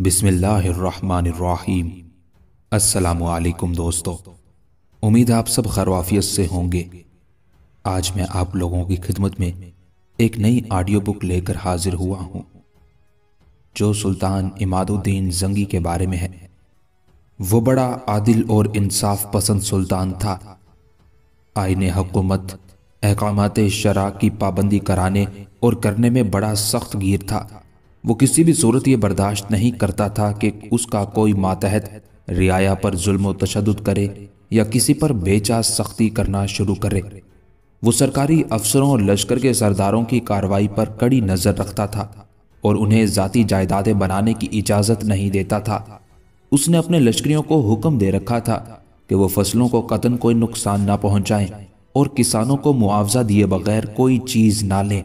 बिसमीम असलकुम दोस्तों उम्मीद आप सब खरवाफियत से होंगे आज मैं आप लोगों की खिदमत में एक नई ऑडियो बुक लेकर हाजिर हुआ हूँ जो सुल्तान इमादुद्दीन जंगी के बारे में है वो बड़ा आदिल और इंसाफ पसंद सुल्तान था आइन हकूमत अहकाम शरा की पाबंदी कराने और करने में बड़ा सख्त गिर था वो किसी भी सूरत यह बर्दाश्त नहीं करता था कि उसका कोई मातहत रियाया पर जुल्म तशद करे या किसी पर बेचा सख्ती करना शुरू करे वो सरकारी अफसरों और लश्कर के सरदारों की कार्रवाई पर कड़ी नज़र रखता था और उन्हें जतीी जायदादें बनाने की इजाज़त नहीं देता था उसने अपने लश्करियों को हुक्म दे रखा था कि वो फसलों को कतन कोई नुकसान ना पहुंचाएं और किसानों को मुआवजा दिए बगैर कोई चीज़ ना लें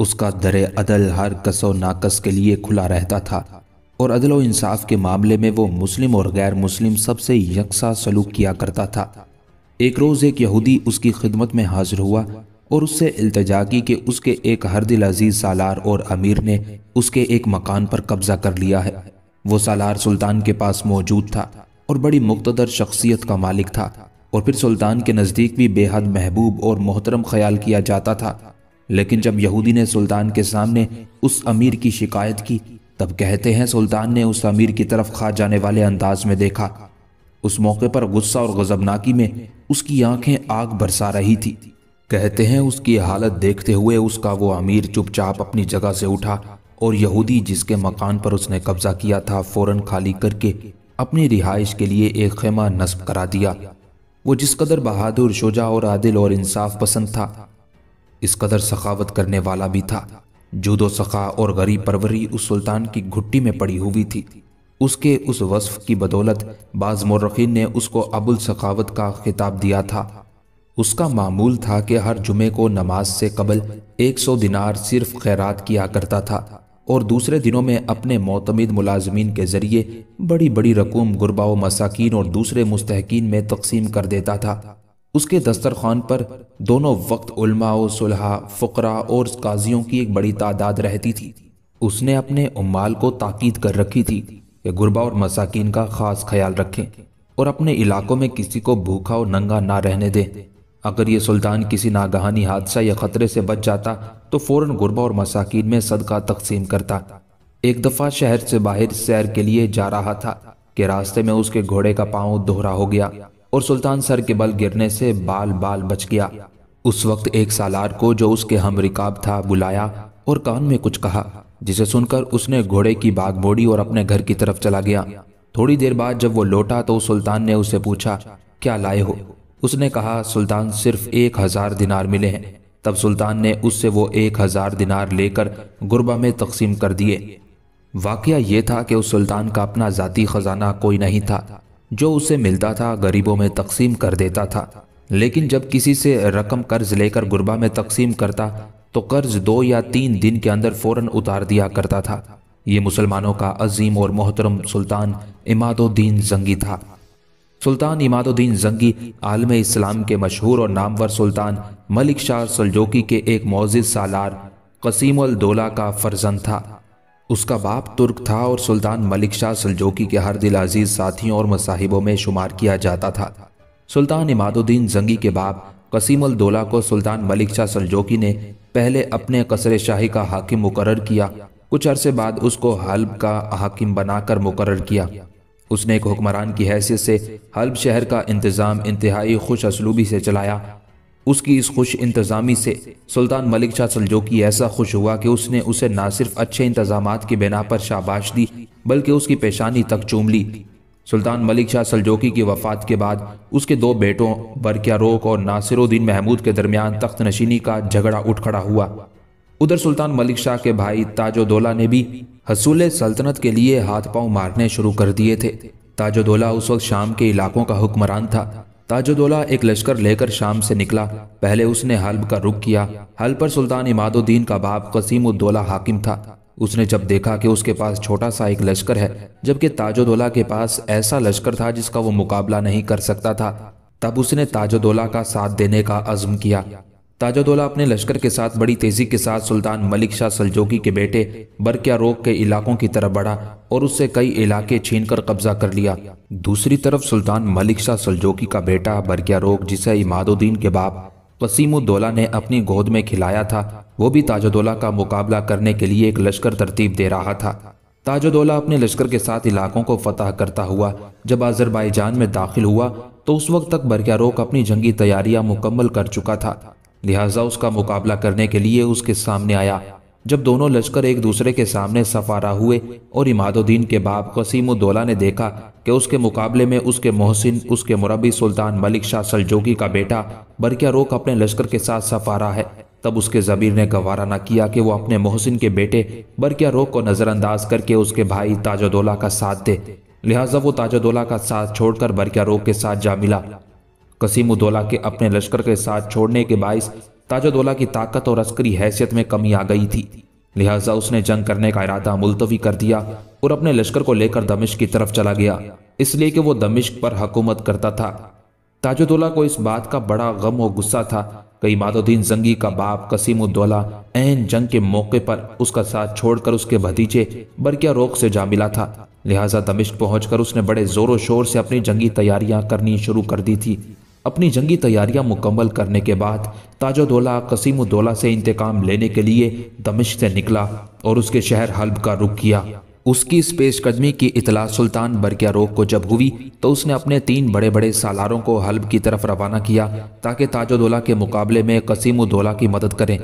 उसका दर अदल हर कसो नाकस के लिए खुला रहता था और अदल इंसाफ के मामले में वो मुस्लिम और गैर मुस्लिम सबसे यकसा सलूक किया करता था एक रोज़ एक यहूदी उसकी खिदमत में हाजिर हुआ और उससे अल्तजा की कि उसके एक हरदिल अजीज़ सालार और अमीर ने उसके एक मकान पर कब्ज़ा कर लिया है वो सालार सुल्तान के पास मौजूद था और बड़ी मुख्तर शख्सियत का मालिक था और फिर सुल्तान के नज़दीक भी बेहद महबूब और मोहतरम ख्याल किया जाता था लेकिन जब यहूदी ने सुल्तान के सामने उस अमीर की शिकायत की तब कहते हैं सुल्तान ने उस अमीर की तरफ खा जाने वाले अंदाज में देखा उस मौके पर गुस्सा और गजबनाकी में उसकी आंखें आग बरसा रही थी कहते हैं उसकी हालत देखते हुए उसका वो अमीर चुपचाप अपनी जगह से उठा और यहूदी जिसके मकान पर उसने कब्जा किया था फौरन खाली करके अपनी रिहाइश के लिए एक खेमा नस्ब करा दिया वो जिस कदर बहादुर शुजा और आदिल और इंसाफ पसंद था इस कदर सखावत करने वाला भी था जूदो सखा और गरीब परवरी उस सुल्तान की घुट्टी में पड़ी हुई थी उसके उस वस्फ की बदौलत बाज़ मौरखीन ने उसको अबुल सखावत का खिताब दिया था उसका मामूल था कि हर जुमे को नमाज से कबल 100 दिनार सिर्फ खैरात किया करता था और दूसरे दिनों में अपने मोतमद मुलाजमीन के ज़रिए बड़ी बड़ी रकूम गुरबाओ मसाकिन और दूसरे मुस्तकिन में तकसीम कर देता था उसके दस्तरखान पर दोनों वक्त उलमाओ सुलहा फ़करा और काजियों की एक बड़ी तादाद रहती थी उसने अपने उमाल को ताकीद कर रखी थी कि गुरबा और मसाकिन का ख़ास ख्याल रखें और अपने इलाकों में किसी को भूखा और नंगा ना रहने दें अगर ये सुल्तान किसी नागहानी हादसा या ख़तरे से बच जाता तो फौरन गुरबा और मसाकिन में सदका तकसीम करता एक दफ़ा शहर से बाहर सैर के लिए जा रहा था कि रास्ते में उसके घोड़े का पाँव दोहरा हो गया और सुल्तान सर के बल गिरने से बाल बाल बच गया उस वक्त एक सालार को जो उसके हम रिकाब था बुलाया और कान में कुछ कहा जिसे सुनकर उसने घोड़े की बाग मोड़ी और अपने घर की तरफ चला गया थोड़ी देर बाद जब वो लौटा तो सुल्तान ने उसे पूछा क्या लाए हो उसने कहा सुल्तान सिर्फ एक हज़ार दिनार मिले हैं तब सुल्तान ने उससे वो एक हज़ार दिनार लेकर गुरबा में तकसीम कर दिए वाक़ यह था कि उस सुल्तान का अपना ज़ाती ख़जाना कोई नहीं था जो उसे मिलता था गरीबों में तकसीम कर देता था लेकिन जब किसी से रकम कर्ज लेकर गुरबा में तकसीम करता तो कर्ज दो या तीन दिन के अंदर फ़ौर उतार दिया करता था ये मुसलमानों का अजीम और मोहतरम सुल्तान इमादुद्दीन जंगी था सुल्तान इमादुद्दीन जंगी आलम इस्लाम के मशहूर और नामवर सुल्तान मलिक शाह सलजोकी के एक मोजि सालार कसीमदोला का फर्जन था उसका बाप तुर्क था और सुल्तान मलिक शाह सलजोकी के हर दिल अजीज साथियों और मसाहिबों में शुमार किया जाता था सुल्तान इमादुद्दीन जंगी के बाप कसीमदोला को सुल्तान मलिक शाह सलजोकी ने पहले अपने कसर शाही का हाकिम मुकर किया कुछ अरसे बाद उसको हल्ब का हाकिम बनाकर मुकर किया उसने एक हुक्मरान की हैसियत से हल्ब शहर का इंतज़ाम इंतहाई खुश असलूबी से चलाया उसकी इस खुश इंतज़ामी से सुल्तान मलिक शाह सलजोकी ऐसा खुश हुआ कि उसने उसे ना सिर्फ अच्छे इंतजाम की बिना पर शाबाश दी बल्कि उसकी पेशानी तक चूम ली सुल्तान मलिक शाह सलजोकी की वफात के बाद उसके दो बेटों बरक्या रोक और नासिरुद्दीन महमूद के दरमियान तख्त नशीनी का झगड़ा उठ खड़ा हुआ उधर सुल्तान मलिक शाह के भाई ताजोदोला ने भी हसूल सल्तनत के लिए हाथ पांव मारने शुरू कर दिए थे ताजोदोला उस वक्त शाम के इलाकों का हुक्मरान था ताजोदोला एक लश्कर लेकर शाम से निकला पहले उसने हल्ब का रुख किया हल्ब पर सुल्तान इमादुद्दीन का बाप कसीमुद्दौला हाकिम था उसने जब देखा कि उसके पास छोटा सा एक लश्कर है जबकि ताजोदोला के पास ऐसा लश्कर था जिसका वो मुकाबला नहीं कर सकता था तब उसने ताजोदोला का साथ देने का आजम किया ताजोदौला अपने लश्कर के साथ बड़ी तेज़ी के साथ सुल्तान मलिक शाह सलजोगी के बेटे बरक्या रोग के इलाकों की तरफ बढ़ा और उससे कई इलाके छीन कर कब्जा कर लिया दूसरी तरफ सुल्तान मलिक शाह सलजोगी का बेटा बरक्या रोग जिसे इमादुद्दीन के बाप वसीमुद्दौला ने अपनी गोद में खिलाया था वो भी ताजोदोला का मुकाबला करने के लिए एक लश्कर तरतीब दे रहा था ताजोदोला अपने लश्कर के साथ इलाकों को फतह करता हुआ जब आज़रबाईजान में दाखिल हुआ तो उस वक्त तक बरक्या रोग अपनी जंगी तैयारियां मुकम्मल कर चुका था लिहाजा उसका मुकाबला करने के लिए उसके सामने आया जब दोनों लश्कर एक दूसरे के सामने सफारा हुए और इमादुद्दीन के बाप कसीमुद्दौला ने देखा कि उसके मुकाबले में उसके मोहसिन उसके मुरबी सुल्तान मलिक शाह सलजोगी का बेटा बरकिया रोक अपने लश्कर के साथ सफारा है तब उसके ज़बीर ने गवारा न किया कि वो अपने मोहसिन के बेटे बरकिया रोक को नज़रअंदाज करके उसके भाई ताजोदोला का साथ दे लिहाजा वो ताजोदोला का साथ छोड़कर बरकिया रोक के साथ जा मिला कसीमुद्दौला के अपने लश्कर के साथ छोड़ने के बायस ताजुद्दौला की ताकत और अस्करी हैसियत में कमी आ गई थी लिहाजा उसने जंग करने का इरादा मुलतवी कर दिया और अपने लश्कर को लेकर दमिश्क की तरफ चला गया इसलिए कि वो दमिश्क पर हकूमत करता था ताजुद्दौला को इस बात का बड़ा गम और गुस्सा था कई मादोदीन जंगी का बाप कसीमुद्दौला एन जंग के मौके पर उसका साथ छोड़कर उसके भतीजे बरकिया रोक से जा मिला था लिहाजा दमिश्क पहुंचकर उसने बड़े जोरों शोर से अपनी जंगी तैयारियां करनी शुरू कर दी थी अपनी जंगी तैयारियां मुकम्मल करने के बाद ताजोदोला कसीमुद्दोला से इंतकाम लेने के लिए दमिश से निकला और उसके शहर हल्ब का रुख किया उसकी इस पेशकदमी की इतला सुल्तान बरकिया रोग को जब हुई तो उसने अपने तीन बड़े बड़े सालारों को हल्ब की तरफ रवाना किया ताकि ताजोदोला के मुकाबले में कसीमुद्दोला की मदद करें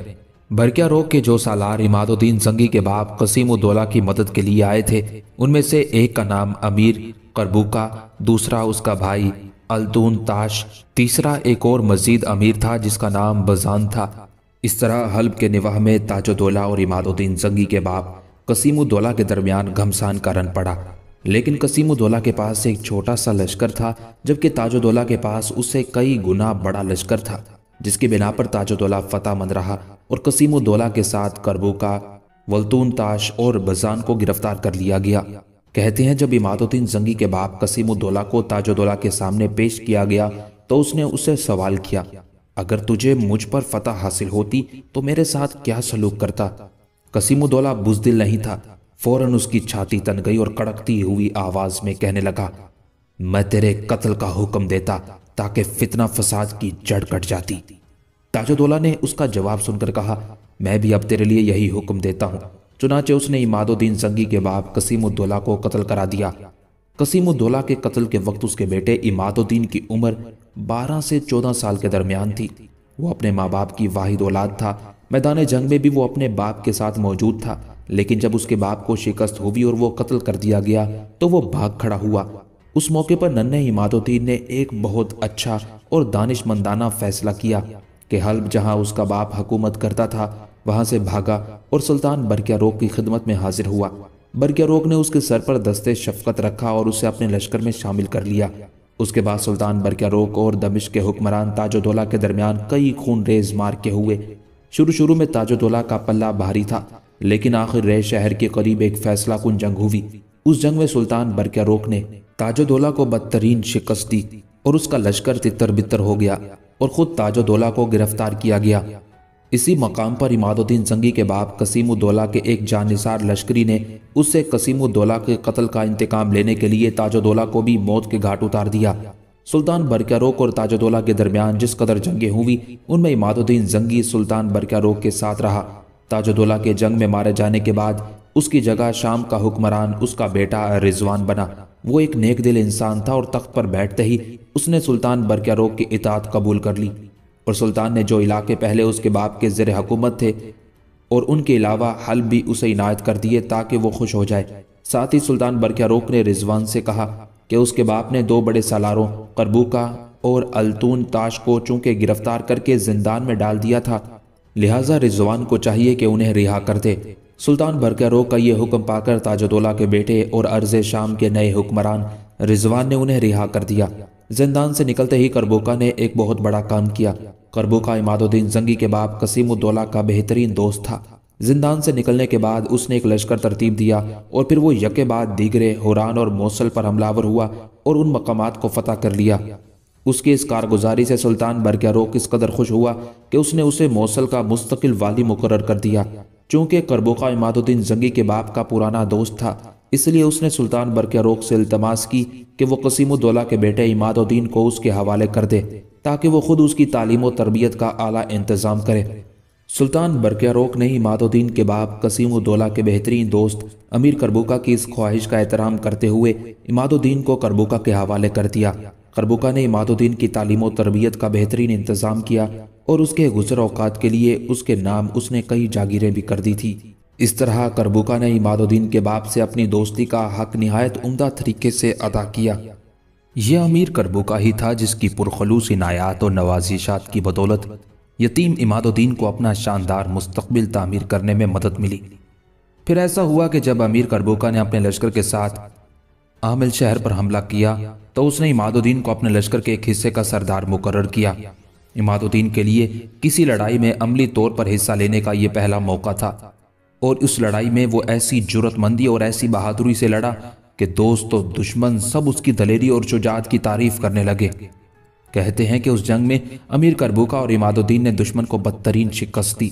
बरकिया रोग के जो सालार इमादुद्दीन संगी के बाप कसीमुद्दोला की मदद के लिए आए थे उनमें से एक का नाम अमीर करबूका दूसरा उसका भाई अलतून ताश तीसरा एक और मजीद अमीर था जिसका नाम बजान था इस तरह हल्ब के निवाह में ताजोदोला और इमादुद्दीन जंगी के बाप कसीमुद्दौला के दरमियान घमसान का रन पड़ा लेकिन कसीमुद्दौला के पास एक छोटा सा लश्कर था जबकि ताजोदोला के पास उससे कई गुना बड़ा लश्कर था जिसकी बिना पर फतेह फतेहमंद रहा और कसीमुद्दौला के साथ करबू का वलतून ताश और बजान को गिरफ्तार कर लिया गया कहते हैं जब इमादुद्दीन जंगी के बाप कसीमुद्दौला को ताजुद्दौला के सामने पेश किया गया तो उसने उसे सवाल किया अगर तुझे मुझ पर फतह हासिल होती तो मेरे साथ क्या सलूक करता कसीमुद्दौला बुजदिल नहीं था फौरन उसकी छाती तन गई और कड़कती हुई आवाज में कहने लगा मैं तेरे कत्ल का हुक्म देता ताकि फितना फसाद की जड़ कट जाती ताजुद्दौला ने उसका जवाब सुनकर कहा मैं भी अब तेरे लिए यही हुक्म देता हूं चुनाचे उसने इमादुद्दीन जंगी के बाप कसीमुद्दौला को कत्ल करा दिया कसीमुद्दौला के कत्ल के वक्त उसके बेटे इमादुद्दीन की उम्र 12 से 14 साल के दरमियान थी वो अपने माँ बाप की वाहिद औलाद था मैदान जंग में भी वो अपने बाप के साथ मौजूद था लेकिन जब उसके बाप को शिकस्त हुई और वो कत्ल कर दिया गया तो वो भाग खड़ा हुआ उस मौके पर नन्हे इमादुद्दीन ने एक बहुत अच्छा और दानिशमंदाना फैसला किया कि हल्ब जहां उसका बाप हुकूमत करता था वहां से भागा और सुल्तान बरकिया रोग की खिदमत में हाजिर हुआ बरकिया रोग ने उसके सर पर दस्ते शफकत रखा और उसे अपने लश्कर में शामिल कर लिया उसके बाद सुल्तान बरकिया रोग और दमिश के हुक्मरान ताजोदोला के दरमियान कई खून रेज मार के हुए शुरू शुरू में ताजोदोला का पल्ला भारी था लेकिन आखिर रे शहर के करीब एक फैसला कुन जंग हुई उस जंग में सुल्तान बरकिया रोक ने ताजोदोला को बदतरीन शिकस्त दी और उसका लश्कर तितर बितर हो गया और खुद ताजोदोला को गिरफ्तार किया गया इसी मकाम पर इमादुद्दीन जंगी के बाप कसीमुद्दौला के एक जानसार लश्करी ने उससे कसीमुद्दौला के कत्ल का इंतकाम लेने के लिए ताजोदौला को भी मौत के घाट उतार दिया सुल्तान रोक और ताजोदौला के दरमियान जिस कदर जंगें हुई उनमें इमादुद्दीन जंगी सुल्तान रोक के साथ रहा ताजोदौला के जंग में मारे जाने के बाद उसकी जगह शाम का हुक्मरान उसका बेटा रिजवान बना वो एक नेक दिल इंसान था और तख्त पर बैठते ही उसने सुल्तान रोक की इतात कबूल कर ली और सुल्तान ने जो इलाके पहले उसके बाप के ज़र हकूमत थे और उनके अलावा हल भी उसे इनायत कर दिए ताकि वो खुश हो जाए साथ ही सुल्तान बरकिया रोक ने रिजवान से कहा कि उसके बाप ने दो बड़े सालारों करबूका और अलतून ताश को चूँकि गिरफ्तार करके जिंदान में डाल दिया था लिहाजा रिजवान को चाहिए कि उन्हें रिहा कर दे सुल्तान रोक का यह हुक्म पाकर ताजदोला के बेटे और अर्ज शाम के नए हुक्मरान रिजवान ने उन्हें रिहा कर दिया जिंदान से निकलते ही करबोका ने एक बहुत बड़ा काम किया करबोका इमादुद्दीन जंगी के बाप कसीमुद्दौला का बेहतरीन दोस्त था जिंदान से निकलने के बाद उसने एक लश्कर तरतीब दिया और फिर वो यके बाद दीगरे हुरान और मौसल पर हमलावर हुआ और उन मकाम को फतह कर लिया उसकी इस कारगुजारी से सुल्तान रोक इस कदर खुश हुआ कि उसने उसे मौसल का मुस्तकिल वाली मुकर कर दिया चूंकि करबोका इमादुद्दीन जंगी के बाप का पुराना दोस्त था इसलिए उसने सुल्तान बर के रोक से अल्तमास की कि वो कसीमुद्दौला के बेटे इमादुद्दीन को उसके हवाले कर दे ताकि वो खुद उसकी तालीम व तरबियत का आला इंतज़ाम करे सुल्तान बरकरोक ने इमादुद्दीन के बाप कसीमुद्दौला के बेहतरीन दोस्त अमीर करबुका की इस ख्वाहिश का एहतराम करते हुए इमादुद्दीन को करबुका के हवाले कर दिया करबुका ने इमादुद्दीन की तालीम व तरबियत का बेहतरीन इंतज़ाम किया और उसके गुजर अवकात के लिए उसके नाम उसने कई जागीरें भी कर दी थी इस तरह करबुका ने इमादुद्दीन के बाप से अपनी दोस्ती का हक नहायत उमदा तरीके से अदा किया यह अमीर करबुका ही था जिसकी पुरखलूस इनायात और नवाजिशात की बदौलत यतीम इमादुद्दीन को अपना शानदार मुस्तबिल तामीर करने में मदद मिली फिर ऐसा हुआ कि जब अमीर करबुका ने अपने लश्कर के साथ आमिल शहर पर हमला किया तो उसने इमादुद्दीन को अपने लश्कर के एक हिस्से का सरदार मुकर किया इमादुद्दीन के लिए किसी लड़ाई में अमली तौर पर हिस्सा लेने का यह पहला मौका था और उस लड़ाई में वो ऐसी जरूरतमंदी और ऐसी बहादुरी से लड़ा कि दोस्त और दुश्मन सब उसकी दलेरी और शुजात की तारीफ करने लगे कहते हैं कि उस जंग में अमीर करबुका और इमादुद्दीन ने दुश्मन को बदतरीन शिकस्त दी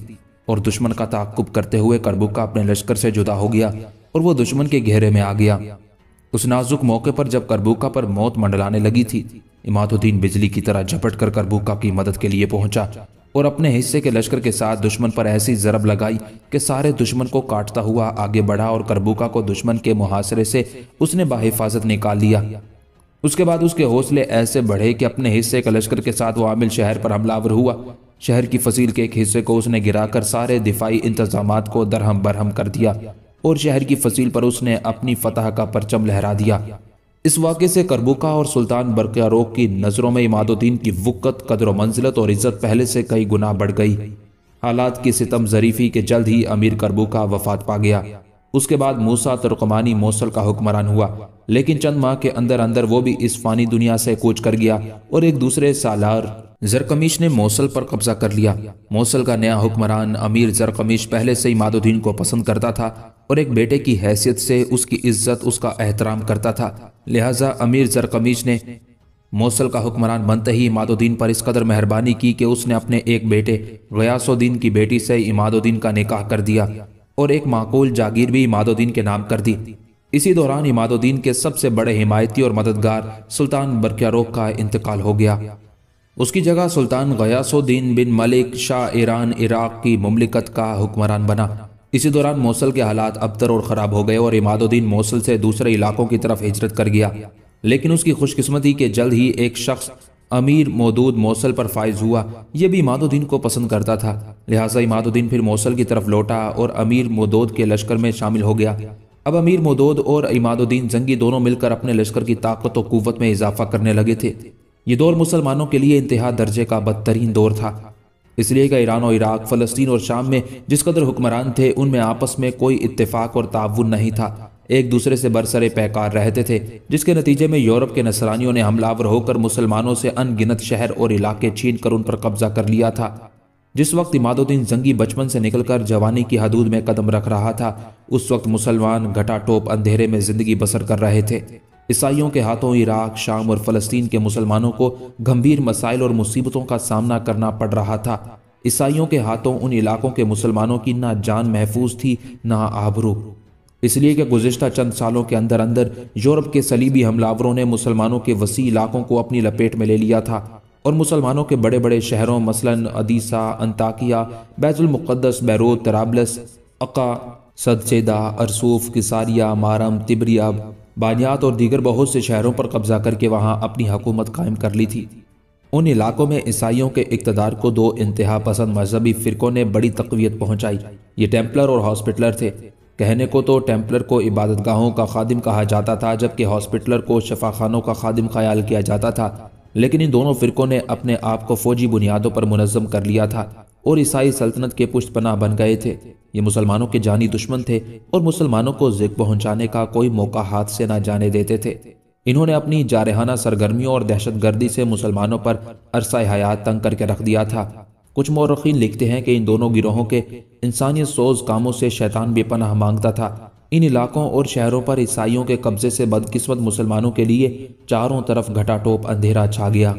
और दुश्मन का ताकुब करते हुए करबुका अपने लश्कर से जुदा हो गया और वो दुश्मन के घेरे में आ गया उस नाजुक मौके पर जब करबुका पर मौत मंडलाने लगी थी इमादुद्दीन बिजली की तरह झपट कर करबुका की मदद के लिए पहुंचा और अपने हिस्से के लश्कर के साथ दुश्मन पर ऐसी जरब लगाई कि सारे दुश्मन को काटता हुआ आगे बढ़ा और करबूका को दुश्मन के मुहासरे से उसने बाहिफाजत निकाल लिया उसके बाद उसके हौसले ऐसे बढ़े कि अपने हिस्से के लश्कर के साथ वो आमिल शहर पर हमलावर हुआ शहर की फसील के एक हिस्से को उसने गिराकर सारे दिफाई इंतजाम को दरहम बरहम कर दिया और शहर की फसील पर उसने अपनी फतह का परचम लहरा दिया इस वाक़े से करबुका और सुल्तान बरकारोक की नज़रों में इमादुद्दीन की वक़्त कदर मंजिलत और इज़्ज़त पहले से कई गुना बढ़ गई हालात की सितम जरीफ़ी के जल्द ही अमीर करबुका वफात पा गया उसके बाद मूसा तुर्कमानी मौसल का हुक्मरान हुआ लेकिन चंद माह के अंदर अंदर वो भी इस फानी दुनिया से कोच कर गया और एक दूसरे सालार जरकमीश ने मौसल पर कब्जा कर लिया मौसल का नया हुक्मरान अमीर जरकमीश पहले से इमादुद्दीन को पसंद करता था और एक बेटे की हैसियत से उसकी इज्जत उसका एहतराम करता था लिहाजा अमीर जरकमीज ने मौसल का हुक्मरान बनते ही इमादुद्दीन पर इस कदर मेहरबानी की कि उसने अपने एक बेटे गयासुद्दीन की बेटी से इमादुद्दीन का निकाह कर दिया और एक माकूल जागीर भी इमादुद्दीन के नाम कर दी इसी दौरान इमादुद्दीन के सबसे बड़े हिमायती और मददगार सुल्तान बरकियारोक का इंतकाल हो गया उसकी जगह Sultan Ghiyasuddin bin Malik Shah Iran Iraq की ममलिकत का हुक्मरान बना इसी दौरान मौसल के हालात अबतर और ख़राब हो गए और इमादुद्दीन मौसल से दूसरे इलाकों की तरफ हिजरत कर गया लेकिन उसकी खुशकिस्मती के जल्द ही एक शख्स अमीर मौदूद मौसल पर फायज हुआ यह भी इमादुद्दीन को पसंद करता था लिहाजा इमादुद्दीन फिर मौसल की तरफ लौटा और अमीर मौदूद के लश्कर में शामिल हो गया अब अमीर मौदूद और इमादुद्दीन जंगी दोनों मिलकर अपने लश्कर की ताकत और क़वत में इजाफा करने लगे थे ये दौर मुसलमानों के लिए इंतहा दर्जे का बदतरीन दौर था इसलिए कि ईरान और इराक फ़लस्तीन और शाम में जिस कदर हुक्मरान थे उनमें आपस में कोई इत्तेफाक और ताउन नहीं था एक दूसरे से बरसरे पैकार रहते थे जिसके नतीजे में यूरोप के नसरानियों ने हमलावर होकर मुसलमानों से अनगिनत शहर और इलाके छीन कर उन पर कब्जा कर लिया था जिस वक्त इमादुद्दीन जंगी बचपन से निकलकर जवानी की हदूद में कदम रख रहा था उस वक्त मुसलमान घटा टोप अंधेरे में ज़िंदगी बसर कर रहे थे ईसाइयों के हाथों इराक शाम और फलस्तीन के मुसलमानों को गंभीर मसाइल और मुसीबतों का सामना करना पड़ रहा था ईसाइयों के हाथों उन इलाकों के मुसलमानों की ना जान महफूज थी ना आबरू इसलिए कि गुजशत चंद सालों के अंदर अंदर यूरोप के सलीबी हमलावरों ने मुसलमानों के वसी इलाकों को अपनी लपेट में ले लिया था और मुसलमानों के बड़े बड़े शहरों मसलन अदीसा अंताकिया बैतुलमक़दस बैरोत तराबलस अका सदसेदा अरसूफ किसारिया मारम तिबरिया बानियात और दीगर बहुत से शहरों पर कब्जा करके वहाँ अपनी हकूमत कायम कर ली थी उन इलाकों में ईसाइयों के इकतदार को दो इंतहा पसंद मजहबी फ़िरक़ों ने बड़ी तकवीत पहुँचाई ये टेम्पलर और हॉस्पिटलर थे कहने को तो टेम्पलर को इबादत गाहों का खादिम कहा जाता था जबकि हॉस्पिटलर को शफा खानों का खादिम ख्याल किया जाता था लेकिन इन दोनों फ़िरक़ों ने अपने आप को फ़ौजी बुनियादों पर मुनज़म कर लिया था और ईसाई सल्तनत के पुष्पना बन गए थे ये मुसलमानों के जानी दुश्मन थे और मुसलमानों को जिक पहुंचाने का कोई मौका हाथ से ना जाने देते थे इन्होंने अपनी जारहाना सरगर्मियों और दहशतगर्दी से मुसलमानों पर अरसा हयात तंग करके रख दिया था कुछ मौरखीन लिखते हैं कि इन दोनों गिरोहों के इंसानियत सोज कामों से शैतान भी पनाह मांगता था इन इलाकों और शहरों पर ईसाइयों के कब्जे से बदकिस्मत मुसलमानों के लिए चारों तरफ घटाटोप अंधेरा छा गया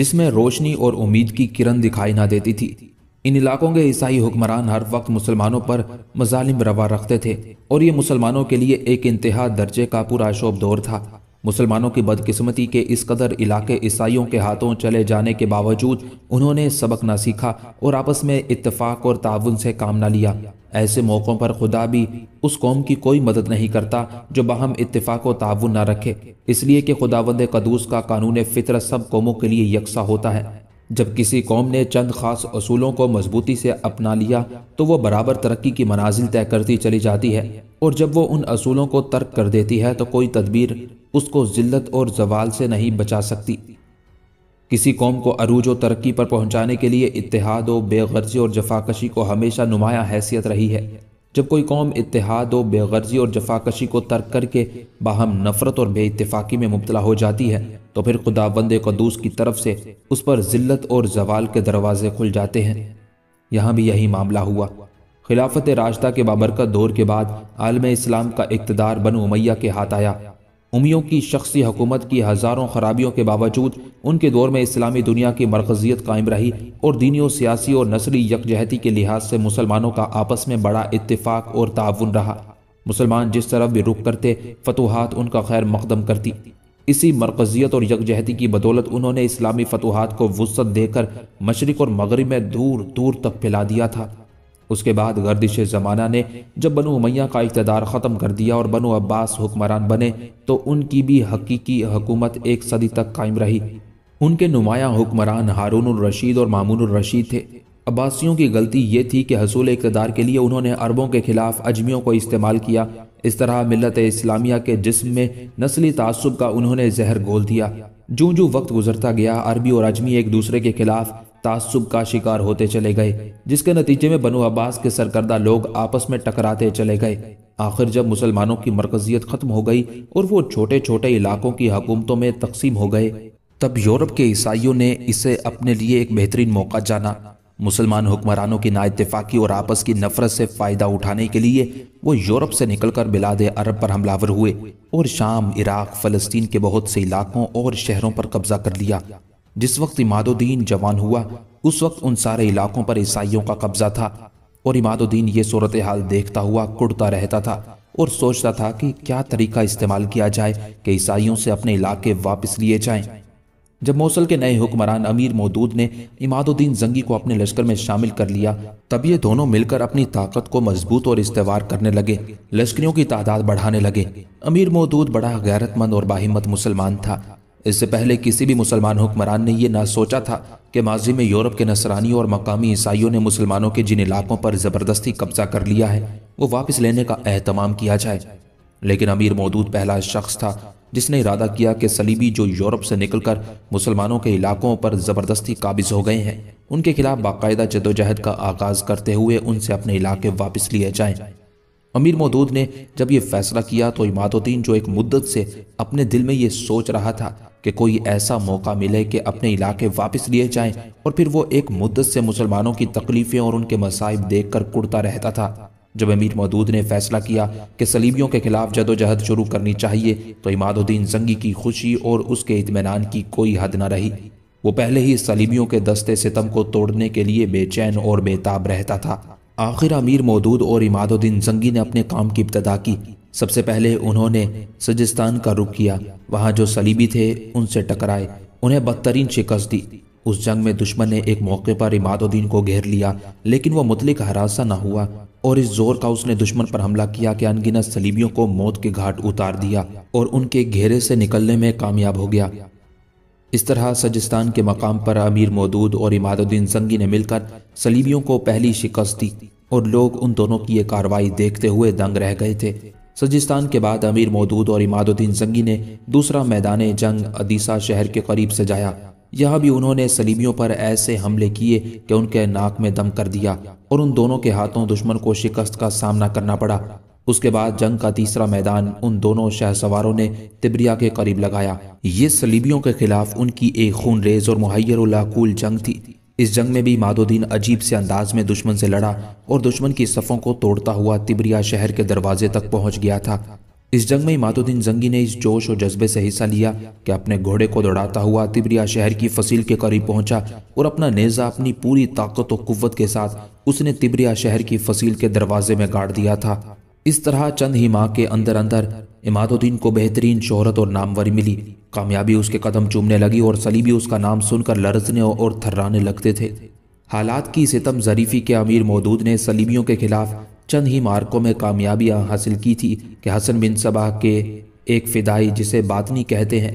जिसमें रोशनी और उम्मीद की किरण दिखाई ना देती थी इन इलाकों के ईसाई हुक्मरान हर वक्त मुसलमानों पर मजालिम रवा रखते थे और ये मुसलमानों के लिए एक इंतहा दर्जे का पूरा शोभ दौर था मुसलमानों की बदकिस्मती के इस कदर इलाके ईसाइयों के हाथों चले जाने के बावजूद उन्होंने सबक ना सीखा और आपस में इतफाक और ताउन से काम ना लिया ऐसे मौक़ों पर खुदा भी उस कौम की कोई मदद नहीं करता जो बाहम इतफाक और ताउन ना रखे इसलिए कि खुदावंद कदूस का कानून फितरत सब कौमों के लिए यकसा होता है जब किसी कौम ने चंद खास असूलों को मजबूती से अपना लिया तो वो बराबर तरक्की की मनाजिल तय करती चली जाती है और जब वो उन असूलों को तर्क कर देती है तो कोई तदबीर उसको जिल्लत और जवाल से नहीं बचा सकती किसी कौम को अरूज और तरक्की पर पहुंचाने के लिए इतिहाद व बेगर्जी और जफाकशी को हमेशा नुमाया हैसियत रही है जब कोई कौम इतिहाद व बेगर्जी और जफाकशी को तर्क करके बाहम नफरत और बेइतफाक़ी में मुबला हो जाती है तो फिर खुदा खुदाबंद कदूस की तरफ से उस पर ज़िल्त और जवाल के दरवाजे खुल जाते हैं यहाँ भी यही मामला हुआ खिलाफत रास्ता के बाबरकत दौर के बाद आलम इस्लाम का इकतदार बन उमैया के हाथ आया उमियों की शख्सी हुकूमत की हज़ारों खराबियों के बावजूद उनके दौर में इस्लामी दुनिया की मरकजियत कायम रही और दीनी सियासी और नसली यकजहती के लिहाज से मुसलमानों का आपस में बड़ा इतफाक़ और ताउन रहा मुसलमान जिस तरफ भी रुख करते फतूहत उनका खैर मकदम करती इसी मरकजियत और यकजहती की बदौलत उन्होंने इस्लामी फतूहत को वसत देकर मशरक़ और मगरब में दूर दूर तक फैला दिया था उसके बाद गर्दिश ज़माना ने जब बनु उमैया का इकतदार ख़त्म कर दिया और बनु अब्बास हुक्मरान बने तो उनकी भी हकीकी हकूमत एक सदी तक कायम रही उनके नुमाया हुक्मरान हारून रशीद और मामून रशीद थे अब्बासियों की गलती ये थी कि हसूल इकतदार के लिए उन्होंने अरबों के खिलाफ अजमियों को इस्तेमाल किया इस तरह मिलत इस्लामिया के जिसम में नस्ली तसब का उन्होंने जहर घोल दिया जूँ जूँ वक्त गुजरता गया अरबी और अजमी एक दूसरे के खिलाफ तासुब का शिकार होते चले गए जिसके नतीजे में बनु अब्बास के सरकर्दा लोग आपस में टकराते चले गए आखिर जब मुसलमानों की मरकजियत ख़त्म हो गई और वो छोटे छोटे इलाकों की हकूमतों में तकसीम हो गए तब यूरोप के ईसाइयों ने इसे अपने लिए एक बेहतरीन मौका जाना मुसलमान हुक्मरानों की नाइतफाक़ी और आपस की नफरत से फ़ायदा उठाने के लिए वो यूरोप से निकलकर बिलाद अरब पर हमलावर हुए और शाम इराक़ फ़लस्तीन के बहुत से इलाकों और शहरों पर कब्ज़ा कर लिया जिस वक्त इमादुद्दीन जवान हुआ उस वक्त उन सारे इलाकों पर ईसाइयों का कब्जा था और इमादुद्दीन ये सूरत हाल देखता हुआ कुड़ता रहता था और सोचता था कि क्या तरीका इस्तेमाल किया जाए कि ईसाइयों से अपने इलाके वापस लिए जाएं। जब मौसल के नए हुक्मरान अमीर मौदूद ने इमादुद्दीन जंगी को अपने लश्कर में शामिल कर लिया तब ये दोनों मिलकर अपनी ताकत को मजबूत और इस्तेवार करने लगे लश्करियों की तादाद बढ़ाने लगे अमीर मौदूद बड़ा गैरतमंद और बाहिम्मत मुसलमान था इससे पहले किसी भी मुसलमान हुक्मरान ने यह ना सोचा था कि माजी में यूरोप के नसरानियों और मकामी ईसाइयों ने मुसलमानों के जिन इलाकों पर ज़बरदस्ती कब्जा कर लिया है वो वापस लेने का अहतमाम किया जाए लेकिन अमीर मौदूद पहला शख्स था जिसने इरादा किया कि सलीबी जो यूरोप से निकलकर मुसलमानों के इलाकों पर ज़बरदस्ती काबिज हो गए हैं उनके खिलाफ बाकायदा जदोजहद का आगाज़ करते हुए उनसे अपने इलाके वापस लिए जाएँ अमीर मदूद ने जब ये फैसला किया तो इमादुद्दीन जो एक मुद्दत से अपने दिल में ये सोच रहा था कि कोई ऐसा मौका मिले कि अपने इलाके वापस लिए जाएं और फिर वो एक मुद्दत से मुसलमानों की तकलीफ़ें और उनके मसाइब देख कर कुड़ता रहता था जब अमीर मदूद ने फैसला किया कि सलीबियों के खिलाफ जदोजहद शुरू करनी चाहिए तो इमादुद्दीन जंगी की खुशी और उसके इतमान की कोई हद न रही वो पहले ही सलीबियों के दस्ते सितम को तोड़ने के लिए बेचैन और बेताब रहता था आखिर अमीर मौदूद और इमादुद्दीन जंगी ने अपने काम की इब्तदा की सबसे पहले उन्होंने सजिस्तान का रुख किया वहाँ जो सलीबी थे उनसे टकराए उन्हें बदतरीन शिकस्त दी उस जंग में दुश्मन ने एक मौके पर इमादुद्दीन को घेर लिया लेकिन वह मुतलिक हरासा न हुआ और इस जोर का उसने दुश्मन पर हमला किया कि अनगिनत सलीबियों को मौत के घाट उतार दिया और उनके घेरे से निकलने में कामयाब हो गया इस तरह सजिस्तान के मकाम पर अमीर मौदूद और इमादुद्दीन जंगी ने मिलकर सलीबियों को पहली शिकस्त दी और लोग उन दोनों की ये कार्रवाई देखते हुए दंग रह गए थे सजिस्तान के बाद अमीर मौदूद और इमादुद्दीन जंगी ने दूसरा मैदान जंग अदीसा शहर के करीब सजाया यहाँ भी उन्होंने सलीबियों पर ऐसे हमले किए कि उनके नाक में दम कर दिया और उन दोनों के हाथों दुश्मन को शिकस्त का सामना करना पड़ा उसके बाद जंग का तीसरा मैदान उन दोनों शहसवारों ने तिबरिया के करीब लगाया ये सलीबियों के खिलाफ उनकी एक खून रेज और उलाकूल जंग थी इस जंग में भी मादोद्दीन अजीब से अंदाज में दुश्मन से लड़ा और दुश्मन की सफ़ों को तोड़ता हुआ तिबरिया शहर के दरवाजे तक पहुंच गया था इस जंग में मातुद्दीन जंगी ने इस जोश और जज्बे से हिस्सा लिया कि अपने घोड़े को दौड़ाता हुआ तिबरिया शहर की फसील के करीब पहुंचा और अपना नेज़ा अपनी पूरी ताकत और कुत के साथ उसने तिबरिया शहर की फसील के दरवाजे में गाड़ दिया था इस तरह चंद ही माह के अंदर अंदर इमादुद्दीन को बेहतरीन शोहरत और नामवरी मिली कामयाबी उसके कदम चूमने लगी और सलीबी उसका नाम सुनकर लरजने और थर्राने लगते थे हालात की सितम जरीफी के अमीर मौदूद ने सलीबियों के खिलाफ चंद ही मार्कों में कामयाबियां हासिल की थी कि हसन बिन सबा के एक फिदाई जिसे बातनी कहते हैं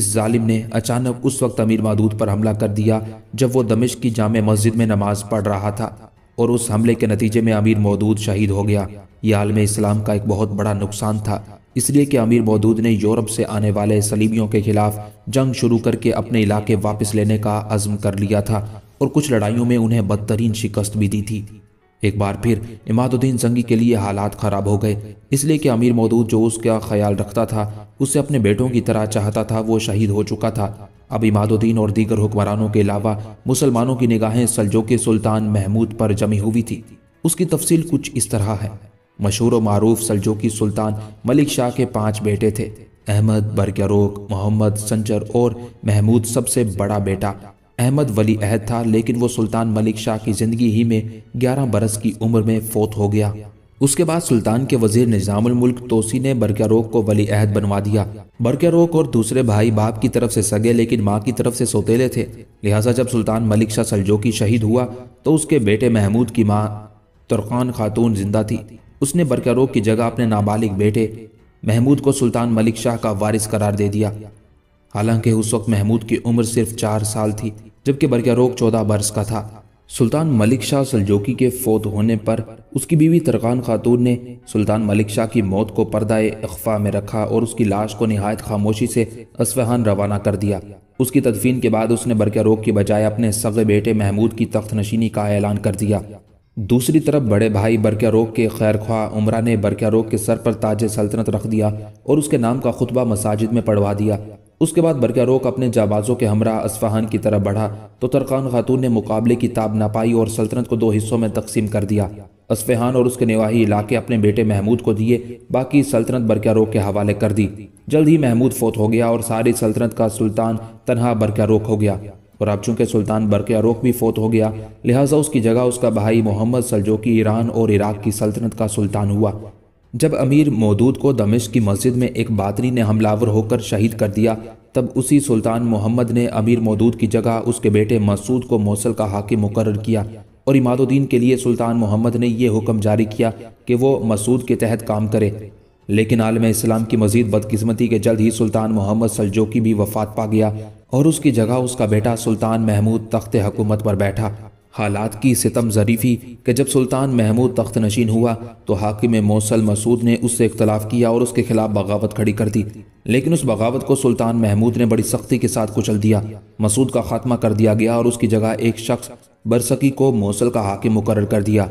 इस जालिम ने अचानक उस वक्त अमीर मदूद पर हमला कर दिया जब वो दमिश की जाम मस्जिद में नमाज पढ़ रहा था और उस हमले के नतीजे में अमीर मौदूद शहीद हो गया यह आलम इस्लाम का एक बहुत बड़ा नुकसान था इसलिए कि अमीर मौदूद ने यूरोप से आने वाले सलीबियों के खिलाफ जंग शुरू करके अपने इलाके वापस लेने का अज़म कर लिया था और कुछ लड़ाइयों में उन्हें बदतरीन शिकस्त भी दी थी एक बार फिर इमादुद्दीन जंगी के लिए हालात ख़राब हो गए इसलिए कि अमीर मौदूद जो उसका ख्याल रखता था उसे अपने बेटों की तरह चाहता था वो शहीद हो चुका था अब इमादुद्दीन और दीगर हुक्मरानों के अलावा मुसलमानों की निगाहें सलजो के सुल्तान महमूद पर जमी हुई थी उसकी तफसील कुछ इस तरह है मशहूर और मरूफ सलजोकी सुल्तान मलिक शाह के पाँच बेटे थे अहमद बरकरोक मोहम्मद संजर और महमूद सबसे बड़ा बेटा अहमद वली अहद था लेकिन वो सुल्तान मलिक शाह की ज़िंदगी ही में 11 बरस की उम्र में फोत हो गया उसके बाद सुल्तान के वजीर निज़ामुल्क तोसी ने बरकरोक को वली अहद बनवा दिया बरकरोक और दूसरे भाई बाप की तरफ से सगे लेकिन माँ की तरफ से सोतेले थे लिहाजा जब सुल्तान मलिक शाह सलजोकी शहीद हुआ तो उसके बेटे महमूद की माँ तुरखान खातून जिंदा थी उसने बरकरोब की जगह अपने नाबालिग बेटे महमूद को सुल्तान मलिक शाह का वारिस करार दे दिया हालांकि उस वक्त महमूद की उम्र सिर्फ चार साल थी जबकि बरकरोब चौदह बरस का था सुल्तान मलिक शाह सलजोकी के फौत होने पर उसकी बीवी तरकान खातून ने सुल्तान मलिक शाह की मौत को पर्दाए अखफा में रखा और उसकी लाश को नहायत खामोशी से असफहान रवाना कर दिया उसकी तदफीन के बाद उसने बरकरोग के बजाय अपने सगे बेटे महमूद की तख्त नशीनी का ऐलान कर दिया दूसरी तरफ बड़े भाई बरक्या रोग के खैर ख्वाह उमरा ने बरक्या रोग के सर पर ताज सल्तनत रख दिया और उसके नाम का खुतबा मसाजिद में पढ़वा दिया उसके बाद बरक्या रोग अपने जाबाजों के हमरा असफहान की तरफ बढ़ा तो तरकान खातून ने मुकाबले की ताब ना पाई और सल्तनत को दो हिस्सों में तकसीम कर दिया असफहान और उसके निवाही इलाके अपने बेटे महमूद को दिए बाकी सल्तनत बरक्या रोग के हवाले कर दी जल्द ही महमूद फोत हो गया और सारी सल्तनत का सुल्तान तनहा बरक्या रोग हो गया और अब चूंकि सुल्तान बरक आरोख भी फोत हो गया लिहाजा उसकी जगह उसका भाई मोहम्मद सलजोकी ईरान और इराक की सल्तनत का सुल्तान हुआ जब अमीर मौदूद को दमिश की मस्जिद में एक बातरी ने हमलावर होकर शहीद कर दिया तब उसी सुल्तान मोहम्मद ने अमीर मौदूद की जगह उसके बेटे मसूद को मौसल का हाकिम मुकर किया और इमादुद्दीन के लिए सुल्तान मोहम्मद ने यह हुक्म जारी किया कि वो मसूद के तहत काम करे लेकिन आलम इस्लाम की मजीद बदकिस्मती के जल्द ही सुल्तान मोहम्मद सलजोकी भी वफात पा गया और उसकी जगह उसका बेटा सुल्तान महमूद तख्त हकूमत पर बैठा हालात की सितम जरीफी कि जब सुल्तान महमूद तख्त नशीन हुआ तो हाकिम मौसल मसूद ने उससे इख्तलाफ किया और उसके खिलाफ बगावत खड़ी कर दी लेकिन उस बगावत को सुल्तान महमूद ने बड़ी सख्ती के साथ कुचल दिया मसूद का खात्मा कर दिया गया और उसकी जगह एक शख्स बरसकी को मौसल का हाकिम मुकर कर दिया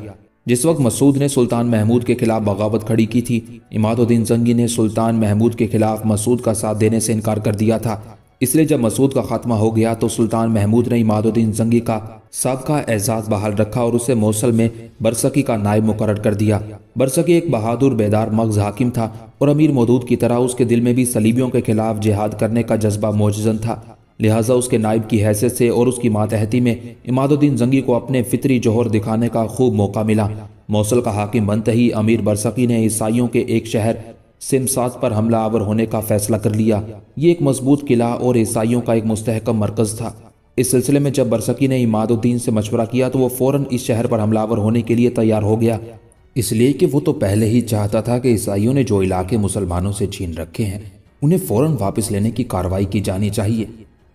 जिस वक्त मसूद ने सुल्तान महमूद के खिलाफ बगावत खड़ी की थी इमादुद्दीन जंगी ने सुल्तान महमूद के खिलाफ मसूद का साथ देने से इनकार कर दिया था इसलिए जब मसूद का खात्मा हो गया तो सुल्तान महमूद ने इमादुद्दीन जंगी का सबका एजाज बहाल रखा और उसे मौसल में बरसकी का नायब मुकर कर दिया बरसकी एक बहादुर बेदार मगज हाकिम था और अमीर मदूद की तरह उसके दिल में भी सलीबियों के खिलाफ जिहाद करने का जज्बा मोजन था लिहाजा उसके नायब की हैसियत से और उसकी मातहती में इमादुद्दीन जंगी को अपने फितरी जोहर दिखाने का खूब मौका मिला मौसल का हाकिम बनते ही अमीर बरसकी ने ईसाइयों के एक शहर सिमसात पर हमला आवर होने का फैसला कर लिया ये एक मजबूत किला और ईसाइयों का एक मुस्तहकम मरकज था इस सिलसिले में जब बरसकी ने इमादुद्दीन से मशवरा किया तो वो फौरन इस शहर पर हमलावर होने के लिए तैयार हो गया इसलिए कि वो तो पहले ही चाहता था कि ईसाइयों ने जो इलाके मुसलमानों से छीन रखे हैं उन्हें फौरन वापस लेने की कार्रवाई की जानी चाहिए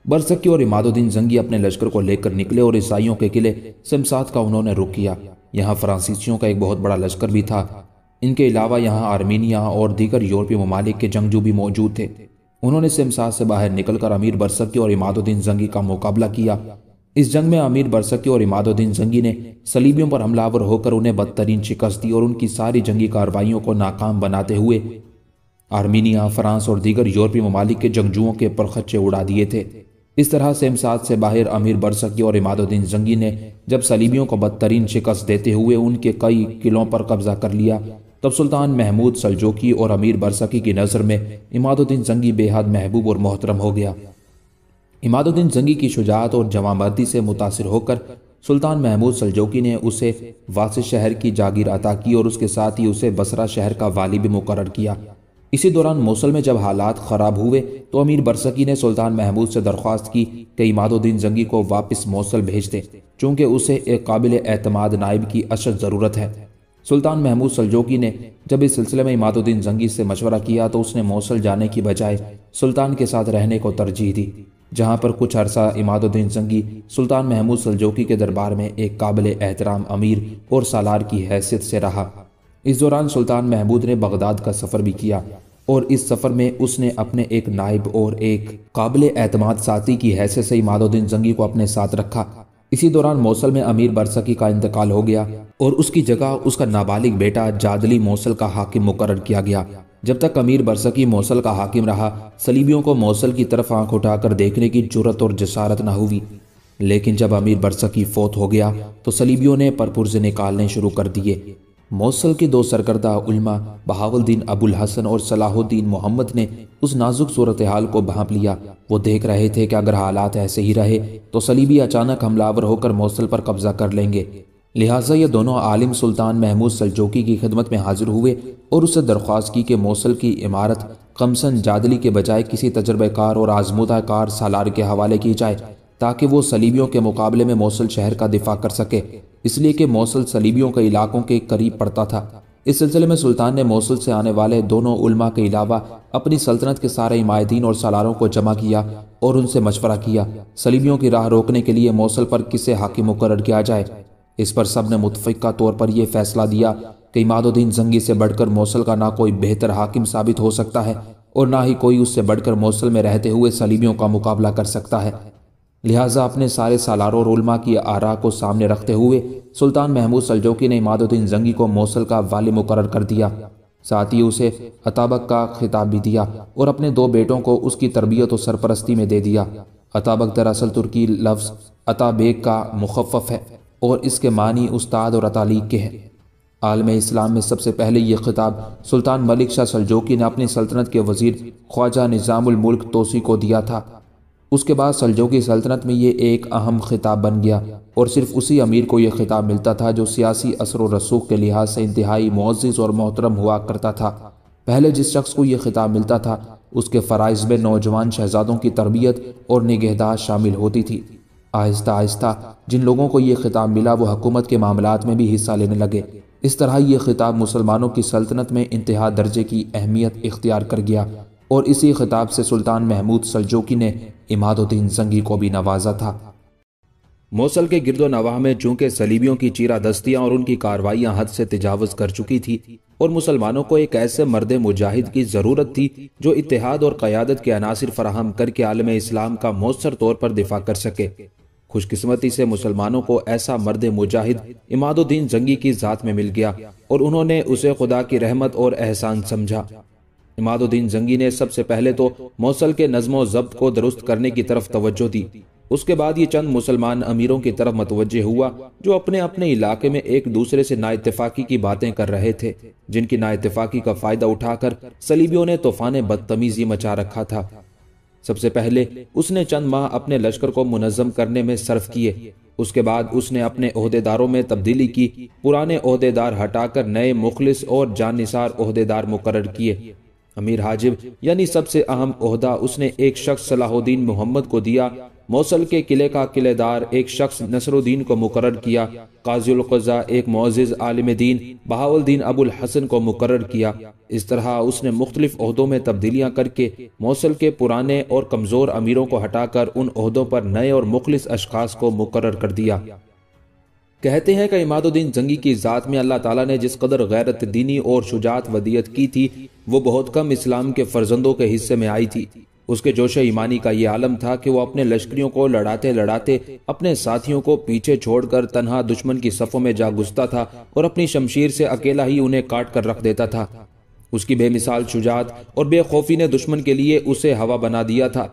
बरसकी और इमादुद्दीन जंगी अपने लश्कर को लेकर निकले और ईसाइयों के किले सिमसात का उन्होंने रुख किया यहाँ फ्रांसीसियों का एक बहुत बड़ा लश्कर भी था इनके अलावा यहाँ आर्मीनिया और दीगर यूरोपीय ममालिक के जंगजू भी मौजूद थे उन्होंने सिमसाद से बाहर निकलकर अमीर बरसकी और इमादुद्दीन जंगी का मुकाबला किया इस जंग में अमीर बरसकी और इमादुद्दीन जंगी ने सलीबियों पर हमलावर होकर उन्हें बदतरीन शिकस्त दी और उनकी सारी जंगी कार्रवाइयों को नाकाम बनाते हुए आर्मीनिया फ्रांस और दीगर यूरोपीय ममालिक के जंगजुओं के परखच्चे उड़ा दिए थे इस तरह सेमसाद से बाहर अमीर बरसकी और इमादुद्दीन जंगी ने जब सलीबियों को बदतरीन शिकस्त देते हुए उनके कई किलों पर कब्जा कर लिया तब सुल्तान महमूद सलजोकी और अमीर बरसकी की नज़र में इमादुद्दीन जंगी बेहद महबूब और मोहतरम हो गया इमादुद्दीन जंगी की शुजात और जवामर्दी से मुतासर होकर सुल्तान महमूद सलजोकी ने उसे वास शहर की जागीर अता की और उसके साथ ही उसे बसरा शहर का वाली भी मुकर किया इसी दौरान मौसल में जब हालात ख़राब हुए तो अमीर बरसकी ने सुल्तान महमूद से दरख्वास्त की कि इमादुद्दीन जंगी को वापस मौसल भेज दें चूँकि उसे एक काबिल एतमाद नायब की अशद ज़रूरत है सुल्तान महमूद सलजोगी ने जब इस सिलसिले में इमादुद्दीन जंगी से मशवरा किया तो उसने मौसल जाने की बजाय सुल्तान के साथ रहने को तरजीह दी जहाँ पर कुछ अरसा इमादुद्दीन जंगी सुल्तान महमूद सलजोकी के दरबार में एक काबिल एहतराम अमीर और सालार की हैसियत से रहा इस दौरान सुल्तान महमूद ने बगदाद का सफ़र भी किया और इस सफ़र में उसने अपने एक नायब और एक काबिल एतमाद साथी की हैसियत से इमादुद्दीन जंगी को अपने साथ रखा इसी दौरान मौसल में अमीर बरसकी का इंतकाल हो गया और उसकी जगह उसका नाबालिग बेटा जादली मौसल का हाकिम मुकर किया गया जब तक अमीर बरसकी मौसल का हाकिम रहा सलीबियों को मौसल की तरफ आंख उठाकर देखने की जरूरत और जसारत ना हुई लेकिन जब अमीर बरसकी फोत हो गया तो सलीबियों ने से निकालने शुरू कर दिए मौसल के दो सरकर्दा उलमा बहावुद्दीन अबुल हसन और सलाहुद्दीन मोहम्मद ने उस नाजुक सूरत हाल को भांप लिया वो देख रहे थे कि अगर हालात ऐसे ही रहे तो सलीबी अचानक हमलावर होकर मौसल पर कब्जा कर लेंगे लिहाजा ये दोनों आलिम सुल्तान महमूद सलजोकी की खिदमत में हाजिर हुए और उससे दरख्वास्त की कि मौसल की इमारत कमसन जादली के बजाय किसी तजर्बेकार और आजमुदा कार सालार के हवाले की जाए ताकि वो सलीबियों के मुकाबले में मौसल शहर का दिफा कर सके इसलिए कि मौसल सलीबियों के इलाकों के करीब पड़ता था इस सिलसिले में सुल्तान ने मौसल से आने वाले दोनों उलमा के अलावा अपनी सल्तनत के सारे इमायदीन और सालारों को जमा किया और उनसे मशवरा किया सलीबियों की राह रोकने के लिए मौसल पर किसे हाकिम मुकर किया जाए इस पर सब ने मुतफ़ा तौर पर यह फैसला दिया कि इमादुद्दीन जंगी से बढ़कर मौसल का ना कोई बेहतर हाकिम साबित हो सकता है और ना ही कोई उससे बढ़कर मौसल में रहते हुए सलीबियों का मुकाबला कर सकता है लिहाजा अपने सारे सालारों रोलमा की आरा को सामने रखते हुए सुल्तान महमूद सलजोकी ने इमादुद्दीन जंगी को मौसल का वाले मुकर कर दिया साथ ही उसे अताबक का खिताब भी दिया और अपने दो बेटों को उसकी तरबियत और सरपरस्ती में दे दिया अताबक दरअसल तुर्की लफ्ज़ अताबेग का मुखफ़ है और इसके मानी उस्ताद और अतालीग के हैं आलम इस्लाम में सबसे पहले यह खिताब सुल्तान मलिक शाह सलजोकी ने अपनी सल्तनत के वजीर ख्वाजा निज़ामुल मुल्क तोसी को दिया था उसके बाद सलजो की सल्तनत में ये एक अहम खिताब बन गया और सिर्फ उसी अमीर को यह खिताब मिलता था जो सियासी असर व रसूख के लिहाज से इंतहाई मोजिज और मोहतरम हुआ करता था पहले जिस शख्स को यह खिताब मिलता था उसके फ़राइज़ में नौजवान शहजादों की तरबियत और निगहदाश्त शामिल होती थी आहिस्ता आहिस्ता जिन लोगों को यह खिताब मिला वो हकूमत के मामलों में भी हिस्सा लेने लगे इस तरह ये खिताब मुसलमानों की सल्तनत में इंतहा दर्जे की अहमियत इख्तियार कर गया और इसी खिताब से सुल्तान महमूद सलजोकी ने इमादुद्दीन जंगी को भी नवाजा था मौसल के गिरदो नवाह में चूंकि सलीबियों की चीरा दस्तियां और उनकी कार्रवाइयां हद से तजावज कर चुकी थी और मुसलमानों को एक ऐसे मर्द मुजाहिद की ज़रूरत थी जो इतिहाद और क़्यादत के अनासर फराहम करके आलम इस्लाम का मौसर तौर पर दिफा कर सके खुशकिस्मती से मुसलमानों को ऐसा मर्द मुजाहिद इमादुद्दीन जंगी की ज़ात में मिल गया और उन्होंने उसे खुदा की रहमत और एहसान समझा इमादुद्दीन जंगी ने सबसे पहले तो मौसल के नज्म जब्त को दुरुस्त करने की तरफ तवज्जो दी उसके बाद ये चंद मुसलमान अमीरों की तरफ मतवजे हुआ जो अपने अपने इलाके में एक दूसरे से नाइतफाकी की बातें कर रहे थे जिनकी नाइतफाकी का फायदा उठाकर सलीबियों ने तूफान बदतमीजी मचा रखा था सबसे पहले उसने चंद माह अपने लश्कर को मुनजम करने में सर्फ किए उसके बाद उसने अपने अहदेदारों में तब्दीली की पुराने अहदेदार हटाकर नए मुखलिस और जानसार अहदेदार मुकर किए अमीर हाजिब यानी सबसे अहम ओहदा उसने एक शख्स सलाहुद्दीन मोहम्मद को दिया मौसल के किले का किलेदार एक शख्स नसरुद्दीन को मुकर किया काजुलकज़ा एक मोज़ आलम दीन बहाउद्दीन अबुल हसन को मुकर किया इस तरह उसने मुख्तलिफ में तब्दीलियाँ करके मौसल के पुराने और कमज़ोर अमीरों को हटाकर उन पर नए और मुखलिस अशखास को मुकर कर दिया कहते हैं कि इमादुद्दीन जंगी की ज़ात में अल्लाह ताला ने जिस कदर गैरत दीनी और शुजात वदियत की थी वो बहुत कम इस्लाम के फर्जंदों के हिस्से में आई थी उसके जोश ईमानी का ये आलम था कि वो अपने लश्करियों को लड़ाते लड़ाते अपने साथियों को पीछे छोड़कर तनहा दुश्मन की सफ़ों में जा घुसता था और अपनी शमशीर से अकेला ही उन्हें काट कर रख देता था उसकी बेमिसाल शुजात और बेखौफी ने दुश्मन के लिए उसे हवा बना दिया था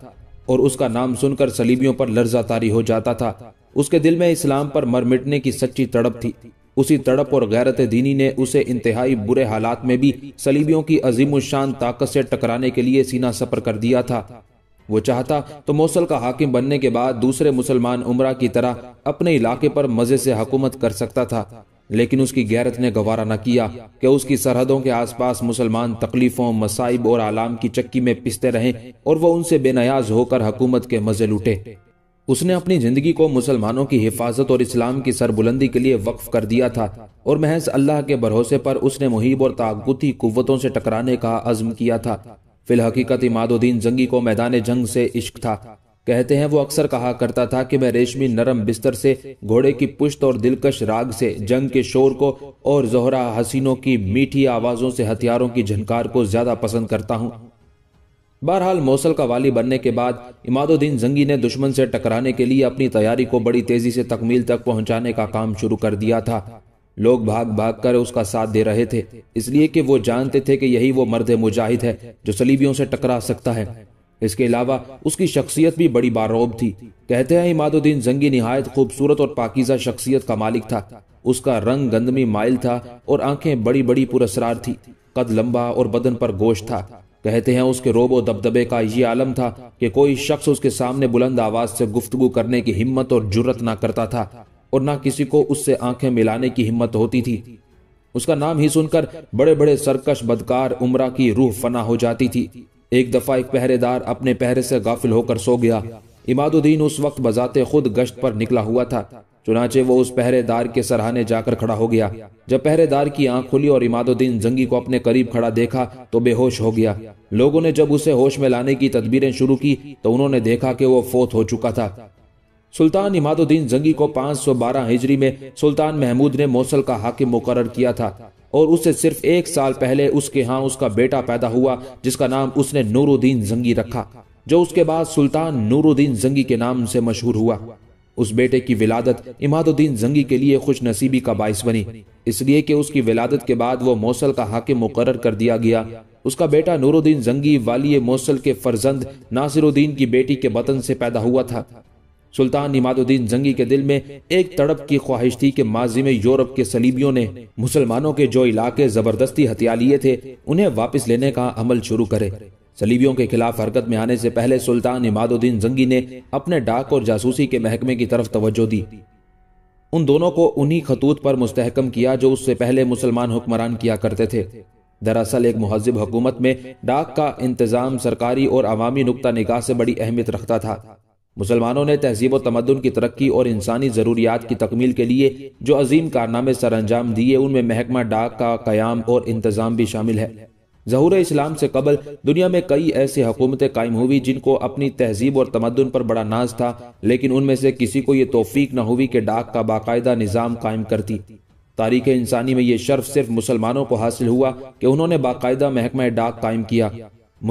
और उसका नाम सुनकर सलीबियों पर लर्जा तारी हो जाता था उसके दिल में इस्लाम पर मर मिटने की सच्ची तड़प थी उसी तड़प और गैरत दीनी ने उसे इंतहाई बुरे हालात में भी सलीबियों की अजीम शान ताकत से टकराने के लिए सीना सफर कर दिया था वो चाहता तो मौसल का हाकिम बनने के बाद दूसरे मुसलमान उमरा की तरह अपने इलाके पर मजे से हकूमत कर सकता था लेकिन उसकी गैरत ने गवारा न किया कि उसकी सरहदों के आसपास मुसलमान तकलीफों मसाइब और आलाम की चक्की में पिसते रहें और वो उनसे बेनयाज होकर हुकूमत के मजे लूटे उसने अपनी जिंदगी को मुसलमानों की हिफाजत और इस्लाम की सरबुलंदी के लिए वक्फ कर दिया था और महज अल्लाह के भरोसे पर उसने मुहिब और ताकुती कुतों से टकराने का अज़म किया था फिलहकीकत इमादुद्दीन जंगी को मैदान जंग से इश्क था कहते हैं वो अक्सर कहा करता था कि मैं रेशमी नरम बिस्तर से घोड़े की पुश्त और दिलकश राग से जंग के शोर को और जोहरा हसीनों की मीठी आवाज़ों से हथियारों की झनकार को ज़्यादा पसंद करता हूँ बहरहाल मौसल का वाली बनने के बाद इमादुद्दीन जंगी ने दुश्मन से टकराने के लिए अपनी तैयारी को बड़ी तेजी से तकमील तक पहुंचाने का काम शुरू कर दिया था लोग भाग भाग कर उसका साथ दे रहे थे इसलिए कि वो जानते थे कि यही वो मर्द मुजाहिद है जो सलीबियों से टकरा सकता है इसके अलावा उसकी शख्सियत भी बड़ी बारोब थी कहते हैं इमादुद्दीन जंगी नहायत खूबसूरत और पाकिजा शख्सियत का मालिक था उसका रंग गंदमी माइल था और आंखें बड़ी बड़ी पुरसरार थी कद लंबा और बदन पर गोश्त था कहते हैं उसके रोब और दबदबे का ये आलम था कि कोई शख्स उसके सामने बुलंद आवाज से गुफ्तगु करने की हिम्मत और जुरत ना करता था और ना किसी को उससे आंखें मिलाने की हिम्मत होती थी उसका नाम ही सुनकर बड़े बड़े सरकश बदकार उमरा की रूह फना हो जाती थी एक दफा एक पहरेदार अपने पहरे से गाफिल होकर सो गया इमादुद्दीन उस वक्त बजाते खुद गश्त पर निकला हुआ था चुनाचे वो उस पहरेदार के सरहाने जाकर खड़ा हो गया जब पहरेदार की आंख खुली और इमादुद्दीन जंगी को अपने करीब खड़ा देखा तो बेहोश हो गया लोगों ने जब उसे होश में लाने की तदबीरें शुरू की तो उन्होंने देखा कि वो फोत हो चुका था सुल्तान इमादुद्दीन जंगी को 512 हिजरी में सुल्तान महमूद ने मौसल का हाकिम मुकर किया था और उससे सिर्फ एक साल पहले उसके यहाँ उसका बेटा पैदा हुआ जिसका नाम उसने नूरुद्दीन जंगी रखा जो उसके बाद सुल्तान नूरुद्दीन जंगी के नाम से मशहूर हुआ उस बेटे की विलादत इमादुद्दीन जंगी के लिए खुश नसीबी का बायस बनी इसलिए कि उसकी विलादत के बाद वो मौसल का हाकिम मुकर कर दिया गया उसका बेटा नूरुद्दीन जंगी वाली मौसल के फर्जंद नासिरुद्दीन की बेटी के बतन से पैदा हुआ था सुल्तान इमादुद्दीन जंगी के दिल में एक तड़प की ख्वाहिश थी कि माजी में यूरोप के सलीबियों ने मुसलमानों के जो इलाके जबरदस्ती हथियार लिए थे उन्हें वापस लेने का अमल शुरू करे सलीबियों के खिलाफ हरकत में आने से पहले सुल्तान इमादुद्दीन जंगी ने अपने डाक और जासूसी के महकमे की तरफ तवज्जो दी उन दोनों को उन्हीं खतूत पर मुस्तहकम किया जो उससे पहले मुसलमान हुक्मरान किया करते थे दरअसल एक महजब हुकूमत में डाक का इंतजाम सरकारी और अवामी नुकता निकाह से बड़ी अहमियत रखता था मुसलमानों ने तहजीब व तमदन की तरक्की और इंसानी ज़रूरियात की तकमील के लिए जो अजीम कारनामे सर अंजाम दिए उनमें महकमा डाक का क्याम और इंतज़ाम भी शामिल है जहूर इस्लाम से कबल दुनिया में कई ऐसी हुकूमतें कायम हुई जिनको अपनी तहजीब और तमदन पर बड़ा नाज था लेकिन उनमें से किसी को ये तोफीक न हुई कि डाक का बाकायदा निज़ाम कायम करती तारीख इंसानी में यह शर्फ सिर्फ मुसलमानों को हासिल हुआ कि उन्होंने बाकायदा महकमा डाक कायम किया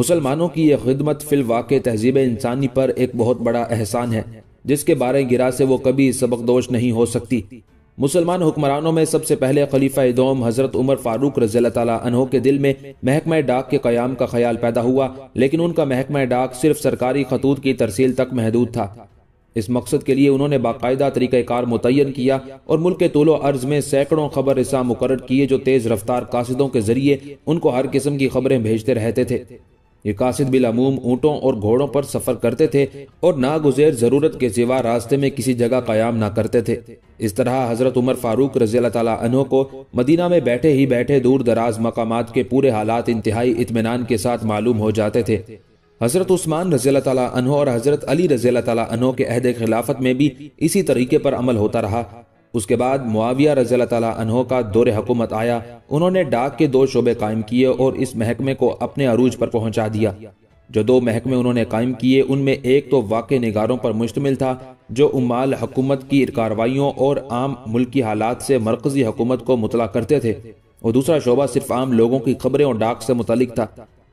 मुसलमानों की यह खिदमत फिल वाक़ तहजीब इंसानी पर एक बहुत बड़ा एहसान है जिसके बारे गिरा से वो कभी सबकदोश नहीं हो सकती मुसलमान हुक्मरानों में सबसे पहले खलीफा दोम हजरत उमर फारूक रजील तहों के दिल में महकमा डाक के क्याम का ख्याल पैदा हुआ लेकिन उनका महकमा डाक सिर्फ सरकारी खतूत की तरसील तक महदूद था इस मकसद के लिए उन्होंने बाकायदा तरीक़ार मुतन किया और मुल्क के तोलो अर्ज में सैकड़ों खबर रिसा मुकर किए जो तेज़ रफ्तार कासदों के जरिए उनको हर किस्म की खबरें भेजते रहते थे ये कासिद बिलमूम ऊँटों और घोड़ों पर सफ़र करते थे और नागुजेर ज़रूरत के सिवा रास्ते में किसी जगह क़याम ना करते थे इस तरह हज़रत उमर फ़ारूक रजी तहो को मदीना में बैठे ही बैठे दूर दराज मकाम के पूरे हालात इंतहाई इतमान के साथ मालूम हो जाते थे हज़रत उस्मान रजी तहों और हज़रत अली रजी तला के अहद खिलाफत में भी इसी तरीके पर अमल होता रहा उसके बाद मुआविया रजी तहों का दौरे हकूमत आया उन्होंने डाक के दो शोबे कायम किए और इस महकमे को अपने अरूज पर पहुंचा दिया जो दो महकमे उन्होंने कायम किए उनमें एक तो वाक़ निगारों पर मुश्तमिल था जो उमाल हकूमत की कार्रवाइयों और आम मुल्की हालात से मरकजी हकूमत को मुतला करते थे और दूसरा शोबा सिर्फ आम लोगों की खबरें और डाक से मुतलिक था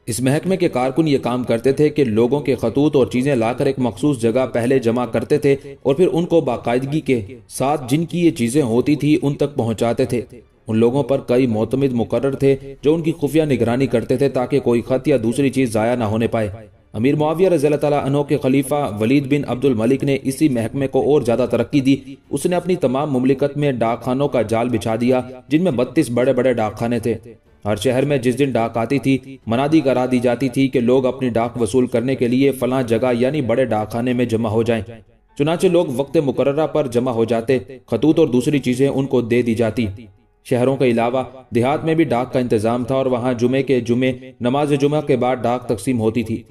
इस महकमे के कारकुन ये काम करते थे कि लोगों के खतूत और चीज़ें लाकर एक मखसूस जगह पहले जमा करते थे और फिर उनको बाकायदगी के साथ जिनकी ये चीज़ें होती थी उन तक पहुंचाते थे उन लोगों पर कई मोतमद मुकर थे जो उनकी खुफिया निगरानी करते थे ताकि कोई खत या दूसरी चीज़ ज़ाया ना होने पाए अमीर मुआविया रजी तनो के खलीफा वलीद बिन अब्दुल मलिक ने इसी महकमे को और ज़्यादा तरक्की दी उसने अपनी तमाम ममलिकत में डाक खानों का जाल बिछा दिया जिनमें बत्तीस बड़े बड़े डाक खाने थे हर शहर में जिस दिन डाक आती थी मनादी करा दी जाती थी कि लोग अपनी डाक वसूल करने के लिए फला जगह यानी बड़े डाकखाने में जमा हो जाएं। चुनाचे लोग वक्त मुकर्रा पर जमा हो जाते खतूत और दूसरी चीजें उनको दे दी जाती शहरों के अलावा देहात में भी डाक का इंतजाम था और वहाँ जुमे के जुमे नमाज जुमा के बाद डाक तकसीम होती थी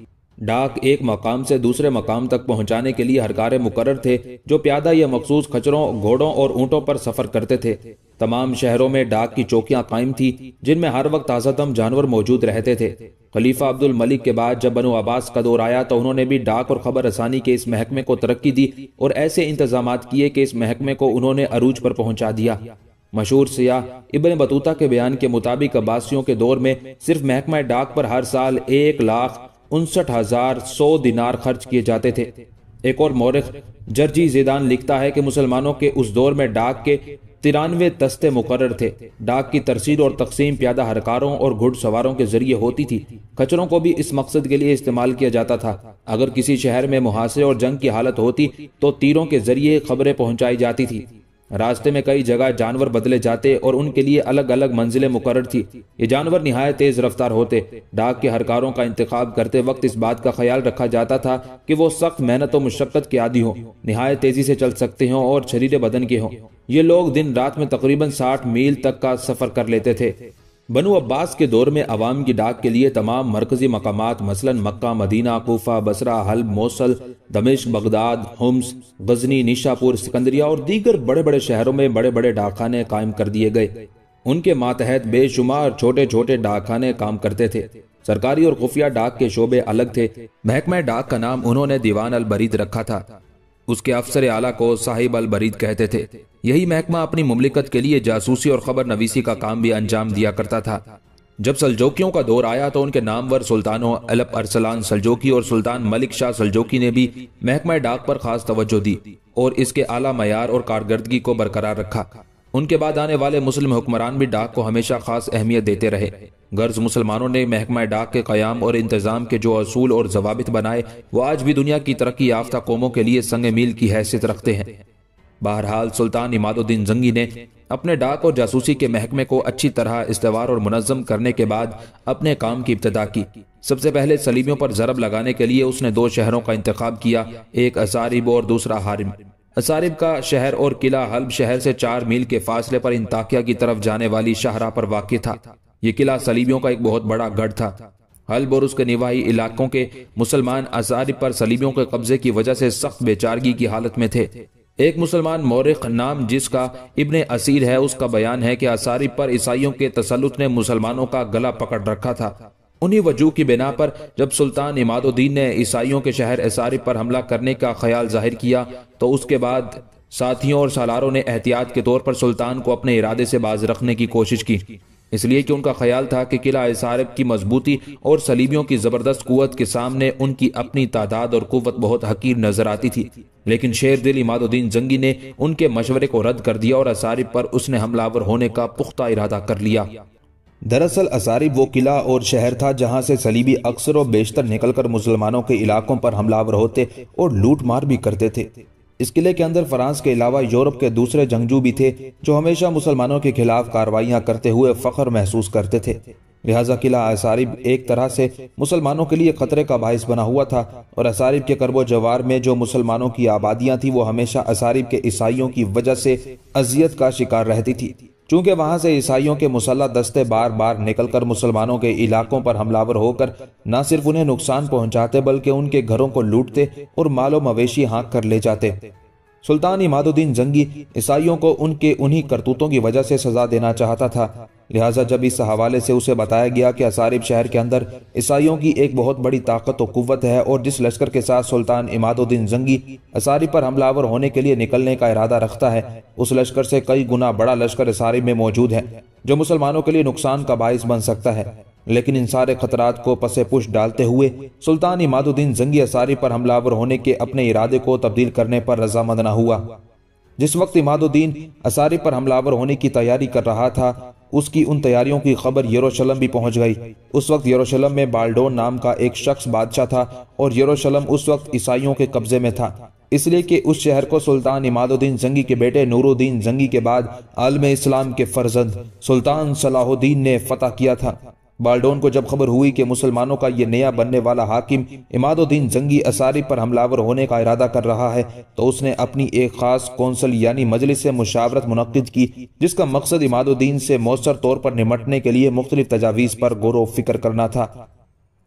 डाक एक मकाम से दूसरे मकाम तक पहुंचाने के लिए हरकारे मुकर थे जो प्यादा या मखसूस खचरों घोड़ों और ऊँटों पर सफर करते थे तमाम शहरों में डाक की चौकियां कायम थी जिनमें हर वक्त ताज़ातम जानवर मौजूद रहते थे खलीफा अब्दुल मलिक के बाद जब बनो अब्बास का दौर आया तो उन्होंने भी डाक और खबर आसानी के इस महकमे को तरक्की दी और ऐसे इंतजाम किए कि इस महकमे को उन्होंने अरूज पर पहुंचा दिया मशहूर सियाह इबन बतूता के बयान के मुताबिक अब्बासियों के दौर में सिर्फ महकमा डाक पर हर साल एक लाख उनसठ हजार सौ दिनार खर्च किए जाते थे एक और मौरख जर्जी जिदान लिखता है कि मुसलमानों के उस दौर में डाक के तिरानवे दस्ते मुकर थे डाक की तरसील और तकसीम प्यादा हरकारों और घुड़सवारों के जरिए होती थी खचरों को भी इस मकसद के लिए इस्तेमाल किया जाता था अगर किसी शहर में मुहासरे और जंग की हालत होती तो तीरों के जरिए खबरें पहुंचाई जाती थी रास्ते में कई जगह जानवर बदले जाते और उनके लिए अलग अलग मंजिलें मुकर थी ये जानवर निहायत तेज रफ्तार होते डाक के हरकारों का इंतखब करते वक्त इस बात का ख्याल रखा जाता था कि वो सख्त मेहनत और मुशक्क़त के आदि हों निहायत तेजी से चल सकते हों और शरीर बदन के हों ये लोग दिन रात में तकरीबन साठ मील तक का सफर कर लेते थे बनु अब्बास के दौर में अवाम की डाक के लिए तमाम मरकजी मकाम मसलन Mecca Medina Kufa Basra Halab Mosul दमिश बगदाद होम्स गजनी निशापुर सिकंदरिया और दीगर बड़े बड़े शहरों में बड़े बड़े डाकखाने कायम कर दिए गए उनके मातहत बेशुमार छोटे छोटे डाकखाने काम करते थे सरकारी और खुफिया डाक के शोबे अलग थे महकमा डाक का नाम उन्होंने दीवान बरीद रखा था उसके अफसर आला को साहिब अल बरीद कहते थे यही महकमा अपनी मुमलिकत के लिए जासूसी और खबर नवीसी का काम भी अंजाम दिया करता था जब सलजोकियों का दौर आया तो उनके नामवर सुल्तानों अलप अरसलान सलजोकी और सुल्तान मलिक शाह सलजोकी ने भी महकमा डाक पर खास तवज्जो दी और इसके आला मैार और कारकर्दगी को बरकरार रखा उनके बाद आने वाले मुस्लिम हुक्मरान भी डाक को हमेशा खास अहमियत देते रहे गर्ज मुसलमानों ने महकमा डाक के क्याम और इंतज़ाम के जो असूल और जवाबित बनाए वो आज भी दुनिया की तरक्की याफ्ता कौमों के लिए संग मील की हैसियत रखते हैं बहरहाल सुल्तान इमादुद्दीन जंगी ने अपने डाक और जासूसी के महकमे को अच्छी तरह इस्तेवार और मुनज़म करने के बाद अपने काम की इब्तदा की सबसे पहले सलीमियों पर ज़रब लगाने के लिए उसने दो शहरों का इंतखब किया एक असारिब और दूसरा हारिम असारिब का शहर और किला हल्ब शहर से चार मील के फासले पर इंताकिया की तरफ जाने वाली शाहरा पर वाक़ था ये किला सलीबियों का एक बहुत बड़ा गढ़ था हल्ब और उसके निवाही इलाकों के मुसलमान असारिब पर सलीबियों के कब्जे की वजह से सख्त बेचारगी की हालत में थे एक मुसलमान मौरख नाम जिसका इबन असीर है उसका बयान है कि असारिब पर ईसाइयों के तसलुत ने मुसलमानों का गला पकड़ रखा था उन्हीं वजूह की बिना पर जब सुल्तान इमादुद्दीन ने ईसाइयों के शहर एसारे पर हमला करने का ख्याल जाहिर किया तो उसके बाद साथियों और सालारों ने एहतियात के तौर पर सुल्तान को अपने इरादे से बाज रखने की कोशिश की इसलिए कि उनका ख्याल था कि किला इसारब की मजबूती और सलीबियों की ज़बरदस्त कुत के सामने उनकी अपनी तादाद और कुत बहुत हकीर नजर आती थी लेकिन शेर दिल इमादुद्दीन जंगी ने उनके मशवरे को रद्द कर दिया और असारिब पर उसने हमलावर होने का पुख्ता इरादा कर लिया दरअसल असारिब वो किला और शहर था जहां से सलीबी अक्सर और बेशतर निकलकर मुसलमानों के इलाकों पर हमलावर होते और लूटमार भी करते थे इस किले के अंदर फ्रांस के अलावा यूरोप के दूसरे जंगजू भी थे जो हमेशा मुसलमानों के खिलाफ कार्रवाइया करते हुए फख्र महसूस करते थे लिहाजा किला असारिब एक तरह से मुसलमानों के लिए खतरे का बायस बना हुआ था और असारिब के करबो जवार में जो मुसलमानों की आबादियाँ थी वो हमेशा असारिब के ईसाइयों की वजह से अजियत का शिकार रहती थी चूंकि वहां से ईसाइयों के मुसल्ला दस्ते बार बार निकलकर मुसलमानों के इलाकों पर हमलावर होकर न सिर्फ उन्हें नुकसान पहुंचाते बल्कि उनके घरों को लूटते और मालो मवेशी हाँक कर ले जाते सुल्तान इमादुद्दीन जंगी ईसाइयों को उनके उन्हीं करतूतों की वजह से सजा देना चाहता था लिहाजा जब इस हवाले से उसे बताया गया कि असारिब शहर के अंदर ईसाइयों की एक बहुत बड़ी ताकत और कुत है और जिस लश्कर के साथ सुल्तान इमादुद्दीन जंगी असारिब पर हमलावर होने के लिए निकलने का इरादा रखता है उस लश्कर से कई गुना बड़ा लश्कर असारिब में मौजूद है जो मुसलमानों के लिए नुकसान का बायस बन सकता है लेकिन इन सारे खतरात को पसे पुश डालते हुए सुल्तान इमादुद्दीन जंगी असारी पर हमलावर होने के अपने इरादे को तब्दील करने पर रजामंद न हुआ जिस वक्त इमादुद्दीन असारी पर हमलावर होने की तैयारी कर रहा था उसकी उन तैयारियों की खबर यरूशलेम भी पहुंच गई उस वक्त यरूशलेम में बाल्डोन नाम का एक शख्स बादशाह था और यरूशलेम उस वक्त ईसाइयों के कब्जे में था इसलिए कि उस शहर को सुल्तान इमादुद्दीन जंगी के बेटे नूरुद्दीन जंगी के बाद आलम इस्लाम के फर्जंद सुल्तान सलाहुद्दीन ने फतह किया था बाल्डोन को जब खबर हुई कि मुसलमानों का ये नया बनने वाला हाकिम इमादुद्दीन जंगी असारी पर हमलावर होने का इरादा कर रहा है तो उसने अपनी एक खास कौंसल यानी मजलिस मुशावरत मुनद की जिसका मकसद इमादुद्दीन से मौसर तौर पर निमटने के लिए मुख्तलिफ तजावीज़ पर गौर फिक्र करना था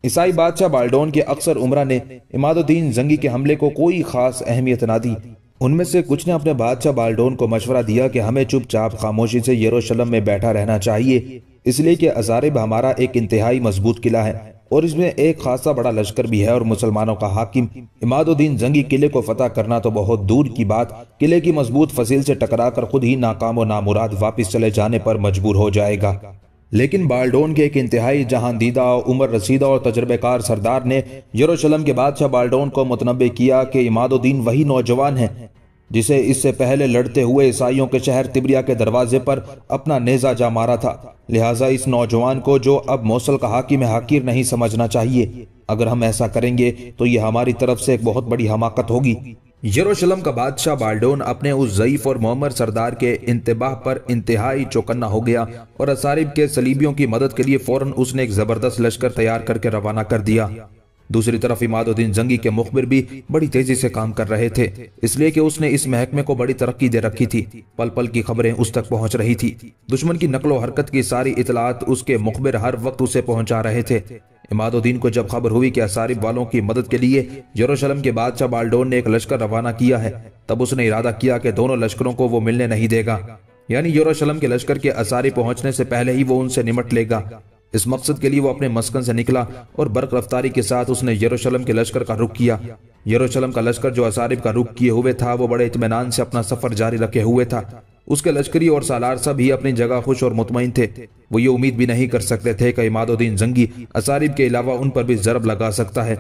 ईसाई बादशाह बाल्डोन के अक्सर उम्र ने इमादुद्दीन जंगी के हमले को कोई खास अहमियत ना दी उनमें से कुछ ने अपने बादशाह बाल्डोन को मशवरा दिया कि हमें चुपचाप खामोशी से यरूशलम में बैठा रहना चाहिए इसलिए कि अजारब हमारा एक इंतहाई मजबूत किला है और इसमें एक खासा बड़ा लश्कर भी है और मुसलमानों का हाकिम इमादुद्दीन जंगी किले को फतह करना तो बहुत दूर की बात किले की मजबूत फसील से टकरा कर खुद ही नाकाम और नामुराद वापस चले जाने पर मजबूर हो जाएगा लेकिन बाल्डोन के एक इंतहाई जहांदीदा उमर रसीदा और तजर्बेकार सरदार ने यरूशलेम के बादशाह बाल्डोन को मुतनबे किया कि इमादुद्दीन वही नौजवान है जिसे इससे पहले लड़ते हुए ईसाइयों के शहर तिबरिया के दरवाजे पर अपना नेजा जा मारा था लिहाजा इस नौजवान को जो अब मौसल का हाकिम हाकिर नहीं समझना चाहिए अगर हम ऐसा करेंगे तो ये हमारी तरफ से एक बहुत बड़ी हमाकत होगी यरूशलेम का बादशाह बाल्डोन अपने उस जयीफ और मोहम्मद सरदार के इंतबाह पर इंतहाई चौकन्ना हो गया और असारिब के सलीबियों की मदद के लिए फौरन उसने एक जबरदस्त लश्कर तैयार करके रवाना कर दिया दूसरी तरफ इमादुद्दीन जंगी के मुखबिर भी बड़ी तेजी से काम कर रहे थे इसलिए कि उसने इस महकमे को बड़ी तरक्की दे रखी थी पल पल की खबरें उस तक पहुंच रही थी दुश्मन की नकलो हरकत की सारी इतलात उसके मुखबिर हर वक्त उसे पहुंचा रहे थे इमादुद्दीन को जब खबर हुई कि असारिब वालों की मदद के लिए यरूशलेम के बादशाह बाल्डोन ने एक लश्कर रवाना किया है तब उसने इरादा किया कि दोनों लश्करों को वो मिलने नहीं देगा यानी यरूशलेम के लश्कर के असारी पहुंचने से पहले ही वो उनसे निमट लेगा इस मकसद के लिए वो अपने मस्कन से निकला और बर्क रफ्तारी के साथ उसने यरूशलेम के लश्कर का रुख किया यरूशलेम का लश्कर जो असारिब का रुख किए हुए था वो बड़े इतमान से अपना सफर जारी रखे हुए था उसके लश्करी और सालार सब ही अपनी जगह खुश और मुतमिन थे वो ये उम्मीद भी नहीं कर सकते थे कि इमादुद्दीन जंगी असारिब के अलावा उन पर भी जरब लगा सकता है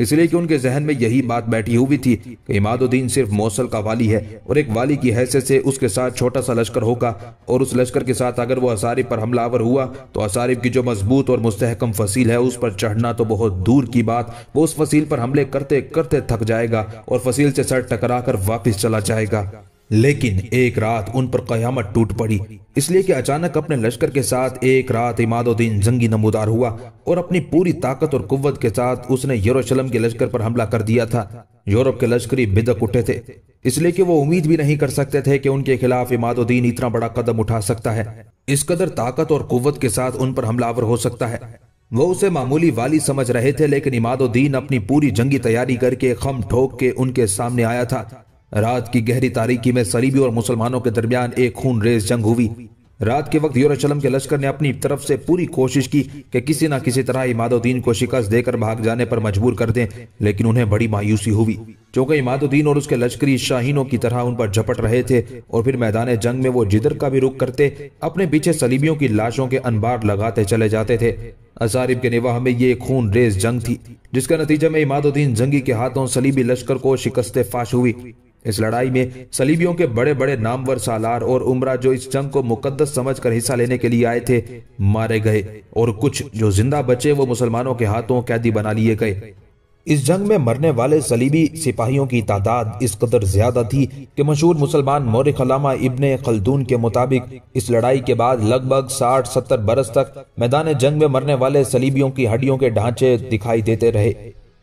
इसलिए कि उनके जहन में यही बात बैठी हुई थी कि इमादुद्दीन सिर्फ मौसल का वाली है और एक वाली की हैसियत से उसके साथ छोटा सा लश्कर होगा और उस लश्कर के साथ अगर वो असारिफ़ पर हमलावर हुआ तो असारिफ़ की जो मजबूत और मुस्तहकम फसील है उस पर चढ़ना तो बहुत दूर की बात वो उस फसील पर हमले करते करते थक जाएगा और फसील से सर टकरा कर वापस चला जाएगा लेकिन एक रात उन पर कयामत टूट पड़ी इसलिए कि अचानक अपने लश्कर के साथ एक रात इमादुद्दीन जंगी नमोदार हुआ और अपनी पूरी ताकत और कुत के साथ उसने यरूशलेम के लश्कर पर हमला कर दिया था यूरोप के लश्करी बिदक उठे थे इसलिए कि वो उम्मीद भी नहीं कर सकते थे कि उनके खिलाफ इमादुद्दीन इतना बड़ा कदम उठा सकता है इस कदर ताकत और कुत के साथ उन पर हमलावर हो सकता है वो उसे मामूली वाली समझ रहे थे लेकिन इमादुद्दीन अपनी पूरी जंगी तैयारी करके खम ठोक के उनके सामने आया था रात की गहरी तारीखी में सलीबी और मुसलमानों के दरमियान एक खून रेस जंग हुई रात के वक्त यूरोशलम के लश्कर ने अपनी तरफ से पूरी कोशिश की कि किसी न किसी तरह इमादुद्दीन को शिकस्त देकर भाग जाने पर मजबूर कर दें लेकिन उन्हें बड़ी मायूसी हुई चूंकि इमादुद्दीन और उसके लश्करी शाहीनों की तरह उन पर झपट रहे थे और फिर मैदान जंग में वो जिधर का भी रुख करते अपने पीछे सलीबियों की लाशों के अनबार लगाते चले जाते थे असारिब के निवाह में ये खून रेस जंग थी जिसका नतीजा में इमादुद्दीन जंगी के हाथों सलीबी लश्कर को शिकस्त फाश हुई इस लड़ाई में सलीबियों के बड़े बड़े नामवर सालार और उमरा जो इस जंग को मुकद्दस समझकर हिस्सा लेने के लिए आए थे मारे गए और कुछ जो जिंदा बचे वो मुसलमानों के हाथों कैदी बना लिए गए इस जंग में मरने वाले सलीबी सिपाहियों की तादाद इस कदर ज्यादा थी कि मशहूर मुसलमान अलामा इब्ने खलदून के मुताबिक इस लड़ाई के बाद लगभग 60-70 बरस तक मैदान जंग में मरने वाले सलीबियों की हड्डियों के ढांचे दिखाई देते रहे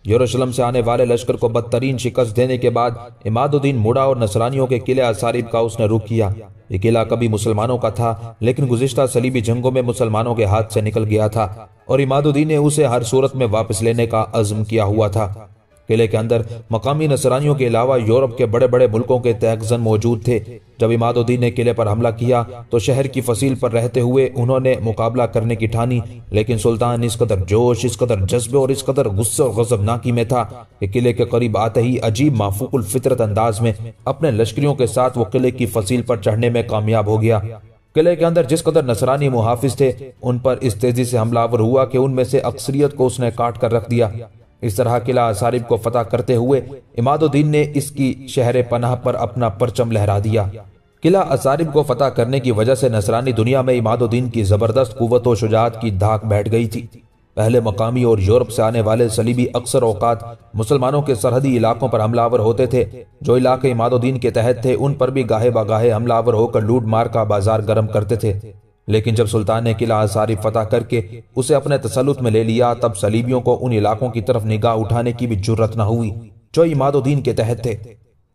यरूशलम से आने वाले लश्कर को बदतरीन शिकस्त देने के बाद इमादुद्दीन मुड़ा और नसरानियों के किले असारिब का उसने रुख किया ये किला कभी मुसलमानों का था लेकिन गुजशत सलीबी जंगों में मुसलमानों के हाथ से निकल गया था और इमादुद्दीन ने उसे हर सूरत में वापस लेने का अज़म किया हुआ था किले के अंदर मकामी नसरानियों के अलावा यूरोप के बड़े बड़े मुल्कों के तहजन मौजूद थे जब इमादुद्दीन ने किले पर हमला किया तो शहर की फसील पर रहते हुए उन्होंने मुकाबला करने की ठानी लेकिन सुल्तान इस कदर जोश इस कदर जज्बे और इस कदर गुस्से और गजबनाकी में था कि किले के करीब आते ही अजीब माफूकुल फितरत अंदाज में अपने लश्करियों के साथ वो किले की फसील पर चढ़ने में कामयाब हो गया किले के अंदर जिस कदर नसरानी मुहाफिज थे उन पर इस तेजी से हमलावर हुआ कि उनमें से अक्सरियत को उसने काट कर रख दिया इस तरह किला असारिब को फतह करते हुए इमादुद्दीन ने इसकी शहर पनाह पर अपना परचम लहरा दिया किला असारिब को फतह करने की वजह से नसरानी दुनिया में इमादुद्दीन की ज़बरदस्त कुत व शुजात की धाक बैठ गई थी पहले मकामी और यूरोप से आने वाले सलीबी अक्सर औकात मुसलमानों के सरहदी इलाकों पर हमलावर होते थे जो इलाके इमादुद्दीन के तहत थे उन पर भी गाहे बागाहे हमलावर होकर लूट मार का बाजार गर्म करते थे लेकिन जब सुल्तान ने किला आसारी फतह करके उसे अपने तसलुत में ले लिया तब सलीबियों को उन इलाकों की तरफ निगाह उठाने की भी जरूरत न हुई जो इमादुद्दीन के तहत थे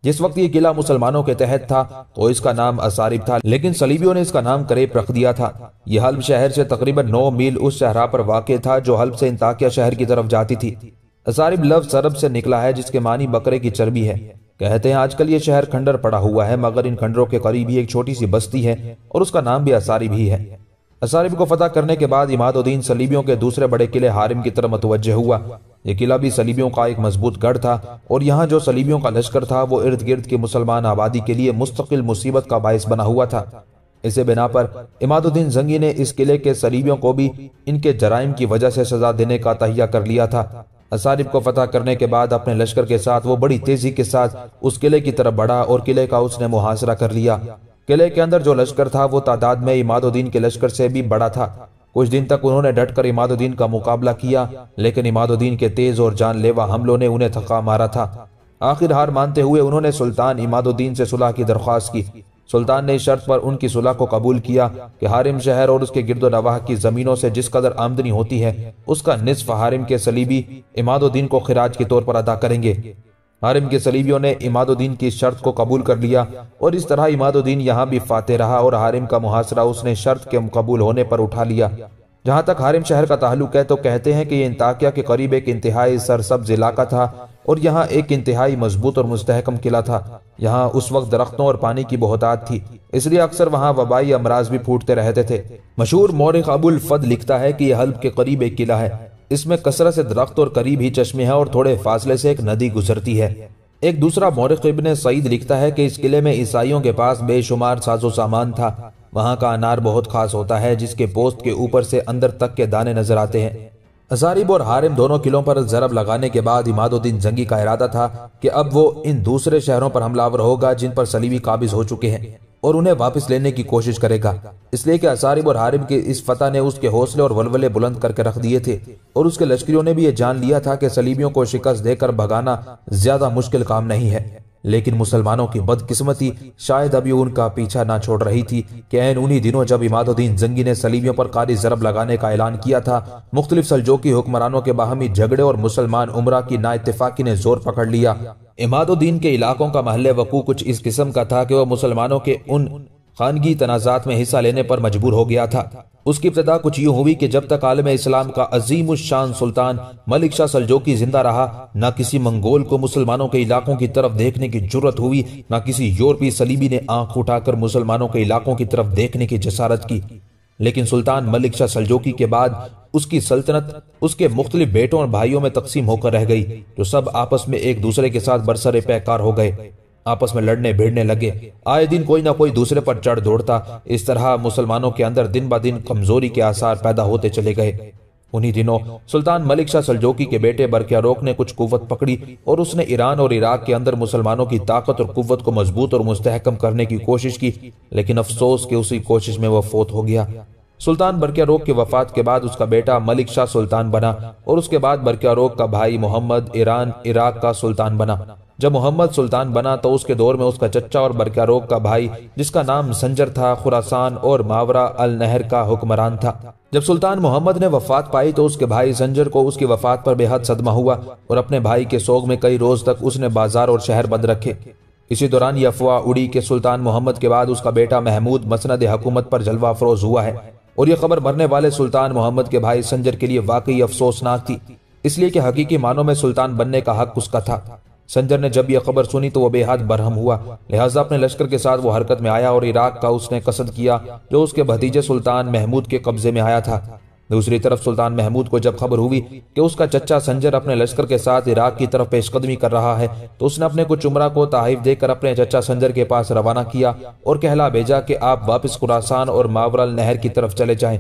जिस वक्त ये किला मुसलमानों के तहत था तो इसका नाम असारिब था लेकिन सलीबियों ने इसका नाम करेब रख दिया था यह हल्ब शहर से तकरीबन नौ मील उस शहरा पर वाक़ था जो हल्ब से इंताकिया शहर की तरफ जाती थी असारिब लफ्ज सरब से निकला है जिसके मानी बकरे की चर्बी है कहते हैं आजकल ये शहर खंडर पड़ा हुआ है मगर इन खंडरों के करीब ही एक छोटी सी बस्ती है और उसका नाम भी असारिब ही है असारिब को फतह करने के बाद इमादुद्दीन सलीबियों के दूसरे बड़े किले हारिम की तरह मतवजह हुआ ये किला भी सलीबियों का एक मजबूत गढ़ था और यहाँ जो सलीबियों का लश्कर था वो इर्द गिर्द की मुसलमान आबादी के लिए मुस्तकिल मुसीबत का बायस बना हुआ था इसे बिना पर इमादुद्दीन जंगी ने इस किले के सलीबियों को भी इनके जराइम की वजह से सजा देने का तहिया कर लिया था असारिब को फतह करने के बाद अपने लश्कर के साथ वो बड़ी तेजी के साथ उस किले की तरफ बढ़ा और किले का उसने मुहासरा कर लिया किले के अंदर जो लश्कर था वो तादाद में इमादुद्दीन के लश्कर से भी बड़ा था कुछ दिन तक उन्होंने डटकर इमादुद्दीन का मुकाबला किया लेकिन इमादुद्दीन के तेज और जानलेवा हमलों ने उन्हें थका मारा था आखिर हार मानते हुए उन्होंने सुल्तान इमादुद्दीन से सुलह की दरख्वास्त की सुल्तान ने इस शर्त पर उनकी सुलह को कबूल किया कि हारिम शहर और उसके गिरदो नवाह की ज़मीनों से जिस कदर आमदनी होती है उसका निसफ हारिम के सलीबी इमादुद्दीन को खराज के तौर पर अदा करेंगे हारिम के सलीबियों ने इमादुद्दीन की शर्त को कबूल कर लिया और इस तरह इमादुद्दीन यहाँ भी फाते रहा और हारिम का मुहासरा उसने शर्त के कबूल होने पर उठा लिया जहाँ तक हारिम शहर का ताल्लुक है तो कहते हैं कि ये इंताकिया के करीब एक इंतहाई सरसब्ज इलाका था और यहाँ एक इंतहाई मजबूत और मुस्तहकम किला था यहाँ उस वक्त दरख्तों और पानी की बहुतात थी इसलिए अक्सर वहाँ वबाई अमराज भी फूटते रहते थे मशहूर मौरख अबुल फद लिखता है कि यह हल्ब के करीब एक किला है इसमें कसरत से दरख्त और करीब ही चश्मे हैं और थोड़े फासले से एक नदी गुजरती है एक दूसरा मौरख इबन सईद लिखता है कि इस किले में ईसाइयों के पास बेशुमार साजो सामान था वहाँ का अनार बहुत खास होता है जिसके पोस्त के ऊपर से अंदर तक के दाने नजर आते हैं अजारिब और हारिम दोनों किलों पर जरब लगाने के बाद इमादुद्दीन जंगी का इरादा था कि अब वो इन दूसरे शहरों पर हमलावर होगा जिन पर सलीबी काबिज हो चुके हैं और उन्हें वापस लेने की कोशिश करेगा इसलिए कि असारिब और हारिम के इस फतह ने उसके हौसले और वलवले बुलंद करके रख दिए थे और उसके लश्करियों ने भी ये जान लिया था कि सलीबियों को शिकस्त देकर भगाना ज्यादा मुश्किल काम नहीं है लेकिन मुसलमानों की बदकिस्मती शायद अभी उनका पीछा ना छोड़ रही थी कि एन उन्हीं दिनों जब इमादुद्दीन जंगी ने सलीबियों पर कारी जरब लगाने का ऐलान किया था मुख्तलिफ सलजोकी हुक्मरानों के बाहमी झगड़े और मुसलमान उमरा की नाइतफाकी ने जोर पकड़ लिया इमादुद्दीन के इलाकों का महल वकू कुछ इस किस्म का था कि वह मुसलमानों के उन खानगी तनाजात में हिस्सा लेने पर मजबूर हो गया था उसकी इब्तदा कुछ यूं हुई कि जब तक आलम इस्लाम का अजीम शान सुल्तान मलिक शाह सलजोकी जिंदा रहा न किसी मंगोल को मुसलमानों के इलाकों की तरफ देखने की जरूरत हुई न किसी यूरोपीय सलीबी ने आंख उठाकर मुसलमानों के इलाकों की तरफ देखने की जसारत की लेकिन सुल्तान मलिक शाह सलजोकी के बाद उसकी सल्तनत उसके मुख्तलिफ बेटों और भाइयों में तकसीम होकर रह गई जो सब आपस में एक दूसरे के साथ बरसरे पैकार हो गए आपस में लड़ने भिड़ने लगे आए दिन कोई ना कोई दूसरे पर चढ़ दौड़ता इस तरह मुसलमानों के अंदर दिन ब दिन कमजोरी के आसार पैदा होते चले गए उन्हीं दिनों सुल्तान मलिक शाह सलजोकी के बेटे बरक्यारोक ने कुछ कुवत पकड़ी और उसने ईरान और इराक के अंदर मुसलमानों की ताकत और कुवत को मजबूत और मुस्तहकम करने की कोशिश की लेकिन अफसोस के उसी कोशिश में वह फोत हो गया सुल्तान रोक के वफात के बाद उसका बेटा मलिक शाह सुल्तान बना और उसके बाद रोक का भाई मोहम्मद ईरान इराक का सुल्तान बना जब मोहम्मद सुल्तान बना तो उसके दौर में उसका चच्चा और बरकारोग का भाई जिसका नाम संजर था खुरासान और मावरा अल नहर का हुक्मरान था जब सुल्तान मोहम्मद ने वफात पाई तो उसके भाई संजर को उसकी वफात पर बेहद सदमा हुआ और अपने भाई के सोग में कई रोज तक उसने बाजार और शहर बंद रखे इसी दौरान यह अफवाह उड़ी के सुल्तान मोहम्मद के बाद उसका बेटा महमूद मसनद हकूमत पर जलवा अफरोज हुआ है और यह खबर मरने वाले सुल्तान मोहम्मद के भाई संजर के लिए वाकई अफसोसनाक थी इसलिए कि हकीकी मानों में सुल्तान बनने का हक उसका था संजर ने जब यह खबर सुनी तो वह बेहद बरहम हुआ लिहाजा अपने लश्कर के साथ वो हरकत में आया और इराक का उसने कसद किया जो उसके भतीजे सुल्तान महमूद के कब्जे में आया था दूसरी तरफ सुल्तान महमूद को जब खबर हुई कि उसका चचा संजर अपने लश्कर के साथ इराक की तरफ पेशकदमी कर रहा है तो उसने अपने कुछ उमरा को तहिफ देकर अपने चचा संजर के पास रवाना किया और कहला भेजा कि आप वापस खुरासान और मावरल नहर की तरफ चले जाएं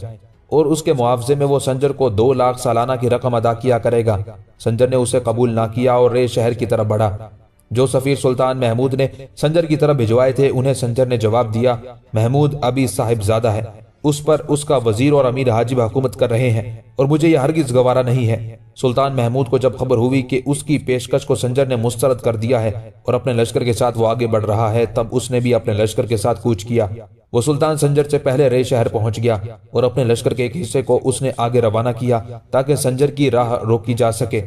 और उसके मुआवजे में वो संजर को दो लाख सालाना की रकम अदा किया करेगा संजर ने उसे कबूल ना किया और रे शहर की तरफ बढ़ा जो सफ़ीर सुल्तान महमूद ने संजर की तरफ भिजवाए थे उन्हें संजर ने जवाब दिया महमूद अभी साहिबजादा है उस पर उसका वजीर और अमीर हाजिब हुकूमत कर रहे हैं और मुझे यह हरगिज गवारा नहीं है सुल्तान महमूद को जब खबर हुई कि उसकी पेशकश को संजर ने मुस्तरद कर दिया है और अपने लश्कर के साथ वो आगे बढ़ रहा है तब उसने भी अपने लश्कर के साथ कूच किया वो सुल्तान संजर से पहले रे शहर पहुंच गया और अपने लश्कर के एक हिस्से को उसने आगे रवाना किया ताकि संजर की राह रोकी जा सके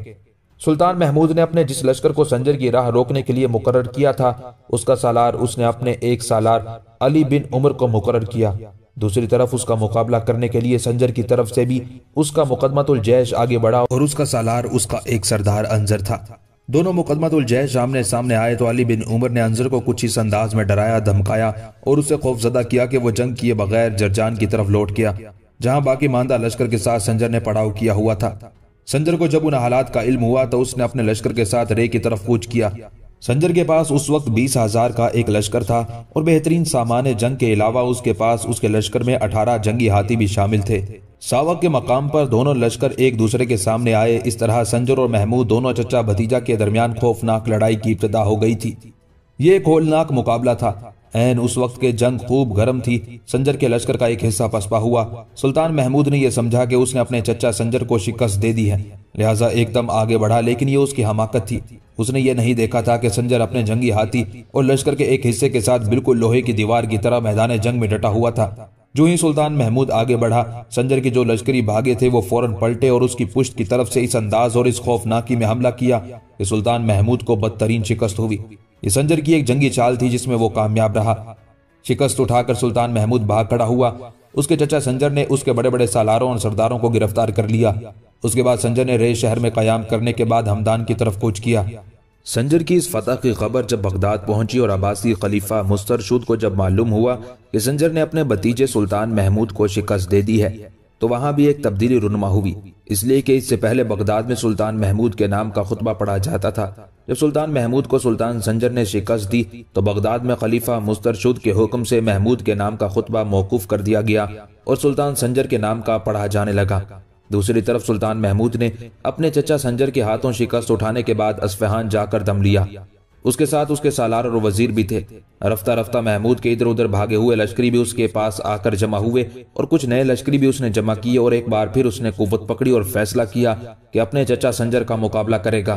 सुल्तान महमूद ने अपने जिस लश्कर को संजर की राह रोकने के लिए मुकर किया था उसका सालार उसने अपने एक सालार अली बिन उमर को मुकर किया दूसरी तरफ उसका मुकाबला करने के लिए संजर की तरफ से भी उसका तो जैश आगे बढ़ा और उसका सालार उसका एक सरदार अंजर था दोनों मुकदमतुलजैन सामने सामने आए तो अली बिन उमर ने अंजर को कुछ इस अंदाज में डराया धमकाया और उसे खौफजदा किया कि वह जंग किए बगैर जरजान की तरफ लौट गया जहां बाकी मांदा लश्कर के साथ संजर ने पड़ाव किया हुआ था संजर को जब उन हालात का इल्म हुआ तो उसने अपने लश्कर के साथ रे की तरफ कूच किया संजर के पास उस वक्त बीस हजार का एक लश्कर था और बेहतरीन सामान्य जंग के अलावा उसके पास उसके लश्कर में अठारह जंगी हाथी भी शामिल थे सावक के मकाम पर दोनों लश्कर एक दूसरे के सामने आए इस तरह संजर और महमूद दोनों चचा भतीजा के दरमियान खौफनाक लड़ाई की इब्तदा हो गई थी ये एक होलनाक मुकाबला था एन उस वक्त के जंग खूब गर्म थी संजर के लश्कर का एक हिस्सा पसपा हुआ सुल्तान महमूद ने यह समझा कि उसने अपने चचा संजर को शिकस्त दे दी है लिहाजा एकदम आगे बढ़ा लेकिन ये उसकी हमाकत थी उसने ये नहीं देखा था कि संजर अपने जंगी हाथी और लश्कर के एक हिस्से के साथ बिल्कुल लोहे की दीवार की तरह मैदान जंग में डटा हुआ था जो ही सुल्तान महमूद आगे बढ़ा संजर के जो लश्करी भागे थे वो फौरन पलटे और उसकी पुष्ट की तरफ से इस अंदाज और इस खौफनाकी में हमला किया कि सुल्तान महमूद को बदतरीन शिकस्त हुई ये संजर की एक जंगी चाल थी जिसमें वो कामयाब रहा शिकस्त उठाकर सुल्तान महमूद भाग खड़ा हुआ उसके चचा संजर ने उसके बड़े बड़े सालारों और सरदारों को गिरफ्तार कर लिया उसके बाद संजर ने रे शहर में कयाम करने के बाद हमदान की तरफ कूच किया संजर की इस फतह की खबर जब बगदाद पहुंची और अबासी खलीफा मुस्तरशुद को जब मालूम हुआ कि संजर ने अपने भतीजे सुल्तान महमूद को शिकस्त दे दी है तो वहां भी एक तब्दीली रुनमा हुई इसलिए कि इससे पहले बगदाद में सुल्तान महमूद के नाम का खुतबा पढ़ा जाता था जब सुल्तान महमूद को सुल्तान संजर ने शिकस्त दी तो बगदाद में खलीफा मुस्तरशुद के हुक्म से महमूद के नाम का खुतबा मौकूफ कर दिया गया और सुल्तान संजर के नाम का पढ़ा जाने लगा दूसरी तरफ सुल्तान महमूद ने अपने चचा संजर के हाथों शिकस्त उठाने के बाद असफहान जाकर दम लिया उसके साथ उसके सालार और वजीर भी थे रफ्ता रफ्ता महमूद के इधर उधर भागे हुए लश्करी भी उसके पास आकर जमा हुए और कुछ नए लश्करी भी उसने जमा किए और एक बार फिर उसने कुत पकड़ी और फैसला किया कि अपने चचा संजर का मुकाबला करेगा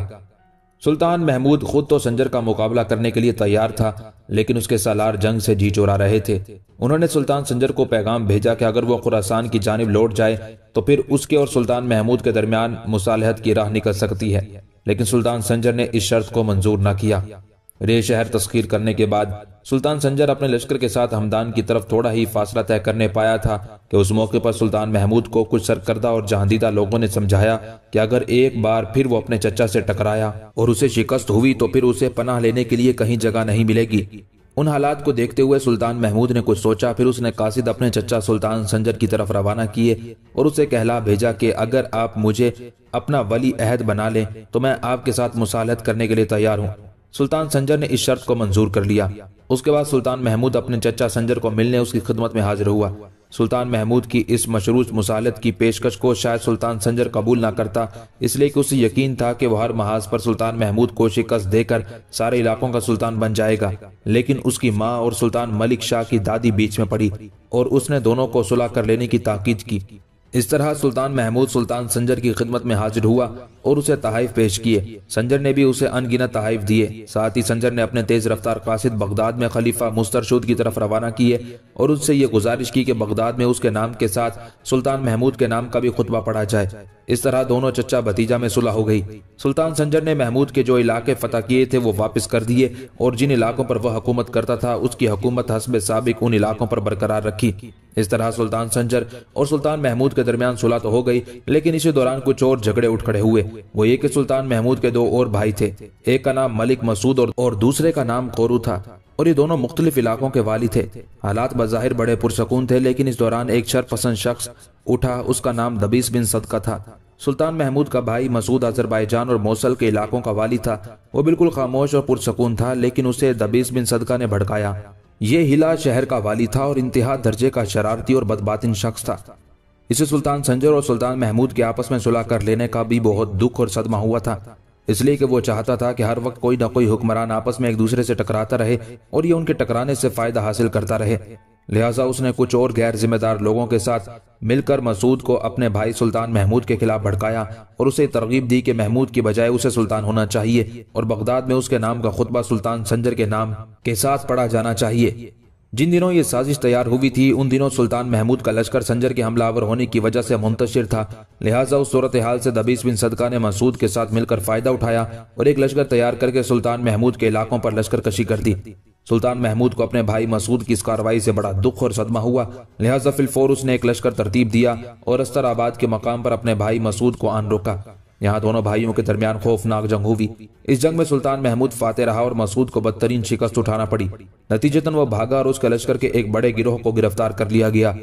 सुल्तान महमूद खुद तो संजर का मुकाबला करने के लिए तैयार था लेकिन उसके सालार जंग से जी चोरा रहे थे उन्होंने सुल्तान संजर को पैगाम भेजा कि अगर वो खुरासान की जानब लौट जाए तो फिर उसके और सुल्तान महमूद के दरमियान मुसालहत की राह निकल सकती है लेकिन सुल्तान संजर ने इस शर्त को मंजूर न किया रे शहर तस्खीर करने के बाद सुल्तान संजर अपने लश्कर के साथ हमदान की तरफ थोड़ा ही फासला तय करने पाया था कि उस मौके पर सुल्तान महमूद को कुछ सरकर्दा और जहांदीदा लोगों ने समझाया कि अगर एक बार फिर वो अपने चचा से टकराया और उसे शिकस्त हुई तो फिर उसे पनाह लेने के लिए कहीं जगह नहीं मिलेगी उन हालात को देखते हुए सुल्तान महमूद ने कुछ सोचा फिर उसने कासिद अपने चचा सुल्तान संजर की तरफ रवाना किए और उसे कहला भेजा कि अगर आप मुझे अपना वली अहद बना लें तो मैं आपके साथ मुसालत करने के लिए तैयार हूँ सुल्तान संजर ने इस शर्त को मंजूर कर लिया उसके बाद सुल्तान महमूद अपने चचा संजर को मिलने उसकी खिदमत में हाजिर हुआ सुल्तान महमूद की इस मशरूज मुसालत की पेशकश को शायद सुल्तान संजर कबूल ना करता इसलिए कि उसे यकीन था कि वह हर महाज पर सुल्तान महमूद को शिकस्त देकर सारे इलाकों का सुल्तान बन जाएगा लेकिन उसकी माँ और सुल्तान मलिक शाह की दादी बीच में पड़ी और उसने दोनों को सुलह कर लेने की ताकीद की इस तरह सुल्तान महमूद सुल्तान संजर की खिदमत में हाजिर हुआ और उसे तहाइफ पेश किए संजर ने भी उसे अनगिनत तहाइफ दिए साथ ही संजर ने अपने तेज रफ्तार कासिद बगदाद में खलीफा मुस्तरशूद की तरफ रवाना किए और उससे ये गुजारिश की कि बगदाद में उसके नाम के साथ सुल्तान महमूद के नाम का भी खुतबा पढ़ा जाए इस तरह दोनों चचा भतीजा में सुलह हो गई सुल्तान संजर ने महमूद के जो इलाके फतह किए थे वो वापस कर दिए और जिन इलाकों पर वह हुकूमत करता था उसकी हुकूमत हसब सबक उन इलाकों पर बरकरार रखी इस तरह सुल्तान संजर और सुल्तान महमूद के दरमियान सुलह तो हो गई लेकिन इसी दौरान कुछ और झगड़े उठ खड़े हुए वो ये कि सुल्तान महमूद के दो और भाई थे एक का नाम मलिक मसूद और, और दूसरे का नाम कोरू था और ये दोनों मुख्तलिफ इलाकों के वाली थे हालात बज़ाहिर बड़े पुरसकून थे लेकिन इस दौरान एक पसंद शख्स उठा उसका नाम दबीस बिन सदका था सुल्तान महमूद का भाई मसूद अजरबैजान और मौसल के इलाकों का वाली था वो बिल्कुल खामोश और पुरसकून था लेकिन उसे दबीस बिन सदका ने भड़काया ये हिला शहर का वाली था और इंतहा दर्जे का शरारती और बदबातिन शख्स था इसे सुल्तान संजर और सुल्तान महमूद के आपस में सुलह कर लेने का भी बहुत दुख और सदमा हुआ था इसलिए कि वो चाहता था कि हर वक्त कोई ना कोई हुक्मरान आपस में एक दूसरे से टकराता रहे और ये उनके टकराने से फायदा हासिल करता रहे लिहाजा उसने कुछ और गैर जिम्मेदार लोगों के साथ मिलकर मसूद को अपने भाई सुल्तान महमूद के खिलाफ भड़काया और उसे तरगीब दी कि महमूद की बजाय उसे सुल्तान होना चाहिए और बगदाद में उसके नाम का खुतबा सुल्तान संजर के नाम के साथ पढ़ा जाना चाहिए जिन दिनों ये साजिश तैयार हुई थी उन दिनों सुल्तान महमूद का लश्कर संजर के हमलावर होने की वजह से मुंतशिर था लिहाजा उस सूरत हाल से दबीस बिन सदका ने मसूद के साथ मिलकर फ़ायदा उठाया और एक लश्कर तैयार करके सुल्तान महमूद के इलाकों पर लश्कर कशी कर दी सुल्तान महमूद को अपने भाई मसूद की इस कार्रवाई से बड़ा दुख और सदमा हुआ लिहाजा फिलफोर उसने एक लश्कर तरतीब दिया और अस्तर आबाद के मकाम पर अपने भाई मसूद को आन रोका यहाँ दोनों भाइयों के दरमियान खौफनाक जंग हुई इस जंग में सुल्तान महमूद फाते रहा और मसूद को बदतरीन शिकस्त उठाना पड़ी नतीजतन वह भागा और उसके लश्कर के एक बड़े गिरोह को गिरफ्तार कर लिया गया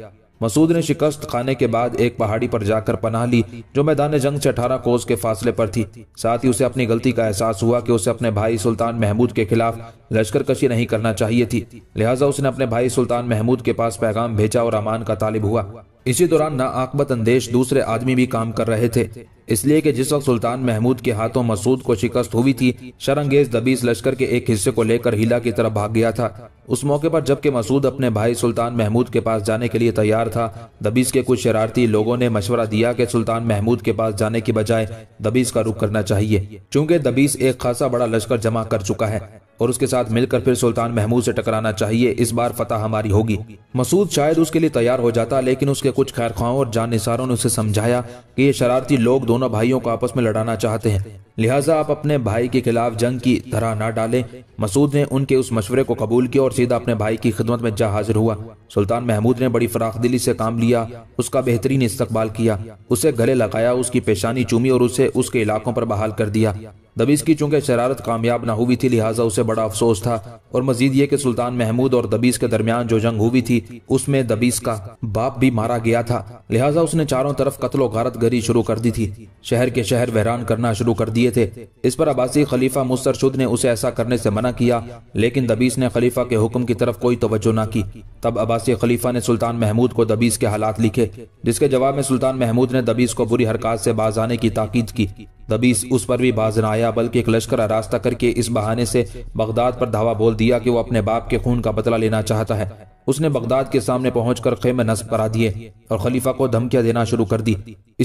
मसूद ने शिकस्त खाने के बाद एक पहाड़ी पर जाकर पनाह ली जो मैदान जंग से अठारह कोस के फासले पर थी साथ ही उसे अपनी गलती का एहसास हुआ कि उसे अपने भाई सुल्तान महमूद के खिलाफ लश्कर कशी नहीं करना चाहिए थी लिहाजा उसने अपने भाई सुल्तान महमूद के पास पैगाम भेजा और अमान का तालिब हुआ इसी दौरान ना आकबत अंदेश दूसरे आदमी भी काम कर रहे थे इसलिए कि जिस वक्त सुल्तान महमूद के हाथों मसूद को शिकस्त हुई थी शरंगेज दबीस लश्कर के एक हिस्से को लेकर हिला की तरफ भाग गया था उस मौके पर जबकि मसूद अपने भाई सुल्तान महमूद के पास जाने के लिए तैयार था दबीस के कुछ शरारती लोगों ने मशवरा दिया कि सुल्तान महमूद के पास जाने की बजाय दबीस का रुख करना चाहिए चूंकि दबीस एक खासा बड़ा लश्कर जमा कर चुका है और उसके साथ मिलकर फिर सुल्तान महमूद से टकराना चाहिए इस बार फतह हमारी होगी मसूद शायद उसके लिए तैयार हो जाता लेकिन उसके कुछ खैर और जान निसारों ने उसे समझाया कि ये शरारती लोग दोनों दोनों भाइयों को आपस में लड़ाना चाहते हैं लिहाजा आप अपने भाई के खिलाफ जंग की तरह ना डालें मसूद ने उनके उस मशवरे को कबूल किया और सीधा अपने भाई की खिदमत में जा हाजिर हुआ सुल्तान महमूद ने बड़ी फराख दिली से काम लिया उसका बेहतरीन इस्तकबाल किया उसे गले लगाया उसकी पेशानी चूमी और उसे उसके इलाकों पर बहाल कर दिया दबीज़ की चूंकि शरारत कामयाब ना हुई थी लिहाजा उसे बड़ा अफसोस था और मजीद ये कि सुल्तान महमूद और दबीज़ के दरमियान जो जंग हुई थी उसमें दबीज़ का बाप भी मारा गया था लिहाजा उसने चारों तरफ कत्लो गारत गरी शुरू कर दी थी शहर के शहर वहरान करना शुरू कर दिए थे इस पर अबासी खलीफा शुद्ध ने उसे ऐसा करने से मना किया लेकिन दबीस ने खलीफा के हुक्म की तरफ कोई तोज्जो ना की तब अबासी खलीफा ने सुल्तान महमूद को दबीस के हालात लिखे जिसके जवाब में सुल्तान महमूद ने दबीस को बुरी हरकत से बाज आने की ताकीद की दबीस उस पर भी बाज न आया बल्कि एक लश्कर रास्ता करके इस बहाने से बगदाद पर धावा बोल दिया कि वो अपने बाप के खून का बदला लेना चाहता है उसने बगदाद के सामने पहुंच कर खेमे नस्ब करा दिए और खलीफा को धमकियां देना शुरू कर दी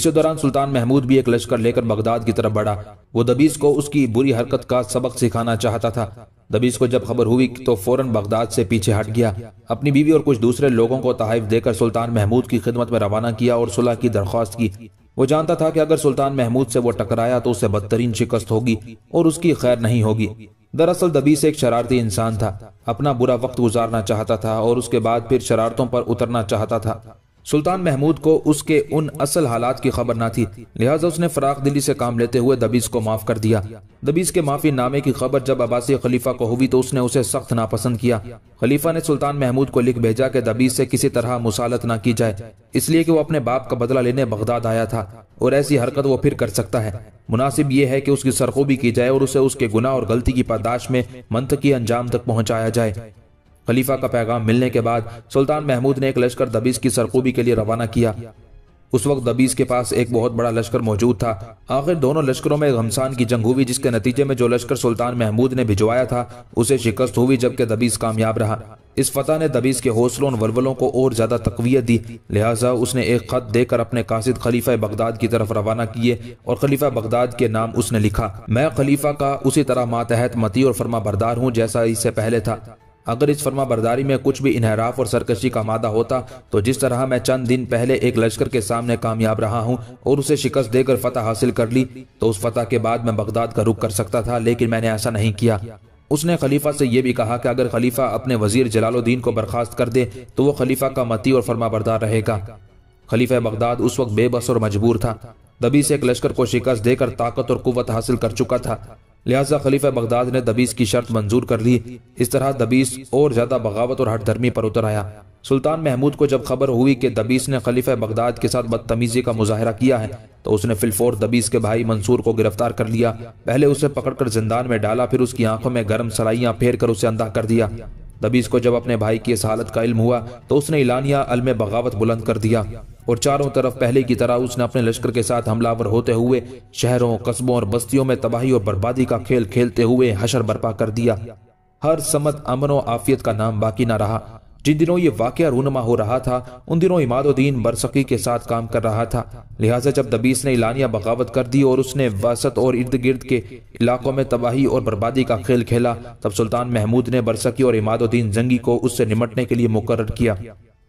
इसी दौरान सुल्तान महमूद भी एक लश्कर लेकर बगदाद की तरफ बढ़ा वो दबीस को उसकी बुरी हरकत का सबक सिखाना चाहता था दबीस को जब खबर हुई तो फौरन बगदाद से पीछे हट गया अपनी बीवी और कुछ दूसरे लोगों को तहफ देकर सुल्तान महमूद की खिदमत में रवाना किया और सुलह की दरख्वास्त की वो जानता था कि अगर सुल्तान महमूद से वो टकराया तो उसे बदतरीन शिकस्त होगी और उसकी खैर नहीं होगी दरअसल दबीस एक शरारती इंसान था अपना बुरा वक्त गुजारना चाहता था और उसके बाद फिर शरारतों पर उतरना चाहता था सुल्तान महमूद को उसके उन असल हालात की खबर ना थी लिहाजा उसने फराख दिली से काम लेते हुए दबीज को माफ कर दिया दबीज के माफी नामे की खबर जब अबासी खलीफा को हुई तो उसने उसे सख्त नापसंद किया खलीफा ने सुल्तान महमूद को लिख भेजा कि दबीज से किसी तरह मुसालत ना की जाए इसलिए कि वो अपने बाप का बदला लेने बगदाद आया था और ऐसी हरकत वो फिर कर सकता है मुनासिब ये है कि उसकी सरखोबी की जाए और उसे उसके गुना और गलती की पादाश में की अंजाम तक पहुंचाया जाए खलीफा का पैगाम मिलने के बाद सुल्तान महमूद ने एक लश्कर दबीस की सरकूबी के लिए रवाना किया उस वक्त दबीस के पास एक बहुत बड़ा लश्कर मौजूद था आखिर दोनों लश्करों में घमसान की जंग हुई जिसके नतीजे में जो लश्कर सुल्तान महमूद ने भिजवाया था उसे शिकस्त हुई जबकि दबीस कामयाब रहा इस फतह ने दबीस के हौसलों वलवलों को और ज़्यादा तकवीत दी लिहाजा उसने एक ख़त देकर अपने कासिद खलीफा बगदाद की तरफ रवाना किए और खलीफा बगदाद के नाम उसने लिखा मैं खलीफा का उसी तरह मातहत मती और फरमा बरदार हूँ जैसा इससे पहले था अगर इस फर्मा बरदारी में कुछ भी इनहराफ और सरकशी का मादा होता तो जिस तरह मैं चंद दिन पहले एक लश्कर के सामने कामयाब रहा हूँ और उसे शिकस्त देकर फतह हासिल कर ली तो उस फतह के बाद मैं बगदाद का रुख कर सकता था लेकिन मैंने ऐसा नहीं किया उसने खलीफा से यह भी कहा कि अगर खलीफा अपने वजीर जलालुद्दीन को बर्खास्त कर दे तो वो खलीफा का मती और फर्मा बरदार रहेगा खलीफा बगदाद उस वक्त बेबस और मजबूर था दबी से एक लश्कर को शिकस्त देकर ताकत और कुत हासिल कर चुका था लिहाजा खलीफा बगदाद ने दबीस की शर्त मंजूर कर ली इस तरह दबीस और ज्यादा बगावत और हटधर्मी पर उतर आया सुल्तान महमूद को जब खबर हुई कि दबीस ने खलीफा बगदाद के साथ बदतमीजी का मुजाहरा किया है तो उसने फिलफोर दबीस के भाई मंसूर को गिरफ्तार कर लिया पहले उसे पकड़कर जिंदान में डाला फिर उसकी आंखों में गर्म सराइया फेर कर उसे अंधा कर दिया तभी इसको जब अपने भाई की इस हालत का इल्म हुआ तो उसने इलानिया अलम बगावत बुलंद कर दिया और चारों तरफ पहले की तरह उसने अपने लश्कर के साथ हमलावर होते हुए शहरों कस्बों और बस्तियों में तबाही और बर्बादी का खेल खेलते हुए हशर बर्पा कर दिया हर समत अमन आफियत का नाम बाकी ना रहा जिन दिनों ये वाक़ रूनमा हो रहा था उन दिनों इमादुद्दीन बरसकी के साथ काम कर रहा था लिहाजा जब दबीस ने इलानिया बगावत कर दी और उसने वसत और इर्द गिर्द के इलाकों में तबाही और बर्बादी का खेल खेला तब सुल्तान महमूद ने बरसकी और इमादुद्दीन जंगी को उससे निमटने के लिए मुकर किया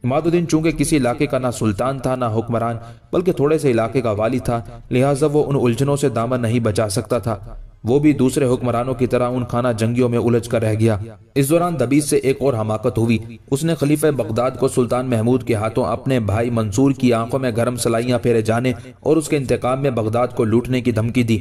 इमादुद्दीन चूंकि किसी इलाके का ना सुल्तान था ना हुक्मरान बल्कि थोड़े से इलाके का वाली था लिहाजा वो उन उलझनों से दामन नहीं बचा सकता था वो भी दूसरे हुक्मरानों की तरह उन खाना जंगियों में उलझ कर रह गया इस दौरान दबीज से एक और हमाकत हुई उसने खलीफे बगदाद को सुल्तान महमूद के हाथों अपने भाई मंसूर की आंखों में गर्म सलाइयाँ फेरे जाने और उसके इंतकाम में बगदाद को लूटने की धमकी दी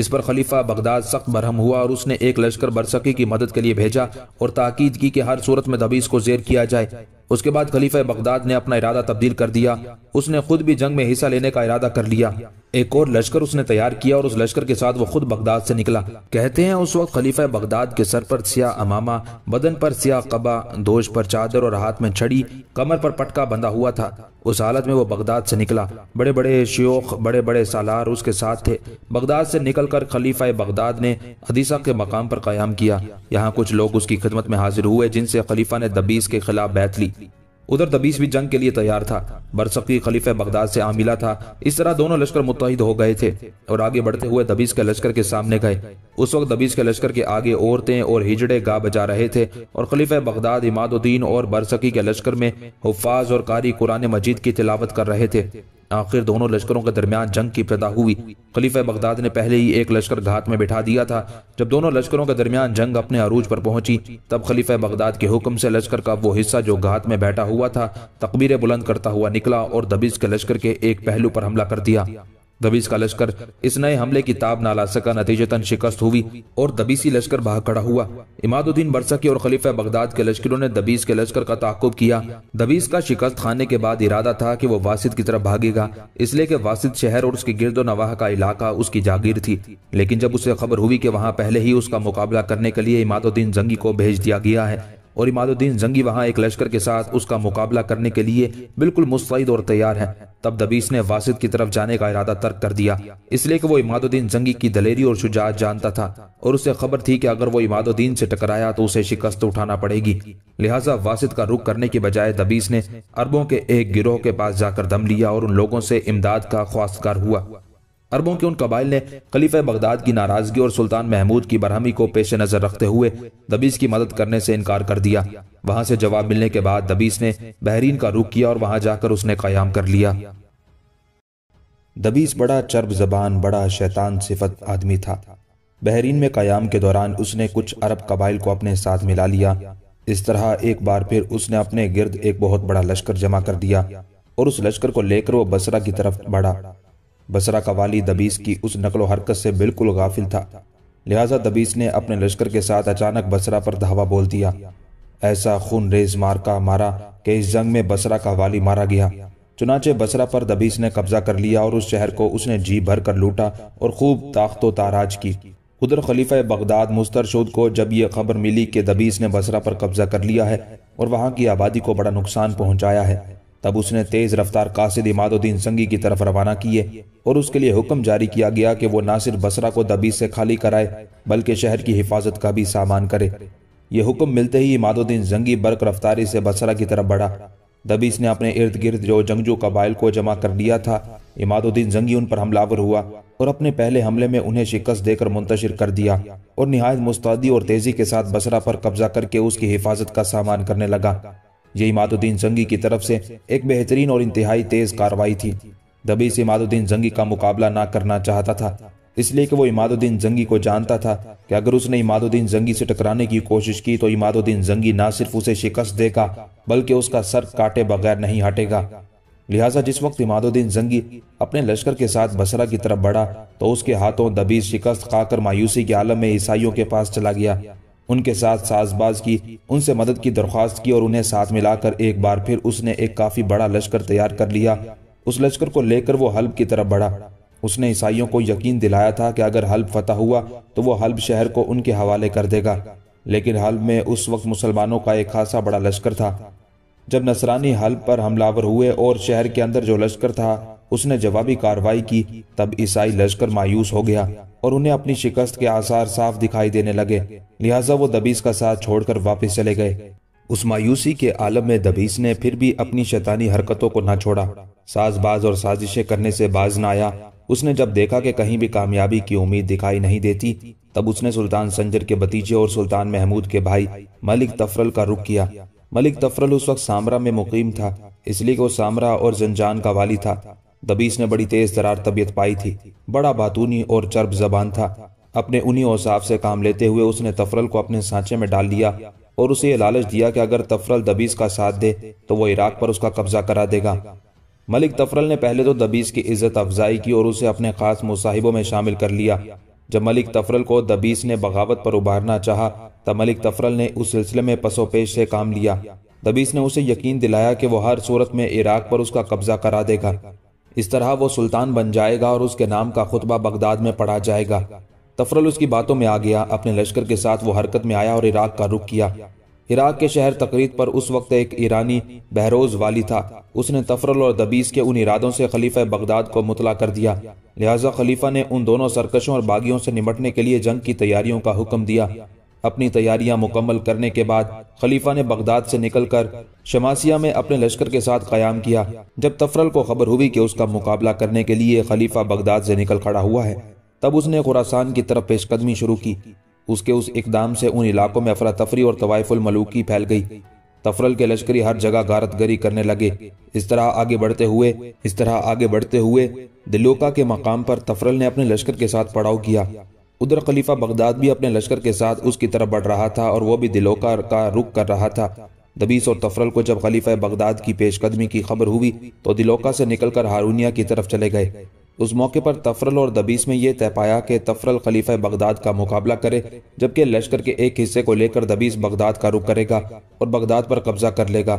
इस पर खलीफा बगदाद सख्त बरहम हुआ और उसने एक लश्कर बरसकी की मदद के लिए भेजा और ताकीद की कि हर सूरत में दबीज को जेर किया जाए उसके बाद खलीफा बगदाद ने अपना इरादा तब्दील कर दिया उसने खुद भी जंग में हिस्सा लेने का इरादा कर लिया एक और लश्कर उसने तैयार किया और उस लश्कर के साथ वो खुद बगदाद से निकला कहते हैं उस वक्त खलीफा बगदाद के सर पर सिया अमामा बदन पर सिया कबा दोष पर चादर और हाथ में छड़ी कमर पर पटका बंधा हुआ था उस हालत में वो बगदाद से निकला बड़े बड़े श्योख बड़े बड़े सालार उसके साथ थे बगदाद से निकलकर खलीफा बगदाद ने हदीसा के मकाम पर कायम किया यहाँ कुछ लोग उसकी खिदमत में हाजिर हुए जिनसे खलीफा ने दबीस के खिलाफ बैत ली उधर तबीस भी जंग के लिए तैयार था बरसकी खलीफे बगदाद से आमिला था इस तरह दोनों लश्कर मुतहद हो गए थे और आगे बढ़ते हुए दबीस के लश्कर के सामने गए उस वक्त दबीस के लश्कर के आगे औरतें और हिजड़े गा बजा रहे थे और खलीफे बगदाद इमादुद्दीन और बरसकी के लश्कर में हफाज और कारी कुरान मजीद की तिलावत कर रहे थे आखिर दोनों लश्करों के दरमियान जंग की पैदा हुई खलीफा बगदाद ने पहले ही एक लश्कर घात में बिठा दिया था जब दोनों लश्करों के दरमियान जंग अपने अरूज पर पहुंची तब खलीफा बगदाद के हुक्म से लश्कर का वो हिस्सा जो घात में बैठा हुआ था तकबीरें बुलंद करता हुआ निकला और दबीज के लश्कर के एक पहलू पर हमला कर दिया दबीस का लश्कर इस नए हमले की ताब ना ला सका नतीजतन शिकस्त हुई और दबीसी लश्कर भाग खड़ा हुआ इमादुद्दीन बरसकी और खलीफा बगदाद के लश्करों ने दबीस के लश्कर का ताकुब किया दबीस का शिकस्त खाने के बाद इरादा था कि वो वासिद की तरफ भागेगा इसलिए कि वासिद शहर और उसके गिरदो नवाह का इलाका उसकी जागीर थी लेकिन जब उसे खबर हुई की वहाँ पहले ही उसका मुकाबला करने के लिए इमादुद्दीन जंगी को भेज दिया गया है और इमादुद्दीन जंगी वहां एक लश्कर के साथ उसका मुकाबला करने के लिए बिल्कुल मुस्तैद और तैयार हैं तब दबीस ने वासिद की तरफ जाने का इरादा तर्क कर दिया इसलिए कि वो इमादुद्दीन जंगी की दलेरी और शुजात जानता था और उसे खबर थी कि अगर वो इमादुद्दीन से टकराया तो उसे शिकस्त उठाना पड़ेगी लिहाजा वासिद का रुख करने के बजाय दबीस ने अरबों के एक गिरोह के पास जाकर दम लिया और उन लोगों से इमदाद का ख्वास्तकार हुआ अरबों के उन कबाइल ने खलीफा बगदाद की नाराजगी और सुल्तान महमूद की बरहमी को पेश नज़र रखते हुए दबीस की मदद करने से इनकार कर दिया वहां से जवाब मिलने के बाद दबीस ने बहरीन का रुख किया और वहां जाकर उसने क्याम कर लिया दबीस बड़ा चर्ब जबान बड़ा शैतान सिफत आदमी था बहरीन में क्याम के दौरान उसने कुछ अरब कबाइल को अपने साथ मिला लिया इस तरह एक बार फिर उसने अपने गिर्द एक बहुत बड़ा लश्कर जमा कर दिया और उस लश्कर को लेकर वो बसरा की तरफ बढ़ा बसरा का वाली दबीस की उस नकलो हरकत से बिल्कुल गाफिल था लिहाजा दबीस ने अपने लश्कर के साथ अचानक बसरा पर धावा बोल दिया ऐसा खून रेज मारका मारा कि इस जंग में बसरा का वाली मारा गया चुनाचे बसरा पर दबीस ने कब्जा कर लिया और उस शहर को उसने जी भर कर लूटा और खूब ताख्तो ताराज की उधर खलीफा बगदाद शोद को जब यह खबर मिली कि दबीस ने बसरा पर कब्जा कर लिया है और वहाँ की आबादी को बड़ा नुकसान पहुँचाया है तब उसने तेज रफ्तार कासिद इमादुद्दीन संगी की तरफ रवाना किए और उसके लिए हुक्म जारी किया गया कि वो ना सिर्फ बसरा को दबी से खाली कराए बल्कि शहर की हिफाजत का भी सामान करे यह हुक्म मिलते ही इमादुद्दीन जंगी बर्क रफ्तारी से बसरा की तरफ बढ़ा दबीस ने अपने इर्द गिर्द जो जंगजू कबाइल को जमा कर लिया था इमादुद्दीन जंगी उन पर हमलावर हुआ और अपने पहले हमले में उन्हें शिकस्त देकर मुंतशिर कर दिया और नहायत मुस्तादी और तेजी के साथ बसरा पर कब्जा करके उसकी हिफाजत का सामान करने लगा ये इमादुद्दीन जंगी की तरफ से एक बेहतरीन और इंतहाई तेज कार्रवाई थी दबी से इमादुद्दीन जंगी का मुकाबला ना करना चाहता था इसलिए कि वो इमादुद्दीन जंगी को जानता था कि अगर उसने इमादुद्दीन जंगी से टकराने की कोशिश की तो इमादुद्दीन जंगी ना सिर्फ उसे शिकस्त देगा बल्कि उसका सर काटे बगैर नहीं हटेगा लिहाजा जिस वक्त इमादुद्दीन जंगी अपने लश्कर के साथ बसरा की तरफ बढ़ा तो उसके हाथों दबी शिकस्त खाकर मायूसी के आलम में ईसाइयों के पास चला गया उनके साथ साजबाज की उनसे मदद की दरख्वास्त की और उन्हें साथ मिलाकर एक बार फिर उसने एक काफ़ी बड़ा लश्कर तैयार कर लिया उस लश्कर को लेकर वो हल्ब की तरफ बढ़ा उसने ईसाइयों को यकीन दिलाया था कि अगर हल्ब फतह हुआ तो वो हल्ब शहर को उनके हवाले कर देगा लेकिन हल्ब में उस वक्त मुसलमानों का एक खासा बड़ा लश्कर था जब नसरानी हल पर हमलावर हुए और शहर के अंदर जो लश्कर था उसने जवाबी कार्रवाई की तब ईसाई लश्कर मायूस हो गया और उन्हें अपनी शिकस्त के आसार साफ दिखाई देने लगे लिहाजा वो दबीस का साथ छोड़कर वापस चले गए उस मायूसी के आलम में दबीस ने फिर भी अपनी शैतानी हरकतों को न छोड़ा साजबाज और साजिशें करने से बाज न आया उसने जब देखा कि कहीं भी कामयाबी की उम्मीद दिखाई नहीं देती तब उसने सुल्तान संजर के भतीजे और सुल्तान महमूद के भाई मलिक तफरल का रुख किया मलिक तफरल उस वक्त सामरा में मुकीम था इसलिए वो सामरा और जंजान का वाली था दबीस ने बड़ी तेज दरार तबीयत पाई थी बड़ा बातूनी और चर्ब जबान था अपने उन्हीं औसाफ से काम लेते हुए उसने तफरल को अपने सांचे में डाल लिया और उसे यह लालच दिया कि अगर तफरल दबीस का साथ दे तो वो इराक पर उसका कब्जा करा देगा मलिक तफरल ने पहले तो दबीस की इज्जत अफजाई की और उसे अपने खास मुसाहिबों में शामिल कर लिया जब मलिक तफरल को दबीस ने बगावत पर उभारना चाहा तमलिक तफरल ने उस सिलसिले में पसोपेश से काम लिया दबीस ने उसे यकीन दिलाया कि वो हर सूरत में इराक पर उसका कब्जा करा देगा इस तरह वो सुल्तान बन जाएगा और उसके नाम का खुतबा बगदाद में पढ़ा जाएगा तफरल उसकी बातों में आ गया अपने लश्कर के साथ वो हरकत में आया और इराक का रुख किया इराक के शहर तकरीद पर उस वक्त एक ईरानी बहरोज वाली था उसने तफरल और दबीस के उन इरादों से खलीफा बगदाद को मुतला कर दिया लिहाजा खलीफा ने उन दोनों सरकशों और बागियों से निमटने के लिए जंग की तैयारियों का हुक्म दिया अपनी तैयारियां मुकम्मल करने के बाद खलीफा ने बगदाद से निकलकर शमासिया में अपने लश्कर के साथ कयाम किया जब तफरल को खबर हुई कि उसका मुकाबला करने के लिए खलीफा बगदाद से निकल खड़ा हुआ है तब उसने खुरासान की तरफ पेशकदमी शुरू की उसके उस इकदाम से उन इलाकों में अफरा तफरी और तवाइफुलमलूकी फैल गई तफरल के लश्करी हर जगह गारत गरी करने लगे इस तरह आगे बढ़ते हुए इस तरह आगे बढ़ते हुए दिलोका के मकाम पर तफरल ने अपने लश्कर के साथ पड़ाव किया उधर खलीफा बगदाद भी अपने लश्कर के साथ उसकी तरफ बढ़ रहा था और वो भी दिलोका का रुख कर रहा था दबीस और तफरल को जब खलीफा बगदाद की पेशकदमी की खबर हुई तो दिलोका से निकलकर हारूनिया की तरफ चले गए उस मौके पर तफरल और दबीस में यह तय पाया कि तफरल खलीफा बगदाद का मुकाबला करे जबकि लश्कर के एक हिस्से को लेकर दबीस बगदाद का रुख करेगा और बगदाद पर कब्जा कर लेगा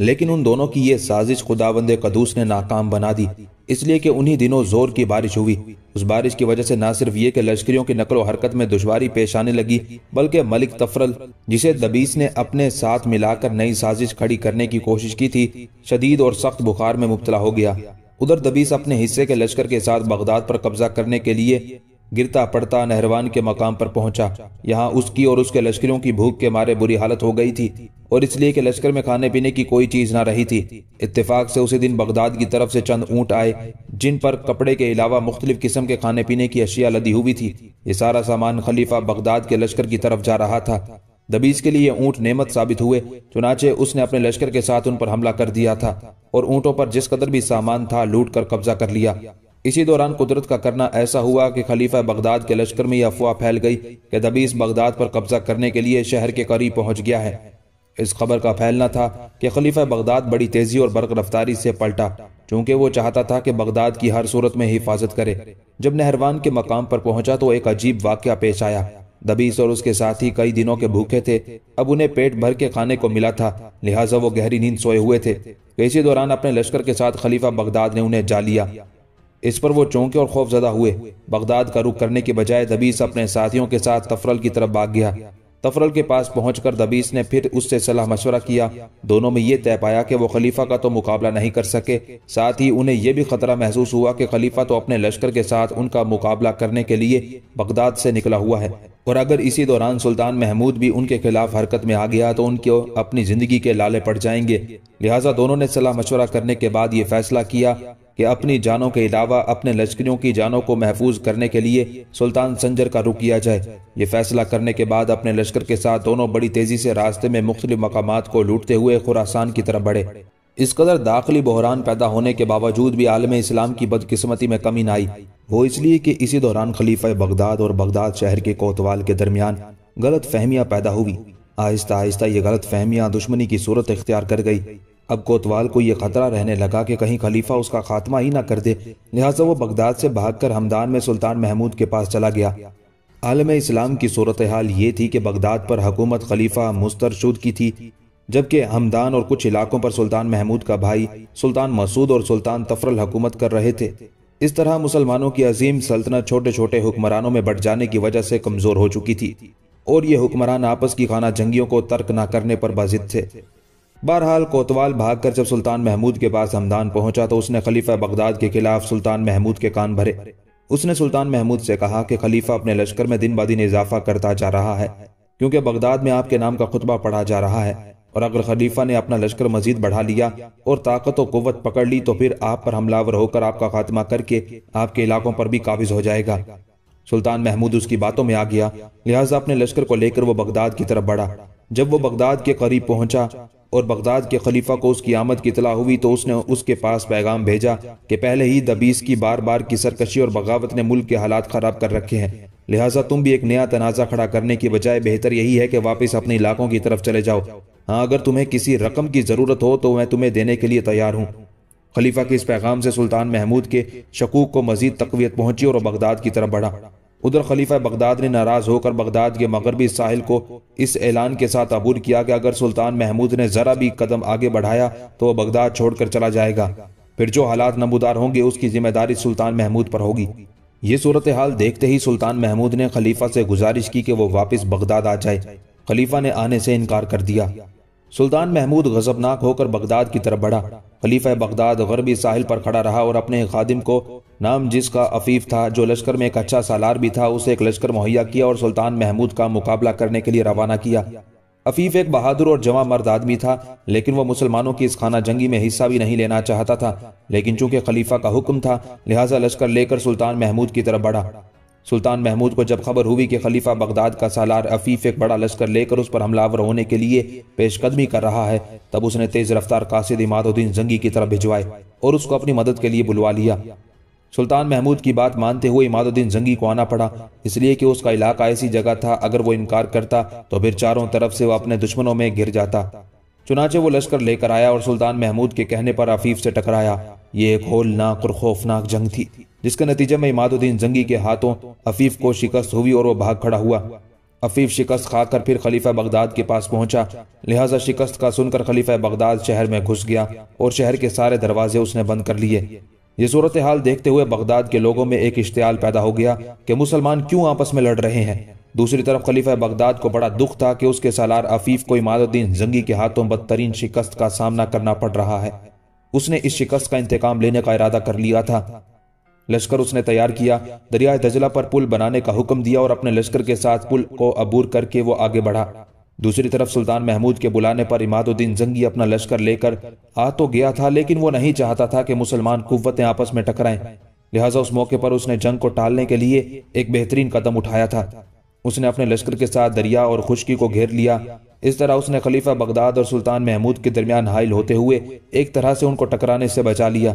लेकिन उन दोनों की ये साजिश खुदाबंद कदूस ने नाकाम बना दी इसलिए कि उन्हीं दिनों जोर की बारिश हुई उस बारिश की वजह से न सिर्फ ये कि लश्करियों की नकलो हरकत में दुशारी पेश आने लगी बल्कि मलिक तफरल जिसे दबीस ने अपने साथ मिलाकर नई साजिश खड़ी करने की कोशिश की थी शदीद और सख्त बुखार में मुबतला हो गया उधर दबीस अपने हिस्से के लश्कर के साथ बगदाद पर कब्जा करने के लिए गिरता पड़ता नहरवान के मकाम पर पहुंचा यहाँ उसकी और उसके लश्करों की भूख के मारे बुरी हालत हो गई थी और इसलिए कि लश्कर में खाने पीने की कोई चीज ना रही थी इत्तेफाक से उसी दिन बगदाद की तरफ से चंद ऊंट आए जिन पर कपड़े के अलावा मुख्तलिफ किस्म के खाने पीने की अशिया लदी हुई थी ये सारा सामान खलीफा बगदाद के लश्कर की तरफ जा रहा था दबीज के लिए ऊँट नेमत साबित हुए चुनाचे उसने अपने लश्कर के साथ उन पर हमला कर दिया था और ऊँटों पर जिस कदर भी सामान था लूट कर कब्जा कर लिया इसी दौरान कुदरत का करना ऐसा हुआ कि खलीफा बगदाद के लश्कर में यह अफवाह फैल गई कि दबीस बगदाद पर कब्जा करने के लिए शहर के करीब पहुंच गया है इस खबर का फैलना था कि खलीफा बगदाद बड़ी तेजी और बर्क रफ्तारी से पलटा चूंकि वो चाहता था कि बगदाद की हर सूरत में हिफाजत करे जब नहरवान के मकाम पर पहुंचा तो एक अजीब वाक्य पेश आया दबीस और उसके साथी कई दिनों के भूखे थे अब उन्हें पेट भर के खाने को मिला था लिहाजा वो गहरी नींद सोए हुए थे इसी दौरान अपने लश्कर के साथ खलीफा बगदाद ने उन्हें जा लिया इस पर वो चौंके और खौफ ज़्यादा हुए बगदाद का रुख करने के बजाय दबीस अपने साथियों के साथ तफरल की तरफ भाग गया तफरल के पास पहुंचकर दबीस ने फिर उससे सलाह मशवरा किया दोनों में ये तय पाया कि वो खलीफा का तो मुकाबला नहीं कर सके साथ ही उन्हें यह भी खतरा महसूस हुआ कि खलीफा तो अपने लश्कर के साथ उनका मुकाबला करने के लिए बगदाद से निकला हुआ है और अगर इसी दौरान सुल्तान महमूद भी उनके खिलाफ हरकत में आ गया तो उनके अपनी जिंदगी के लाले पड़ जाएंगे लिहाजा दोनों ने सलाह मशवरा करने के बाद ये फैसला किया कि अपनी जानों के अलावा अपने लश्करियों की जानों को महफूज करने के लिए सुल्तान संजर का रुख किया जाए ये फैसला करने के बाद अपने लश्कर के साथ दोनों बड़ी तेजी से रास्ते में मुख्तलिफ मकाम को लूटते हुए खुरासान की तरफ बढ़े इस कदर दाखिली बहरान पैदा होने के बावजूद भी आलम इस्लाम की बदकिस्मती में कमी न आई वो इसलिए कि इसी दौरान खलीफा बगदाद और बगदाद शहर के कोतवाल के दरमियान गलत फहमियाँ पैदा हुई आहिस्ता आहिस्ता ये गलत फहमियाँ दुश्मनी की सूरत इख्तियार कर गई अब कोतवाल को यह खतरा रहने लगा कि कहीं खलीफा उसका खात्मा ही ना कर दे लिहाजा वो बगदाद से भागकर हमदान में सुल्तान महमूद के पास चला गया आलम इस्लाम की सूरत हाल ये थी कि बगदाद पर हकूमत खलीफा मुस्तरशुद की थी जबकि हमदान और कुछ इलाकों पर सुल्तान महमूद का भाई सुल्तान मसूद और सुल्तान तफरल हकूमत कर रहे थे इस तरह मुसलमानों की अजीम सल्तनत छोटे छोटे हुक्मरानों में बढ़ जाने की वजह से कमज़ोर हो चुकी थी और ये हुक्मरान आपस की खाना जंगियों को तर्क न करने पर बाजिद थे बहरहाल कोतवाल भागकर जब सुल्तान महमूद के पास हमदान पहुंचा तो उसने खलीफा बगदाद के खिलाफ सुल्तान महमूद के कान भरे उसने सुल्तान महमूद से कहा कि खलीफा अपने लश्कर में दिन ब दिन इजाफा करता जा रहा है क्योंकि बगदाद में आपके नाम का खुतबा पढ़ा जा रहा है और अगर खलीफा ने अपना लश्कर मजीद बढ़ा लिया और ताकत और कुत पकड़ ली तो फिर आप पर हमलावर होकर आपका खात्मा करके आपके इलाकों पर भी काबिज हो जाएगा सुल्तान महमूद उसकी बातों में आ गया लिहाजा अपने लश्कर को लेकर वो बगदाद की तरफ बढ़ा जब वो बगदाद के करीब पहुंचा और बगदाद के खलीफा को उसकी आमद की तला हुई तो उसने उसके पास पैगाम भेजा कि पहले ही दबीस की बार बार की सरकशी और बगावत ने मुल्क के हालात ख़राब कर रखे हैं लिहाजा तुम भी एक नया तनाज़ा खड़ा करने की बजाय बेहतर यही है कि वापस अपने इलाकों की तरफ चले जाओ हाँ अगर तुम्हें किसी रकम की ज़रूरत हो तो मैं तुम्हें देने के लिए तैयार हूँ खलीफा के इस पैगाम से सुल्तान महमूद के शकूक को मजीद तकवीत पहुंची और बगदाद की तरफ बढ़ा उधर खलीफा बगदाद ने नाराज़ होकर बगदाद के मगरबी साहिल को इस ऐलान के साथ अबूर किया कि अगर सुल्तान महमूद ने ज़रा भी कदम आगे बढ़ाया तो वह बगदाद छोड़कर चला जाएगा फिर जो हालात नमूदार होंगे उसकी जिम्मेदारी सुल्तान महमूद पर होगी ये सूरत हाल देखते ही सुल्तान महमूद ने खलीफा से गुजारिश की कि वो वापस बगदाद आ जाए खलीफा ने आने से इनकार कर दिया सुल्तान महमूद गजबनाक होकर बगदाद की तरफ बढ़ा खलीफा बगदाद गरबी साहिल पर खड़ा रहा और अपने खादिम को नाम जिसका अफीफ था जो लश्कर में एक अच्छा सालार भी था उसे एक लश्कर मुहैया किया और सुल्तान महमूद का मुकाबला करने के लिए रवाना किया अफीफ एक बहादुर और जवा मर्द आदमी था लेकिन वह मुसलमानों की इस खाना जंगी में हिस्सा भी नहीं लेना चाहता था लेकिन चूंकि खलीफा का हुक्म था लिहाजा लश्कर लेकर सुल्तान महमूद की तरफ बढ़ा सुल्तान महमूद को जब खबर हुई कि खलीफा बगदाद का सालार अफीफ एक बड़ा लश्कर लेकर उस पर हमलावर होने के लिए पेशकदमी कर रहा है तब उसने तेज रफ्तार कासिद इमादुद्दीन जंगी की तरफ भिजवाए और उसको अपनी मदद के लिए बुलवा लिया सुल्तान महमूद की बात मानते हुए इमादुद्दीन जंगी को आना पड़ा इसलिए कि उसका इलाका ऐसी जगह था अगर वो इनकार करता तो फिर चारों तरफ से वह अपने दुश्मनों में गिर जाता चुनाचे वो लश्कर लेकर आया और सुल्तान महमूद के कहने पर आफीफ से टकराया ये एक होलनाक और खौफनाक जंग थी जिसके नतीजे में इमादुद्दीन जंगी के हाथों अफीफ को शिकस्त हुई और वह भाग खड़ा हुआ अफीफ शिकस्त खाकर फिर खलीफा बगदाद के पास पहुंचा लिहाजा शिकस्त का सुनकर खलीफा बगदाद शहर में घुस गया और शहर के सारे दरवाजे उसने बंद कर लिए ये सूरत हाल देखते हुए बगदाद के लोगों में एक इश्तियाल पैदा हो गया कि मुसलमान क्यों आपस में लड़ रहे हैं दूसरी तरफ खलीफा बगदाद को बड़ा दुख था कि उसके सालार अफीफ को इमादुद्दीन जंगी के हाथों बदतरीन शिकस्त का सामना करना पड़ रहा है उसने इस शिकस्त का इंतकाम लेने का इरादा कर लिया था लश्कर उसने तैयार किया दरियाए दजला पर पुल बनाने का हुक्म दिया और अपने लश्कर के साथ पुल को अबूर करके वो आगे बढ़ा दूसरी तरफ सुल्तान महमूद के बुलाने पर इमादुद्दीन जंगी अपना लश्कर लेकर आ तो गया था लेकिन वो नहीं चाहता था कि मुसलमान कुतें आपस में टकराएं लिहाजा उस मौके पर उसने जंग को टालने के लिए एक बेहतरीन कदम उठाया था उसने अपने लश्कर के साथ दरिया और खुशकी को घेर लिया इस तरह उसने खलीफा बगदाद और सुल्तान महमूद के दरमियान हाइल होते हुए एक तरह से उनको टकराने से बचा लिया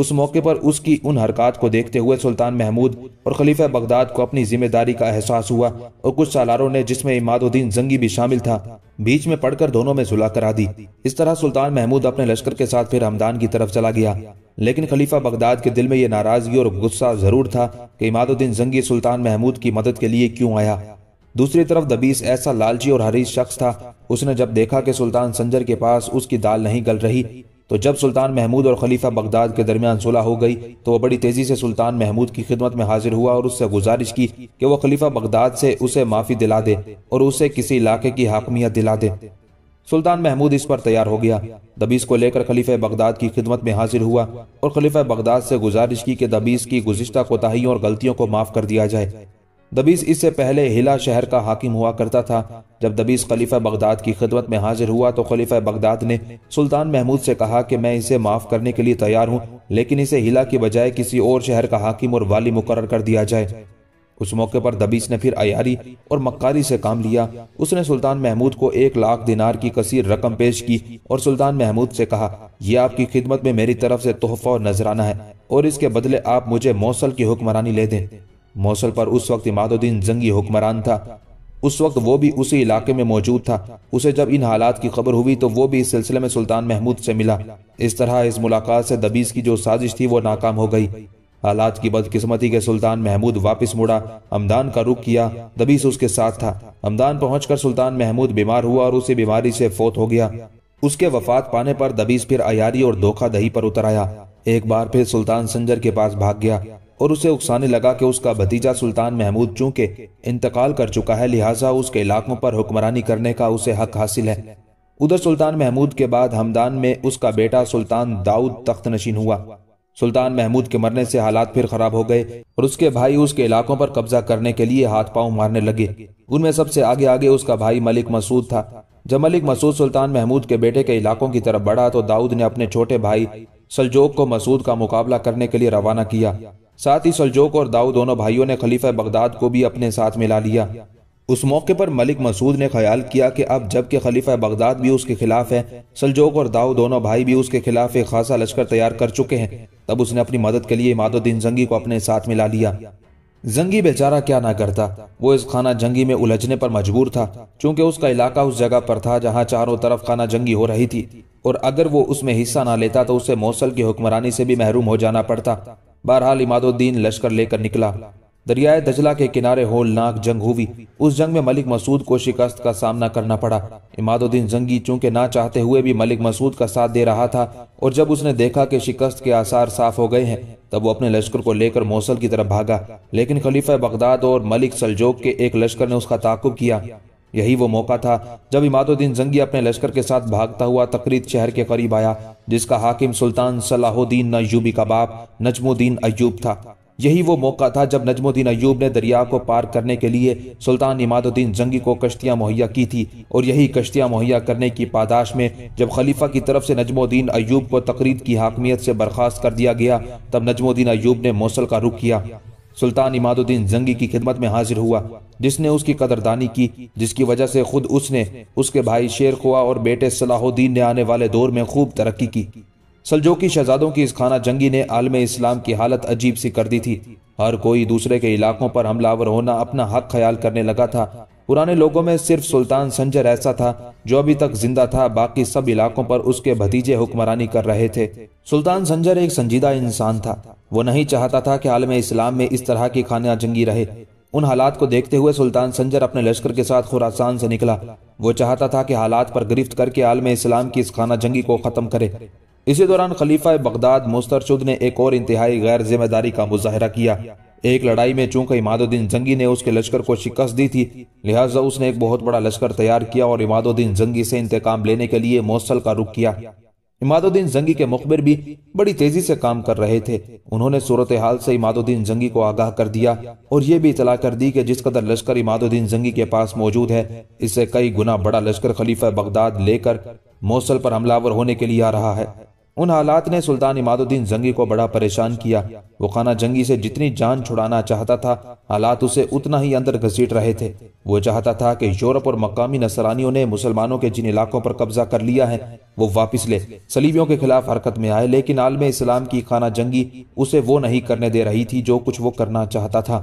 उस मौके पर उसकी उन हरकत को देखते हुए सुल्तान महमूद और खलीफा बगदाद को अपनी जिम्मेदारी का एहसास हुआ और कुछ सालारों ने जिसमें इमादुद्दीन जंगी भी शामिल था बीच में पड़कर दोनों में सुलह करा दी इस तरह सुल्तान महमूद अपने लश्कर के साथ फिर हमदान की तरफ चला गया लेकिन खलीफा बगदाद के दिल में यह नाराजगी और गुस्सा जरूर था कि इमादुद्दीन जंगी सुल्तान महमूद की मदद के लिए क्यों आया दूसरी तरफ दबीस ऐसा लालची और हरीश शख्स था उसने जब देखा कि सुल्तान संजर के पास उसकी दाल नहीं गल रही तो जब सुल्तान महमूद और खलीफा बगदाद के दरमियान सुलह हो गई तो वह बड़ी तेज़ी से सुल्तान महमूद की खिदमत में हाजिर हुआ और उससे गुजारिश की कि वह खलीफा बगदाद से उसे माफ़ी दिला दे और उसे किसी इलाके की हाकमियत दिला दे सुल्तान महमूद इस पर तैयार हो गया दबीस को लेकर खलीफा बगदाद की खिदमत में हाजिर हुआ और खलीफा बगदाद से गुजारिश की कि दबीस की गुज्तर कोताही और गलतियों को माफ़ कर दिया जाए दबीस इससे पहले हिला शहर का हाकिम हुआ करता था जब दबीस खलीफा बगदाद की खिदमत में हाजिर हुआ तो खलीफा बगदाद ने सुल्तान महमूद से कहा कि मैं इसे माफ़ करने के लिए तैयार हूँ लेकिन इसे हिला के बजाय किसी और शहर का हाकिम और वाली मुकर कर दिया जाए उस मौके पर दबीस ने फिर अयारी और मक्कारी से काम लिया उसने सुल्तान महमूद को एक लाख दिनार की कसीर रकम पेश की और सुल्तान महमूद से कहा यह आपकी खिदमत में मेरी तरफ से तोहफा और नजराना है और इसके बदले आप मुझे मौसल की हुक्मरानी ले दें मौसल पर उस वक्त इमादुद्दीन जंगी हुक्मरान था उस वक्त वो भी उसी इलाके में मौजूद था उसे जब इन हालात की खबर हुई तो वो भी इस सिलसिले में सुल्तान महमूद से मिला इस तरह इस मुलाकात से दबीज की जो साजिश थी वो नाकाम हो गई हालात की बदकिस्मती के सुल्तान महमूद वापस मुड़ा अमदान का रुख किया दबीस उसके साथ था अमदान पहुंचकर सुल्तान महमूद बीमार हुआ और उसी बीमारी से फोत हो गया उसके वफात पाने पर दबीज फिर अयारी और धोखा दही पर उतर आया एक बार फिर सुल्तान संजर के पास भाग गया और उसे उकसाने लगा कि उसका भतीजा सुल्तान महमूद चूंकि इंतकाल कर चुका है लिहाजा उसके इलाकों पर हुक्मरानी करने का उसे हक हासिल है उधर सुल्तान महमूद के बाद हमदान में उसका बेटा सुल्तान दाऊद तख्त नशीन हुआ सुल्तान महमूद के मरने से हालात फिर खराब हो गए और उसके भाई उसके इलाकों पर कब्जा करने के लिए हाथ पांव मारने लगे उनमें सबसे आगे आगे उसका भाई मलिक मसूद था जब मलिक मसूद सुल्तान महमूद के बेटे के इलाकों की तरफ बढ़ा तो दाऊद ने अपने छोटे भाई सलजोग को मसूद का मुकाबला करने के लिए रवाना किया साथ ही सलजोक और दाऊ दोनों भाइयों ने खलीफा बगदाद को भी अपने साथ मिला लिया उस मौके पर मलिक मसूद ने ख्याल किया कि अब जबकि खलीफा बगदाद भी उसके खिलाफ है सलजोक और दाऊ दोनों भाई भी उसके खिलाफ एक खासा लश्कर तैयार कर चुके हैं तब उसने अपनी मदद के लिए इमादुद्दीन जंगी को अपने साथ मिला लिया जंगी बेचारा क्या ना करता वो इस खाना जंगी में उलझने पर मजबूर था क्योंकि उसका इलाका उस जगह पर था जहाँ चारों तरफ खाना जंगी हो रही थी और अगर वो उसमें हिस्सा ना लेता तो उसे मौसल की हुक्मरानी से भी महरूम हो जाना पड़ता बहरहाल इमादुद्दीन लश्कर लेकर निकला दरियाए दजला के किनारे होलनाक जंग हुई उस जंग में मलिक मसूद को शिकस्त का सामना करना पड़ा इमादुद्दीन जंगी चूंकि ना चाहते हुए भी मलिक मसूद का साथ दे रहा था और जब उसने देखा कि शिकस्त के आसार साफ हो गए हैं तब वो अपने लश्कर को लेकर मौसल की तरफ भागा लेकिन खलीफा बगदाद और मलिक सलजोक के एक लश्कर ने उसका ताकुब किया यही वो मौका था जब इमादुद्दीन जंगी अपने लश्कर के साथ भागता हुआ तकरीद शहर के करीब आया जिसका हाकिम सुल्तान सलाहुद्दीन अयूबी का बाप नजमुद्दीन अयूब था यही वो मौका था जब नजमुद्दीन अयूब ने दरिया को पार करने के लिए सुल्तान इमादुद्दीन जंगी को कश्तियां मुहैया की थी और यही कश्तियां मुहैया करने की पादाश में जब खलीफा की तरफ से नजमुद्दीन अयूब को तकरीद की हाकमियत से बर्खास्त कर दिया गया तब नजमुद्दीन अयूब ने मौसल का रुख किया सुल्तान इमादुद्दीन जंगी की खिदमत में हाजिर हुआ जिसने उसकी कदरदानी की जिसकी वजह से खुद उसने उसके भाई शेर खुआ और बेटे सलाहुद्दीन ने आने वाले दौर में खूब तरक्की की सलजोकी शहजादों की इस खाना जंगी ने आलम इस्लाम की हालत अजीब सी कर दी थी हर कोई दूसरे के इलाकों पर हमलावर होना अपना हक ख्याल करने लगा था पुराने लोगों में सिर्फ सुल्तान संजर ऐसा था जो अभी तक जिंदा था बाकी सब इलाकों पर उसके भतीजे हुक्मरानी कर रहे थे सुल्तान संजर एक संजीदा इंसान था वो नहीं चाहता था कि आलम इस्लाम में इस तरह की खाना जंगी रहे उन हालात को देखते हुए सुल्तान संजर अपने लश्कर के साथ खुरासान से निकला वो चाहता था कि हालात पर गिरफ्त करके आलम इस्लाम की इस खाना जंगी को ख़त्म करे इसी दौरान खलीफा बगदाद मुस्तरशुद ने एक और इंतहाई गैर जिम्मेदारी का मुजाहरा किया एक लड़ाई में चूंकि इमादुद्दीन जंगी ने उसके लश्कर को शिकस्त दी थी लिहाजा उसने एक बहुत बड़ा लश्कर तैयार किया और इमादुद्दीन जंगी से इंतकाम लेने के लिए मौसल का रुख किया इमादुद्दीन जंगी के मुखबिर भी बड़ी तेजी से काम कर रहे थे उन्होंने सूरत हाल से इमादुद्दीन जंगी को आगाह कर दिया और यह भी इतला कर दी कि जिस कदर लश्कर इमादुद्दीन जंगी के पास मौजूद है इससे कई गुना बड़ा लश्कर खलीफा बगदाद लेकर मौसल पर हमलावर होने के लिए आ रहा है उन हालात ने सुल्तान इमादुद्दीन जंगी को बड़ा परेशान किया वो खाना जंगी से जितनी जान छुड़ाना चाहता था हालात उसे उतना ही अंदर घसीट रहे थे वो चाहता था कि यूरोप और मकामी नसरानियों ने मुसलमानों के जिन इलाकों पर कब्जा कर लिया है वो वापस ले सलीबियों के खिलाफ हरकत में आए लेकिन आलम इस्लाम की खाना जंगी उसे वो नहीं करने दे रही थी जो कुछ वो करना चाहता था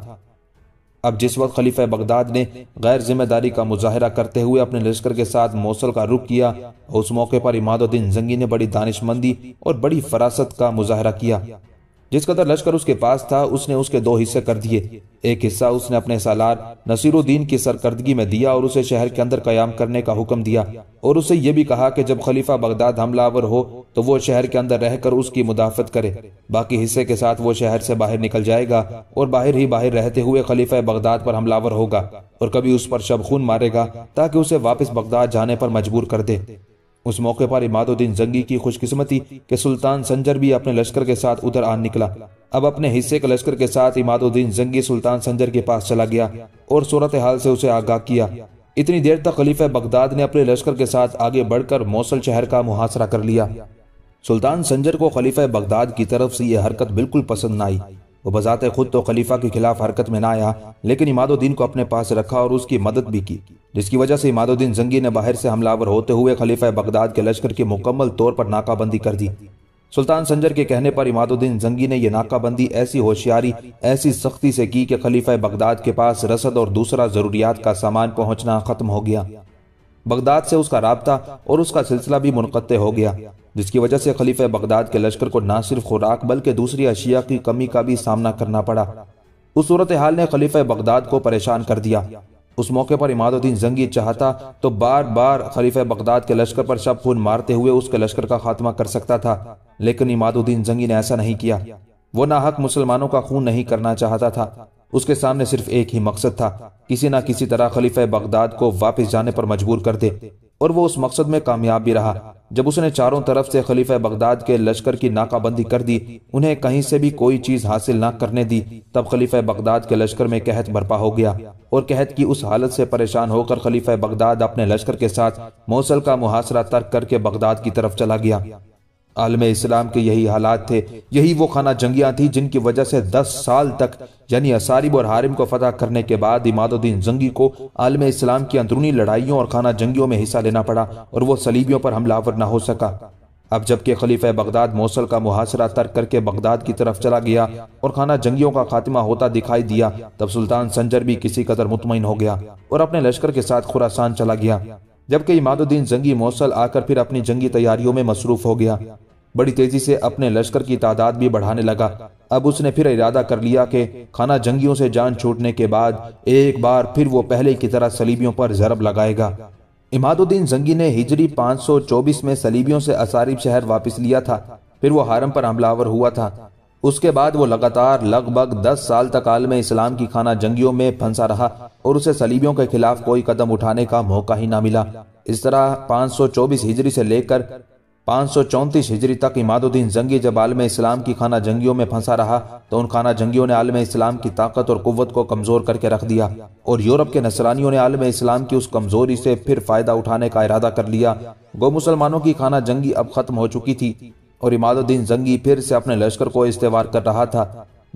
अब जिस वक्त खलीफा बगदाद ने गैर जिम्मेदारी का मुजाहरा करते हुए अपने लश्कर के साथ मौसल का रुख किया उस मौके पर इमादुद्दीन जंगी ने बड़ी दानिशमंदी और बड़ी फरासत का मुजाहरा किया जिस कदर लश्कर उसके पास था उसने उसके दो हिस्से कर दिए एक हिस्सा उसने अपने सालार नसीरुद्दीन की सरकर्दगी में दिया और उसे शहर के अंदर कयाम करने का हुक्म दिया और उसे यह भी कहा कि जब खलीफा बगदाद हमलावर हो तो वो शहर के अंदर रहकर उसकी मुदाफत करे बाकी हिस्से के साथ वो शहर से बाहर निकल जाएगा और बाहर ही बाहर रहते हुए खलीफा बगदाद पर हमलावर होगा और कभी उस पर शब खून मारेगा ताकि उसे वापस बगदाद जाने पर मजबूर कर दे उस मौके पर इमादुद्दीन जंगी की खुशकिस्मती के सुल्तान संजर भी अपने लश्कर के साथ उधर आ निकला अब अपने हिस्से के लश्कर के साथ इमादुद्दीन जंगी सुल्तान संजर के पास चला गया और सूरत हाल से उसे आगाह किया इतनी देर तक खलीफा बगदाद ने अपने लश्कर के साथ आगे बढ़कर मौसल शहर का मुहासरा कर लिया सुल्तान संजर को खलीफा बगदाद की तरफ से यह हरकत बिल्कुल पसंद न आई वो बजाते खुद तो खलीफा के खिलाफ हरकत में न आया लेकिन इमादुद्दीन को अपने पास रखा और उसकी मदद भी की जिसकी वजह से इमादुद्दीन जंगी ने बाहर से हमलावर होते हुए खलीफा बगदाद के लश्कर की मुकम्मल तौर पर नाकाबंदी कर दी सुल्तान संजर के कहने पर इमादुद्दीन जंगी ने यह नाकाबंदी ऐसी होशियारी ऐसी सख्ती से की कि खलीफा बगदाद के पास रसद और दूसरा ज़रूरियात का सामान पहुंचना ख़त्म हो गया बगदाद से उसका रबता और उसका सिलसिला भी मुनक़ हो गया जिसकी वजह से खलीफा बगदाद के लश्कर को ना सिर्फ खुराक बल्कि दूसरी अशिया की कमी का भी सामना करना पड़ा उस सूरत हाल ने खलीफा बगदाद को परेशान कर दिया उस मौके पर इमादुद्दीन जंगी चाहता तो बार बार खलीफ बगदाद के लश्कर पर शब खून मारते हुए उसके लश्कर का खात्मा कर सकता था लेकिन इमादुद्दीन जंगी ने ऐसा नहीं किया वो नाहक मुसलमानों का खून नहीं करना चाहता था उसके सामने सिर्फ एक ही मकसद था किसी ना किसी तरह खलीफे बगदाद को वापस जाने पर मजबूर कर दे और वो उस मकसद में कामयाब भी रहा जब उसने चारों तरफ से खलीफा बगदाद के लश्कर की नाकाबंदी कर दी उन्हें कहीं से भी कोई चीज हासिल ना करने दी तब खलीफा बगदाद के लश्कर में कहत बर्पा हो गया और कहत की उस हालत से परेशान होकर खलीफा बगदाद अपने लश्कर के साथ मौसल का मुहासरा तर्क करके बगदाद की तरफ चला गया आलम इस्लाम के यही हालात थे यही वो खाना जंगियाँ थी जिनकी वजह से दस साल तक यानी असारिब और हारिम को फतह करने के बाद इमादुद्दीन जंगी को आलम इस्लाम की अंदरूनी लड़ाइयों और खाना जंगियों में हिस्सा लेना पड़ा और वो सलीबियों पर हमलावर ना हो सका अब जबकि खलीफा बगदाद मौसल का मुहासरा तर्क करके बगदाद की तरफ चला गया और खाना जंगियों का खात्मा होता दिखाई दिया तब सुल्तान संजर भी किसी कदर मुतमिन हो गया और अपने लश्कर के साथ खुरासान चला गया जबकि इमादुद्दीन जंगी मौसल आकर फिर अपनी जंगी तैयारियों में मसरूफ हो गया बड़ी तेजी से अपने लश्कर की तादाद भी बढ़ाने लगा अब उसने फिर इरादा कर लिया कि खाना जंगियों से जान छूटने के बाद एक बार फिर वो पहले की तरह सलीबियों पर जरब लगाएगा इमादुद्दीन जंगी ने हिजरी 524 में सलीबियों से असारिब शहर वापस लिया था फिर वो हारम पर हमलावर हुआ था उसके बाद वो लगातार लगभग 10 साल तक आलम इस्लाम की खाना जंगियों में फंसा रहा और उसे सलीबियों के खिलाफ कोई कदम उठाने का मौका ही ना मिला इस तरह 524 हिजरी से लेकर 534 हिजरी तक इमादुद्दीन जंगी जब आलम इस्लाम की खाना जंगियों में फंसा रहा तो उन खाना जंगियों ने आलम इस्लाम की ताकत और कुत को कमज़ोर करके रख दिया और यूरोप के नसरानियों ने आलम इस्लाम की उस कमज़ोरी से फिर फ़ायदा उठाने का इरादा कर लिया गो मुसलमानों की खाना जंगी अब ख़त्म हो चुकी थी और इमादुद्दीन जंगी फिर से अपने लश्कर को इस्तेवार कर रहा था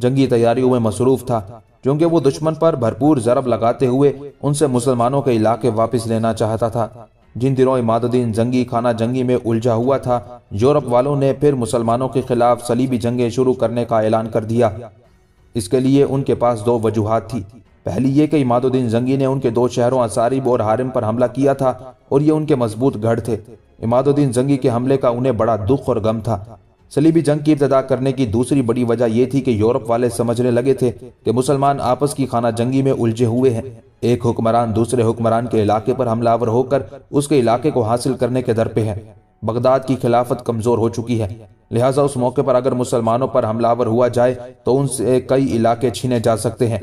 जंगी तैयारियों में मसरूफ था क्योंकि वो दुश्मन पर भरपूर जरब लगाते हुए उनसे मुसलमानों के इलाके वापस लेना चाहता था जिन दिनों इमादुद्दीन जंगी खाना जंगी में उलझा हुआ था यूरोप वालों ने फिर मुसलमानों के खिलाफ सलीबी जंगें शुरू करने का ऐलान कर दिया इसके लिए उनके पास दो वजूहत थी पहली ये कि इमादुद्दीन जंगी ने उनके दो शहरों असारिब और हारिम पर हमला किया था और ये उनके मजबूत गढ़ थे इमादुद्दीन जंगी के हमले का उन्हें बड़ा दुख और गम था सलीबी जंग की इब्तदा करने की दूसरी बड़ी वजह यह थी कि यूरोप वाले समझने लगे थे कि मुसलमान आपस की खाना जंगी में उलझे हुए हैं एक हुक्मरान दूसरे हुक्मरान के इलाके पर हमलावर होकर उसके इलाके को हासिल करने के दर पे है बगदाद की खिलाफत कमजोर हो चुकी है लिहाजा उस मौके पर अगर मुसलमानों पर हमलावर हुआ जाए तो उनसे कई इलाके छीने जा सकते हैं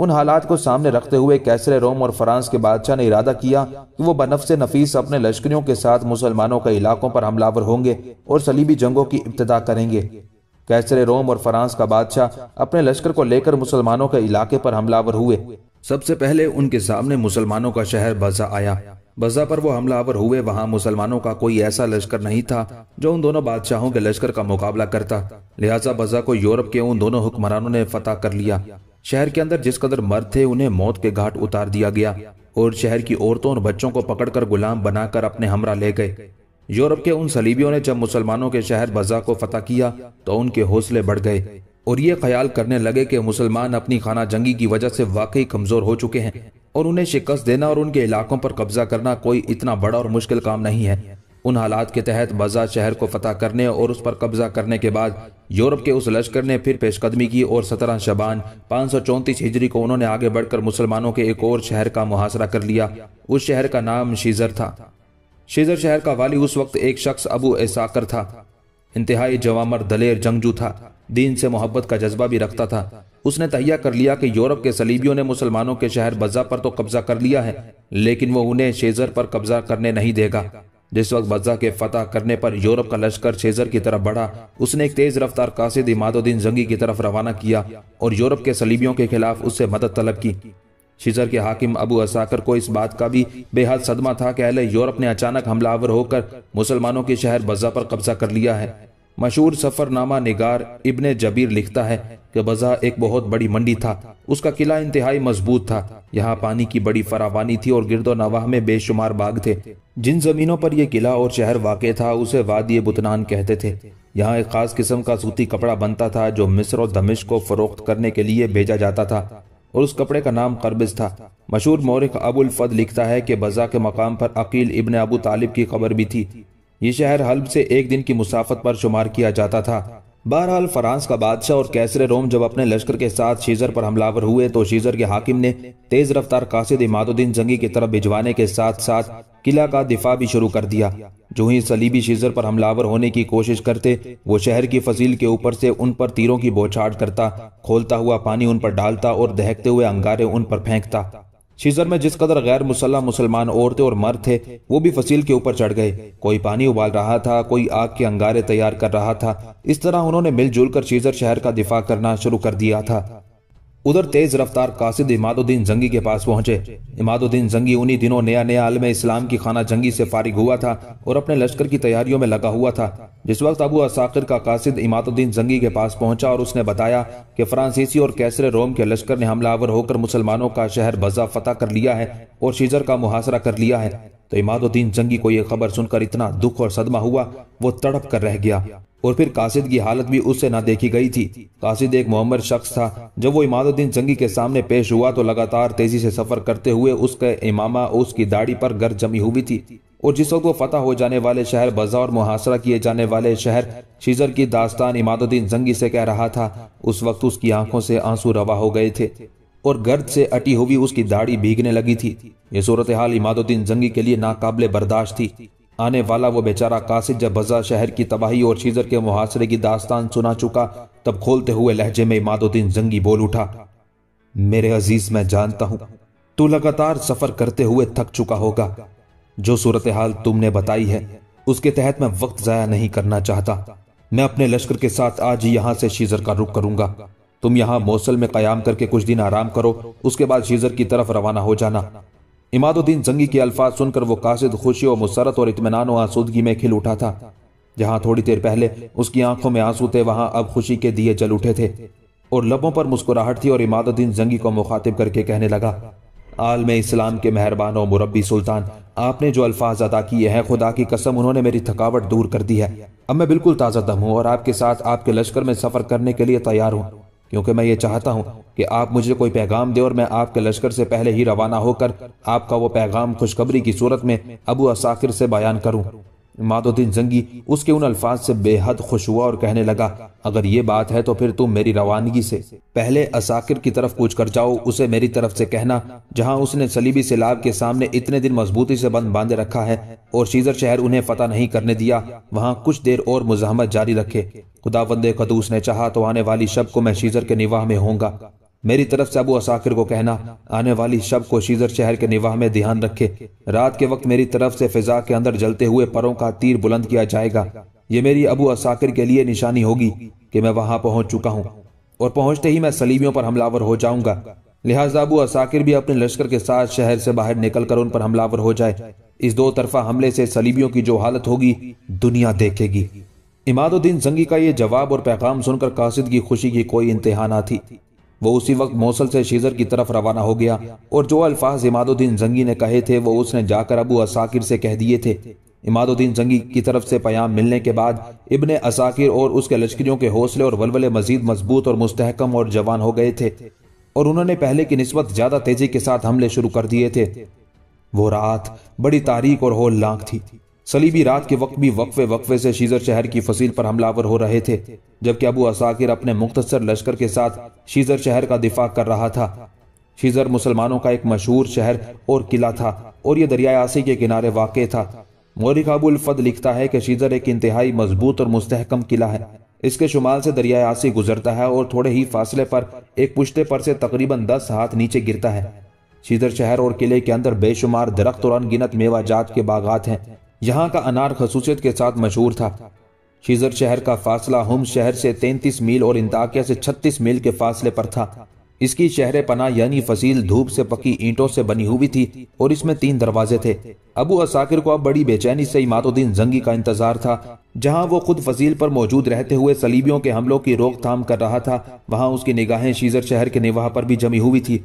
उन हालात को सामने रखते हुए कैसरे रोम और फ्रांस के बादशाह ने इरादा किया कि वो बनफ्स नफीस अपने लश्करियों के साथ मुसलमानों के इलाकों पर हमलावर होंगे और सलीबी जंगों की इब्तदा करेंगे कैसरे रोम और फ्रांस का बादशाह अपने लश्कर को लेकर मुसलमानों के इलाके पर हमलावर हुए सबसे पहले उनके सामने मुसलमानों का शहर बजा आया बजा पर वो हमलावर हुए वहाँ मुसलमानों का कोई ऐसा लश्कर नहीं था जो उन दोनों बादशाहों के लश्कर का मुकाबला करता लिहाजा बजा को यूरोप के उन दोनों हुक्मरानों ने फतेह कर लिया शहर के अंदर जिस कदर मर्द थे उन्हें मौत के घाट उतार दिया गया और शहर की औरतों और बच्चों को पकड़कर गुलाम बनाकर अपने हमरा ले गए यूरोप के उन सलीबियों ने जब मुसलमानों के शहर बजा को फतेह किया तो उनके हौसले बढ़ गए और ये ख्याल करने लगे कि मुसलमान अपनी खाना जंगी की वजह से वाकई कमजोर हो चुके हैं और उन्हें शिकस्त देना और उनके इलाकों पर कब्जा करना कोई इतना बड़ा और मुश्किल काम नहीं है उन हालात के तहत बजा शहर को फतह करने और उस पर कब्जा करने के बाद यूरोप के उस लश्कर ने फिर पेशकदमी की और सत्रह शबान पाँच सौ चौंतीस हिजरी को उन्होंने आगे बढ़कर मुसलमानों के एक और शहर का मुहासरा कर लिया उस शहर का नाम शीजर था शीजर शहर का वाली उस वक्त एक शख्स अबू एसाकर था इंतहाई जवामर दलेर जंगजू था दीन से मोहब्बत का जज्बा भी रखता था उसने तहिया कर लिया कि यूरोप के सलीबियों ने मुसलमानों के शहर बजा पर तो कब्जा कर लिया है लेकिन वो उन्हें शेजर पर कब्जा करने नहीं देगा जिस वक्त बज्जा के फतह करने पर यूरोप का लश्कर शेजर की तरफ बढ़ा उसने एक तेज रफ्तार कासिद इमादुद्दीन जंगी की तरफ रवाना किया और यूरोप के सलीबियों के खिलाफ उससे मदद तलब की शेजर के हाकिम अबू असाकर को इस बात का भी बेहद सदमा था कि अहले यूरोप ने अचानक हमलावर होकर मुसलमानों के शहर बज्जा पर कब्जा कर लिया है मशहूर सफ़रनामा निगार इब्ने जबीर लिखता है कि बजा एक बहुत बड़ी मंडी था उसका किला इंतहाई मजबूत था यहाँ पानी की बड़ी फरावानी थी और गिरदो नवाह में बेशुमार बाग थे जिन जमीनों पर यह किला और शहर वाक़ था उसे वादी बुतनान कहते थे यहाँ एक खास किस्म का सूती कपड़ा बनता था जो मिस्र और दमिश को फरोख्त करने के लिए भेजा जाता था और उस कपड़े का नाम करबिज था मशहूर मौरख अबुल फद लिखता है कि बजा के मकाम पर अकील इब्न अबू तालिब की खबर भी थी ये शहर हल्ब से एक दिन की मुसाफत पर शुमार किया जाता था बहरहाल फ्रांस का बादशाह और कैसरे रोम जब अपने लश्कर के साथ शीजर पर हमलावर हुए तो शीजर के हाकिम ने तेज रफ्तार कासिद इमादुद्दीन जंगी की तरफ भिजवाने के साथ साथ किला का दिफा भी शुरू कर दिया जो ही सलीबी शीजर पर हमलावर होने की कोशिश करते वो शहर की फजील के ऊपर से उन पर तीरों की बौछाड़ करता खोलता हुआ पानी उन पर डालता और दहकते हुए अंगारे उन पर फेंकता शीजर में जिस कदर गैर मुसल्ला मुसलमान औरतें और मर्द थे वो भी फसील के ऊपर चढ़ गए कोई पानी उबाल रहा था कोई आग के अंगारे तैयार कर रहा था इस तरह उन्होंने मिलजुल कर शीजर शहर का दिफा करना शुरू कर दिया था उधर तेज रफ्तार कासिद इमादुद्दीन जंगी के पास पहुंचे इमादुद्दीन जंगी उन्हीं दिनों नया नया आलम इस्लाम की खाना जंगी से फारिग हुआ था और अपने लश्कर की तैयारियों में लगा हुआ था जिस वक्त अबू असाकिर का कासिद इमादुद्दीन जंगी के पास पहुंचा और उसने बताया कि फ्रांसीसी और कैसर रोम के लश्कर ने हमलावर होकर मुसलमानों का शहर बजा फतेह कर लिया है और शीजर का मुहासरा कर लिया है तो इमादुद्दीन जंगी को यह खबर सुनकर इतना दुख और सदमा हुआ वो तड़प कर रह गया और फिर कासिद की हालत भी उससे ना देखी गई थी कासिद एक मोहम्मद शख्स था जब वो इमादुद्दीन जंगी के सामने पेश हुआ तो लगातार तेजी से सफर करते हुए उसका इमामा उसकी दाढ़ी पर गर जमी हुई थी और जिस वक्त वो फतह हो जाने वाले शहर और मुहासरा किए जाने वाले शहर शीजर की दास्तान इमादुद्दीन जंगी से कह रहा था उस वक्त उसकी आंखों से आंसू रवा हो गए थे और गर्द से अटी हुई उसकी दाढ़ी भीगने लगी थी ये सूरत हाल इमादुद्दीन जंगी के लिए नाकाबले बर्दाश्त थी आने वाला वो बेचारा कासिद जब बजा शहर की तबाही और शीजर के मुहासरे की दास्तान सुना चुका तब खोलते हुए लहजे में इमादुद्दीन जंगी बोल उठा मेरे अजीज मैं जानता हूं तू लगातार सफर करते हुए थक चुका होगा जो सूरत हाल तुमने बताई है उसके तहत मैं वक्त जाया नहीं करना चाहता मैं अपने लश्कर के साथ आज ही यहां से शीजर का रुख करूंगा तुम यहाँ मौसल में कयाम करके कुछ दिन आराम करो उसके बाद शीजर की तरफ रवाना हो जाना इमादुद्दीन जंगी के अल्फाज सुनकर वो कासिद खुशी और मुसरत और इतमान आसूदगी में खिल उठा था जहां थोड़ी देर पहले उसकी आंखों में आंसू थे वहां अब खुशी के दिए जल उठे थे और लबों पर मुस्कुराहट थी और इमादुद्दीन जंगी को मुखातिब करके कहने लगा आल में इस्लाम के मेहरबान और मुरबी सुल्तान आपने जो अल्फाज अदा किए हैं खुदा की कसम उन्होंने मेरी थकावट दूर कर दी है अब मैं बिल्कुल ताज़ा दम हूँ और आपके साथ आपके लश्कर में सफ़र करने के लिए तैयार हूँ क्योंकि मैं ये चाहता हूँ कि आप मुझे कोई पैगाम दे और मैं आपके लश्कर से पहले ही रवाना होकर आपका वो पैगाम खुशखबरी की सूरत में अबू असाकिर से बयान करूँ मादोद्दीन जंगी उसके उन अल्फाज से बेहद खुश हुआ और कहने लगा अगर ये बात है तो फिर तुम मेरी रवानगी से पहले असाकिर की तरफ कूच कर जाओ उसे मेरी तरफ से कहना जहां उसने सलीबी सैलाब के सामने इतने दिन मजबूती से बंद बांधे रखा है और शीजर शहर उन्हें फतह नहीं करने दिया वहां कुछ देर और मुजामत जारी रखे खुदा खुदावंद कदूस ने चाहा तो आने वाली शब को मैं शीजर के निवाह में होऊंगा मेरी तरफ से अबू असाकिर को कहना आने वाली शब को शीजर शहर के निवाह में ध्यान रखे रात के वक्त मेरी तरफ से फिजा के अंदर जलते हुए परों का तीर बुलंद किया जाएगा ये मेरी अबू असाकिर के लिए निशानी होगी कि मैं वहां पहुंच चुका हूं और पहुंचते ही मैं सलीबियों पर हमलावर हो जाऊंगा लिहाजा अबू असाकिर भी अपने लश्कर के साथ शहर से बाहर निकलकर उन पर हमलावर हो जाए इस दो तरफा हमले से सलीबियों की जो हालत होगी दुनिया देखेगी इमादुद्दीन जंगी का ये जवाब और पैगाम सुनकर कासिद की खुशी की कोई इंतहा ना थी वो उसी वक्त मौसल से शीजर की तरफ रवाना हो गया और जो अल्फाज इमादुद्दीन जंगी ने कहे थे वो उसने जाकर अबू असाकिर से कह दिए थे इमादुद्दीन जंगी की तरफ से पयाम मिलने के बाद इबन असाकिर और उसके लश्करियों के हौसले और वलवले मजीद मजबूत और मुस्तहकम और जवान हो गए थे और उन्होंने पहले की नस्बत ज्यादा तेजी के साथ हमले शुरू कर दिए थे वो रात बड़ी तारीख और होल लाख थी सलीबी रात के वक्त भी वक्फे वक्फे से शीजर शहर की फसील पर हमलावर हो रहे थे जबकि अबू असाकिर अपने मुख्तसर लश्कर के साथ शीजर शहर का दिफा कर रहा था शीजर मुसलमानों का एक मशहूर शहर और किला था और यह दरिया आसी के किनारे वाक़ था मौरी काबुल फद लिखता है कि शीजर एक इंतहाई मजबूत और मुस्तहकम किला है इसके शुमाल से दरिया आसी गुजरता है और थोड़े ही फासले पर एक पुश्ते पर से तकरीबन दस हाथ नीचे गिरता है शीजर शहर और किले के अंदर बेशुमार दरख्त और अनगिनत मेवा जात के बागात हैं यहाँ का अनार खसूसियत के साथ मशहूर था शीजर शहर का फासला हम शहर से 33 मील और इंताकिया से 36 मील के फासले पर था इसकी शहर पना यानी फसील धूप से पकी ईंटों से बनी हुई थी और इसमें तीन दरवाजे थे अबू असाकिर को अब बड़ी बेचैनी से इमातुद्दीन जंगी का इंतजार था जहां वो खुद फसील पर मौजूद रहते हुए सलीबियों के हमलों की रोकथाम कर रहा था वहां उसकी निगाहें शीजर शहर के निवाह पर भी जमी हुई थी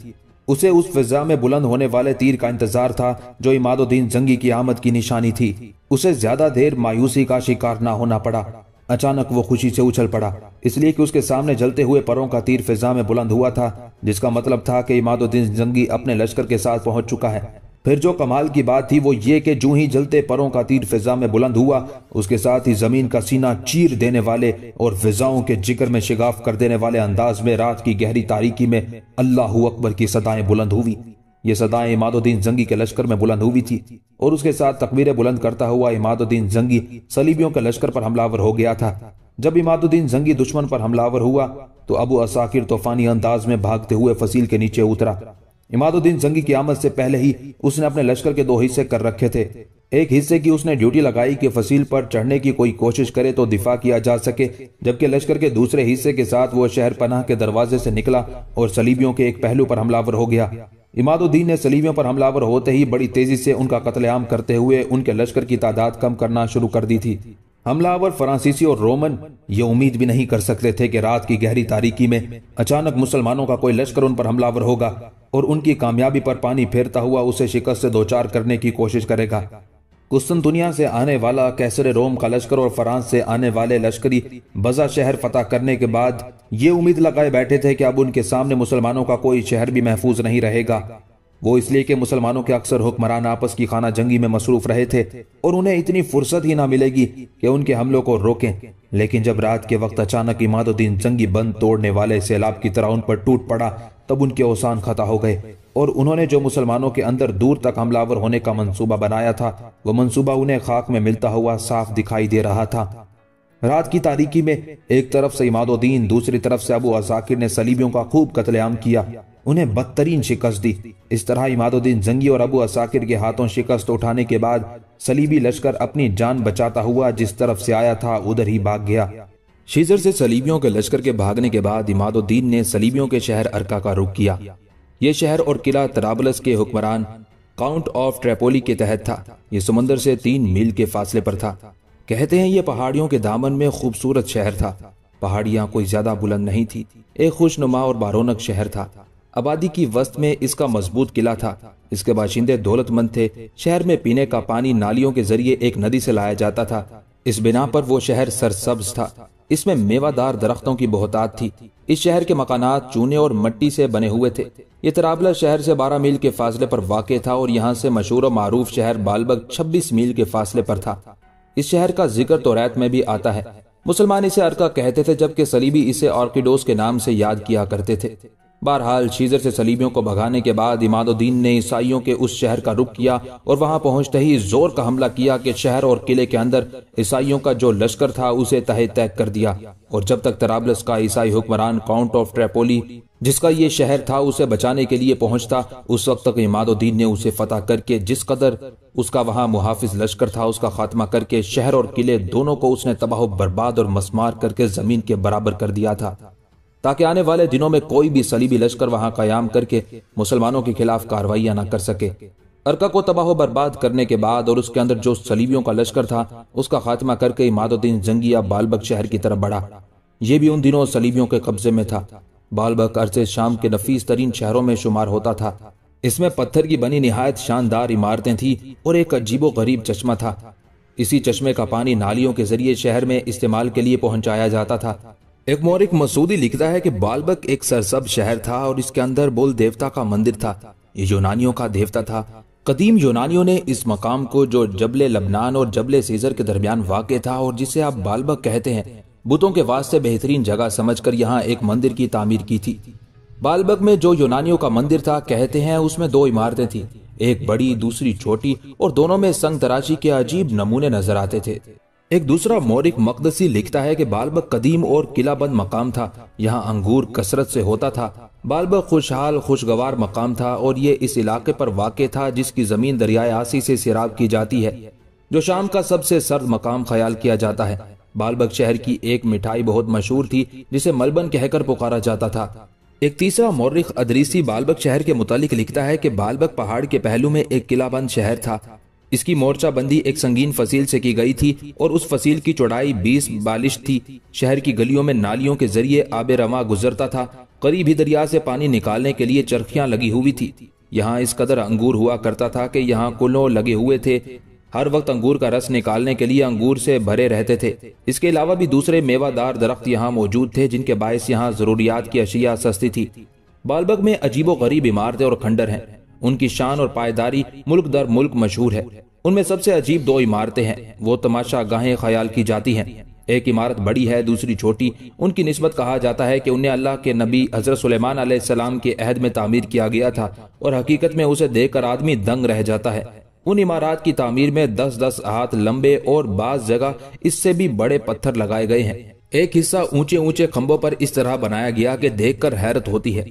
उसे उस फिजा में बुलंद होने वाले तीर का इंतजार था जो इमादुद्दीन जंगी की आमद की निशानी थी उसे ज्यादा देर मायूसी का शिकार ना होना पड़ा अचानक वो खुशी से उछल पड़ा इसलिए कि उसके सामने जलते हुए परों का तीर फिजा में बुलंद हुआ था जिसका मतलब था कि इमादुद्दीन जंगी अपने लश्कर के साथ पहुंच चुका है फिर जो कमाल की बात थी वो ये कि जू ही जलते परों का तीर फिजा में बुलंद हुआ उसके साथ ही जमीन का सीना चीर देने वाले और फिजाओं के जिक्र में शिगाफ कर देने वाले अंदाज में रात की गहरी तारीकी में अल्लाह अकबर की सदाएं बुलंद हुई ये सदाएं इमादुद्दीन जंगी के लश्कर में बुलंद हुई थी और उसके साथ तकबीरें बुलंद करता हुआ इमादुद्दीन जंगी सलीबियों के लश्कर पर हमलावर हो गया था जब इमादुद्दीन जंगी दुश्मन पर हमलावर हुआ तो अबू असाकिर तूफानी अंदाज में भागते हुए फसील के नीचे उतरा इमादुद्दीन जंगी की आमद से पहले ही उसने अपने लश्कर के दो हिस्से कर रखे थे एक हिस्से की उसने ड्यूटी लगाई कि फसील पर चढ़ने की कोई कोशिश करे तो दिफा किया जा सके जबकि लश्कर के दूसरे हिस्से के साथ वो शहर पनाह के दरवाजे से निकला और सलीबियों के एक पहलू पर हमलावर हो गया इमादुद्दीन ने सलीबियों पर हमलावर होते ही बड़ी तेजी से उनका कत्लेआम करते हुए उनके लश्कर की तादाद कम करना शुरू कर दी थी हमलावर फ्रांसीसी और रोमन ये उम्मीद भी नहीं कर सकते थे कि रात की गहरी तारीकी में अचानक मुसलमानों का कोई लश्कर उन पर हमलावर होगा और उनकी कामयाबी पर पानी फेरता हुआ उसे शिकस्त से दो चार करने की कोशिश करेगा कुस्तन दुनिया से आने वाला कैसर रोम का लश्कर और फ्रांस से आने वाले लश्करी बजा शहर फतह करने के बाद ये उम्मीद लगाए बैठे थे कि अब उनके सामने मुसलमानों का कोई शहर भी महफूज नहीं रहेगा वो इसलिए कि मुसलमानों के अक्सर हुक्मरान आपस की खाना जंगी में मसरूफ रहे थे और उन्हें इतनी फुर्सत ही ना मिलेगी कि उनके हमलों को रोकें लेकिन जब रात के वक्त अचानक इमादुद्दीन जंगी बंद तोड़ने वाले सैलाब की तरह उन पर टूट पड़ा तब उनके औसान खता हो गए और उन्होंने जो मुसलमानों के अंदर दूर तक हमलावर होने का मंसूबा बनाया था वह मंसूबा उन्हें खाक में मिलता हुआ साफ दिखाई दे रहा था रात की तारीकी में एक तरफ से इमादुद्दीन दूसरी तरफ से अबू असाकिर ने सलीबियों का खूब कतलेआम किया उन्हें बदतरीन शिकस्त दी इस तरह इमादुद्दीन जंगी और अबू असाकिर के हाथों शिकस्त उठाने के बाद सलीबी लश्कर अपनी जान बचाता हुआ जिस तरफ से आया था उधर ही भाग गया शीजर से सलीबियों के लश्कर के भागने के बाद इमादुद्दीन ने सलीबियों के शहर अरका का रुख किया ये शहर और किला तराबलस के हुक्मरान काउंट ऑफ ट्रेपोली के तहत था ये समंदर से तीन मील के फासले पर था कहते हैं ये पहाड़ियों के दामन में खूबसूरत शहर था पहाड़ियाँ कोई ज्यादा बुलंद नहीं थी एक खुशनुमा और बारोनक शहर था आबादी की वस्त में इसका मजबूत किला था इसके बाशिंदे दौलतमंद थे शहर में पीने का पानी नालियों के जरिए एक नदी से लाया जाता था इस बिना पर वो शहर सरसब्ज था इसमें मेवादार दरख्तों की बहुतात थी इस शहर के मकानात चूने और मट्टी से बने हुए थे ये तराबला शहर से 12 मील के फासले पर वाक़ था और यहाँ से मशहूर और मारूफ शहर बालबग 26 मील के फासले पर था इस शहर का जिक्र तो रैत में भी आता है मुसलमान इसे अरका कहते थे जबकि सलीबी इसे ऑर्किडोस के नाम से याद किया करते थे बहरहाल शीजर से सलीबियों को भगाने के बाद इमादुद्दीन ने ईसाइयों के उस शहर का रुख किया और वहां पहुंचते ही जोर का हमला किया कि शहर और किले के अंदर ईसाइयों का जो लश्कर था उसे तहे तय कर दिया और जब तक तराबलस का ईसाई हुक्मरान काउंट ऑफ ट्रेपोली जिसका ये शहर था उसे बचाने के लिए पहुंचता उस वक्त तक इमादुद्दीन ने उसे फतेह करके जिस कदर उसका वहां मुहाफिज लश्कर था उसका खात्मा करके शहर और किले दोनों को उसने तबाह बर्बाद और मसमार करके जमीन के बराबर कर दिया था ताकि आने वाले दिनों में कोई भी सलीबी लश्कर वहां कायम करके मुसलमानों के खिलाफ कार्रवाइयां न कर सके अरका को तबाह बर्बाद करने के बाद और उसके अंदर जो सलीबियों का लश्कर था उसका खात्मा करके इमादुद्दीन जंगिया बालबक शहर की तरफ बढ़ा ये भी उन दिनों सलीबियों के कब्जे में था बालबक अरसे शाम के नफीस तरीन शहरों में शुमार होता था इसमें पत्थर की बनी नहायत शानदार इमारतें थी और एक अजीबो गरीब चश्मा था इसी चश्मे का पानी नालियों के जरिए शहर में इस्तेमाल के लिए पहुंचाया जाता था एक मौरिक मसूदी लिखता है कि बालबक एक सरसब शहर था और इसके अंदर बोल देवता का मंदिर था ये यूनानियों का देवता था कदीम यूनानियों ने इस मकाम को जो जबले लबनान और जबले सीजर के दरमियान वाक़ था और जिसे आप बालबक कहते हैं बुतों के वास्ते बेहतरीन जगह समझकर यहाँ एक मंदिर की तामीर की थी बालबक में जो यूनानियों का मंदिर था कहते हैं उसमें दो इमारतें थी एक बड़ी दूसरी छोटी और दोनों में संग तराशी के अजीब नमूने नजर आते थे एक दूसरा मौरिक मकदसी लिखता है कि बालबक कदीम और किलाबंद मकाम था यहाँ अंगूर कसरत से होता था बालबक खुशहाल खुशगवार मकाम था और ये इस इलाके पर वाक़ था जिसकी ज़मीन दरियाए आसी से सिराब की जाती है जो शाम का सबसे सर्द मकाम ख्याल किया जाता है बालबक शहर की एक मिठाई बहुत मशहूर थी जिसे मलबन कहकर पुकारा जाता था एक तीसरा मौरख अदरीसी बालबक शहर के मुतालिक लिखता है कि बालबक पहाड़ के पहलू में एक किलाबंद शहर था इसकी मोर्चाबंदी एक संगीन फसील से की गई थी और उस फसील की चौड़ाई बीस बालिश थी शहर की गलियों में नालियों के जरिए आबे रवा गुजरता था करीब ही दरिया से पानी निकालने के लिए चरखियां लगी हुई थी यहाँ इस कदर अंगूर हुआ करता था कि यहाँ कुलों लगे हुए थे हर वक्त अंगूर का रस निकालने के लिए अंगूर से भरे रहते थे इसके अलावा भी दूसरे मेवादार दरख्त यहाँ मौजूद थे जिनके बायस यहाँ जरूरियात की अशिया सस्ती थी बालबग में अजीबो गरीब इमारतें और खंडर हैं उनकी शान और पायदारी मुल्क दर मुल्क मशहूर है उनमें सबसे अजीब दो इमारतें हैं वो तमाशा गाहें ख्याल की जाती हैं एक इमारत बड़ी है दूसरी छोटी उनकी नस्बत कहा जाता है कि उन्हें अल्लाह के नबी हजरत सुलेमान आसमाम के अहद में तामीर किया गया था और हकीकत में उसे देखकर आदमी दंग रह जाता है उन इमारत की तामीर में दस दस हाथ लंबे और बाज जगह इससे भी बड़े पत्थर लगाए गए हैं एक हिस्सा ऊंचे ऊंचे खंभों पर इस तरह बनाया गया कि देखकर हैरत होती है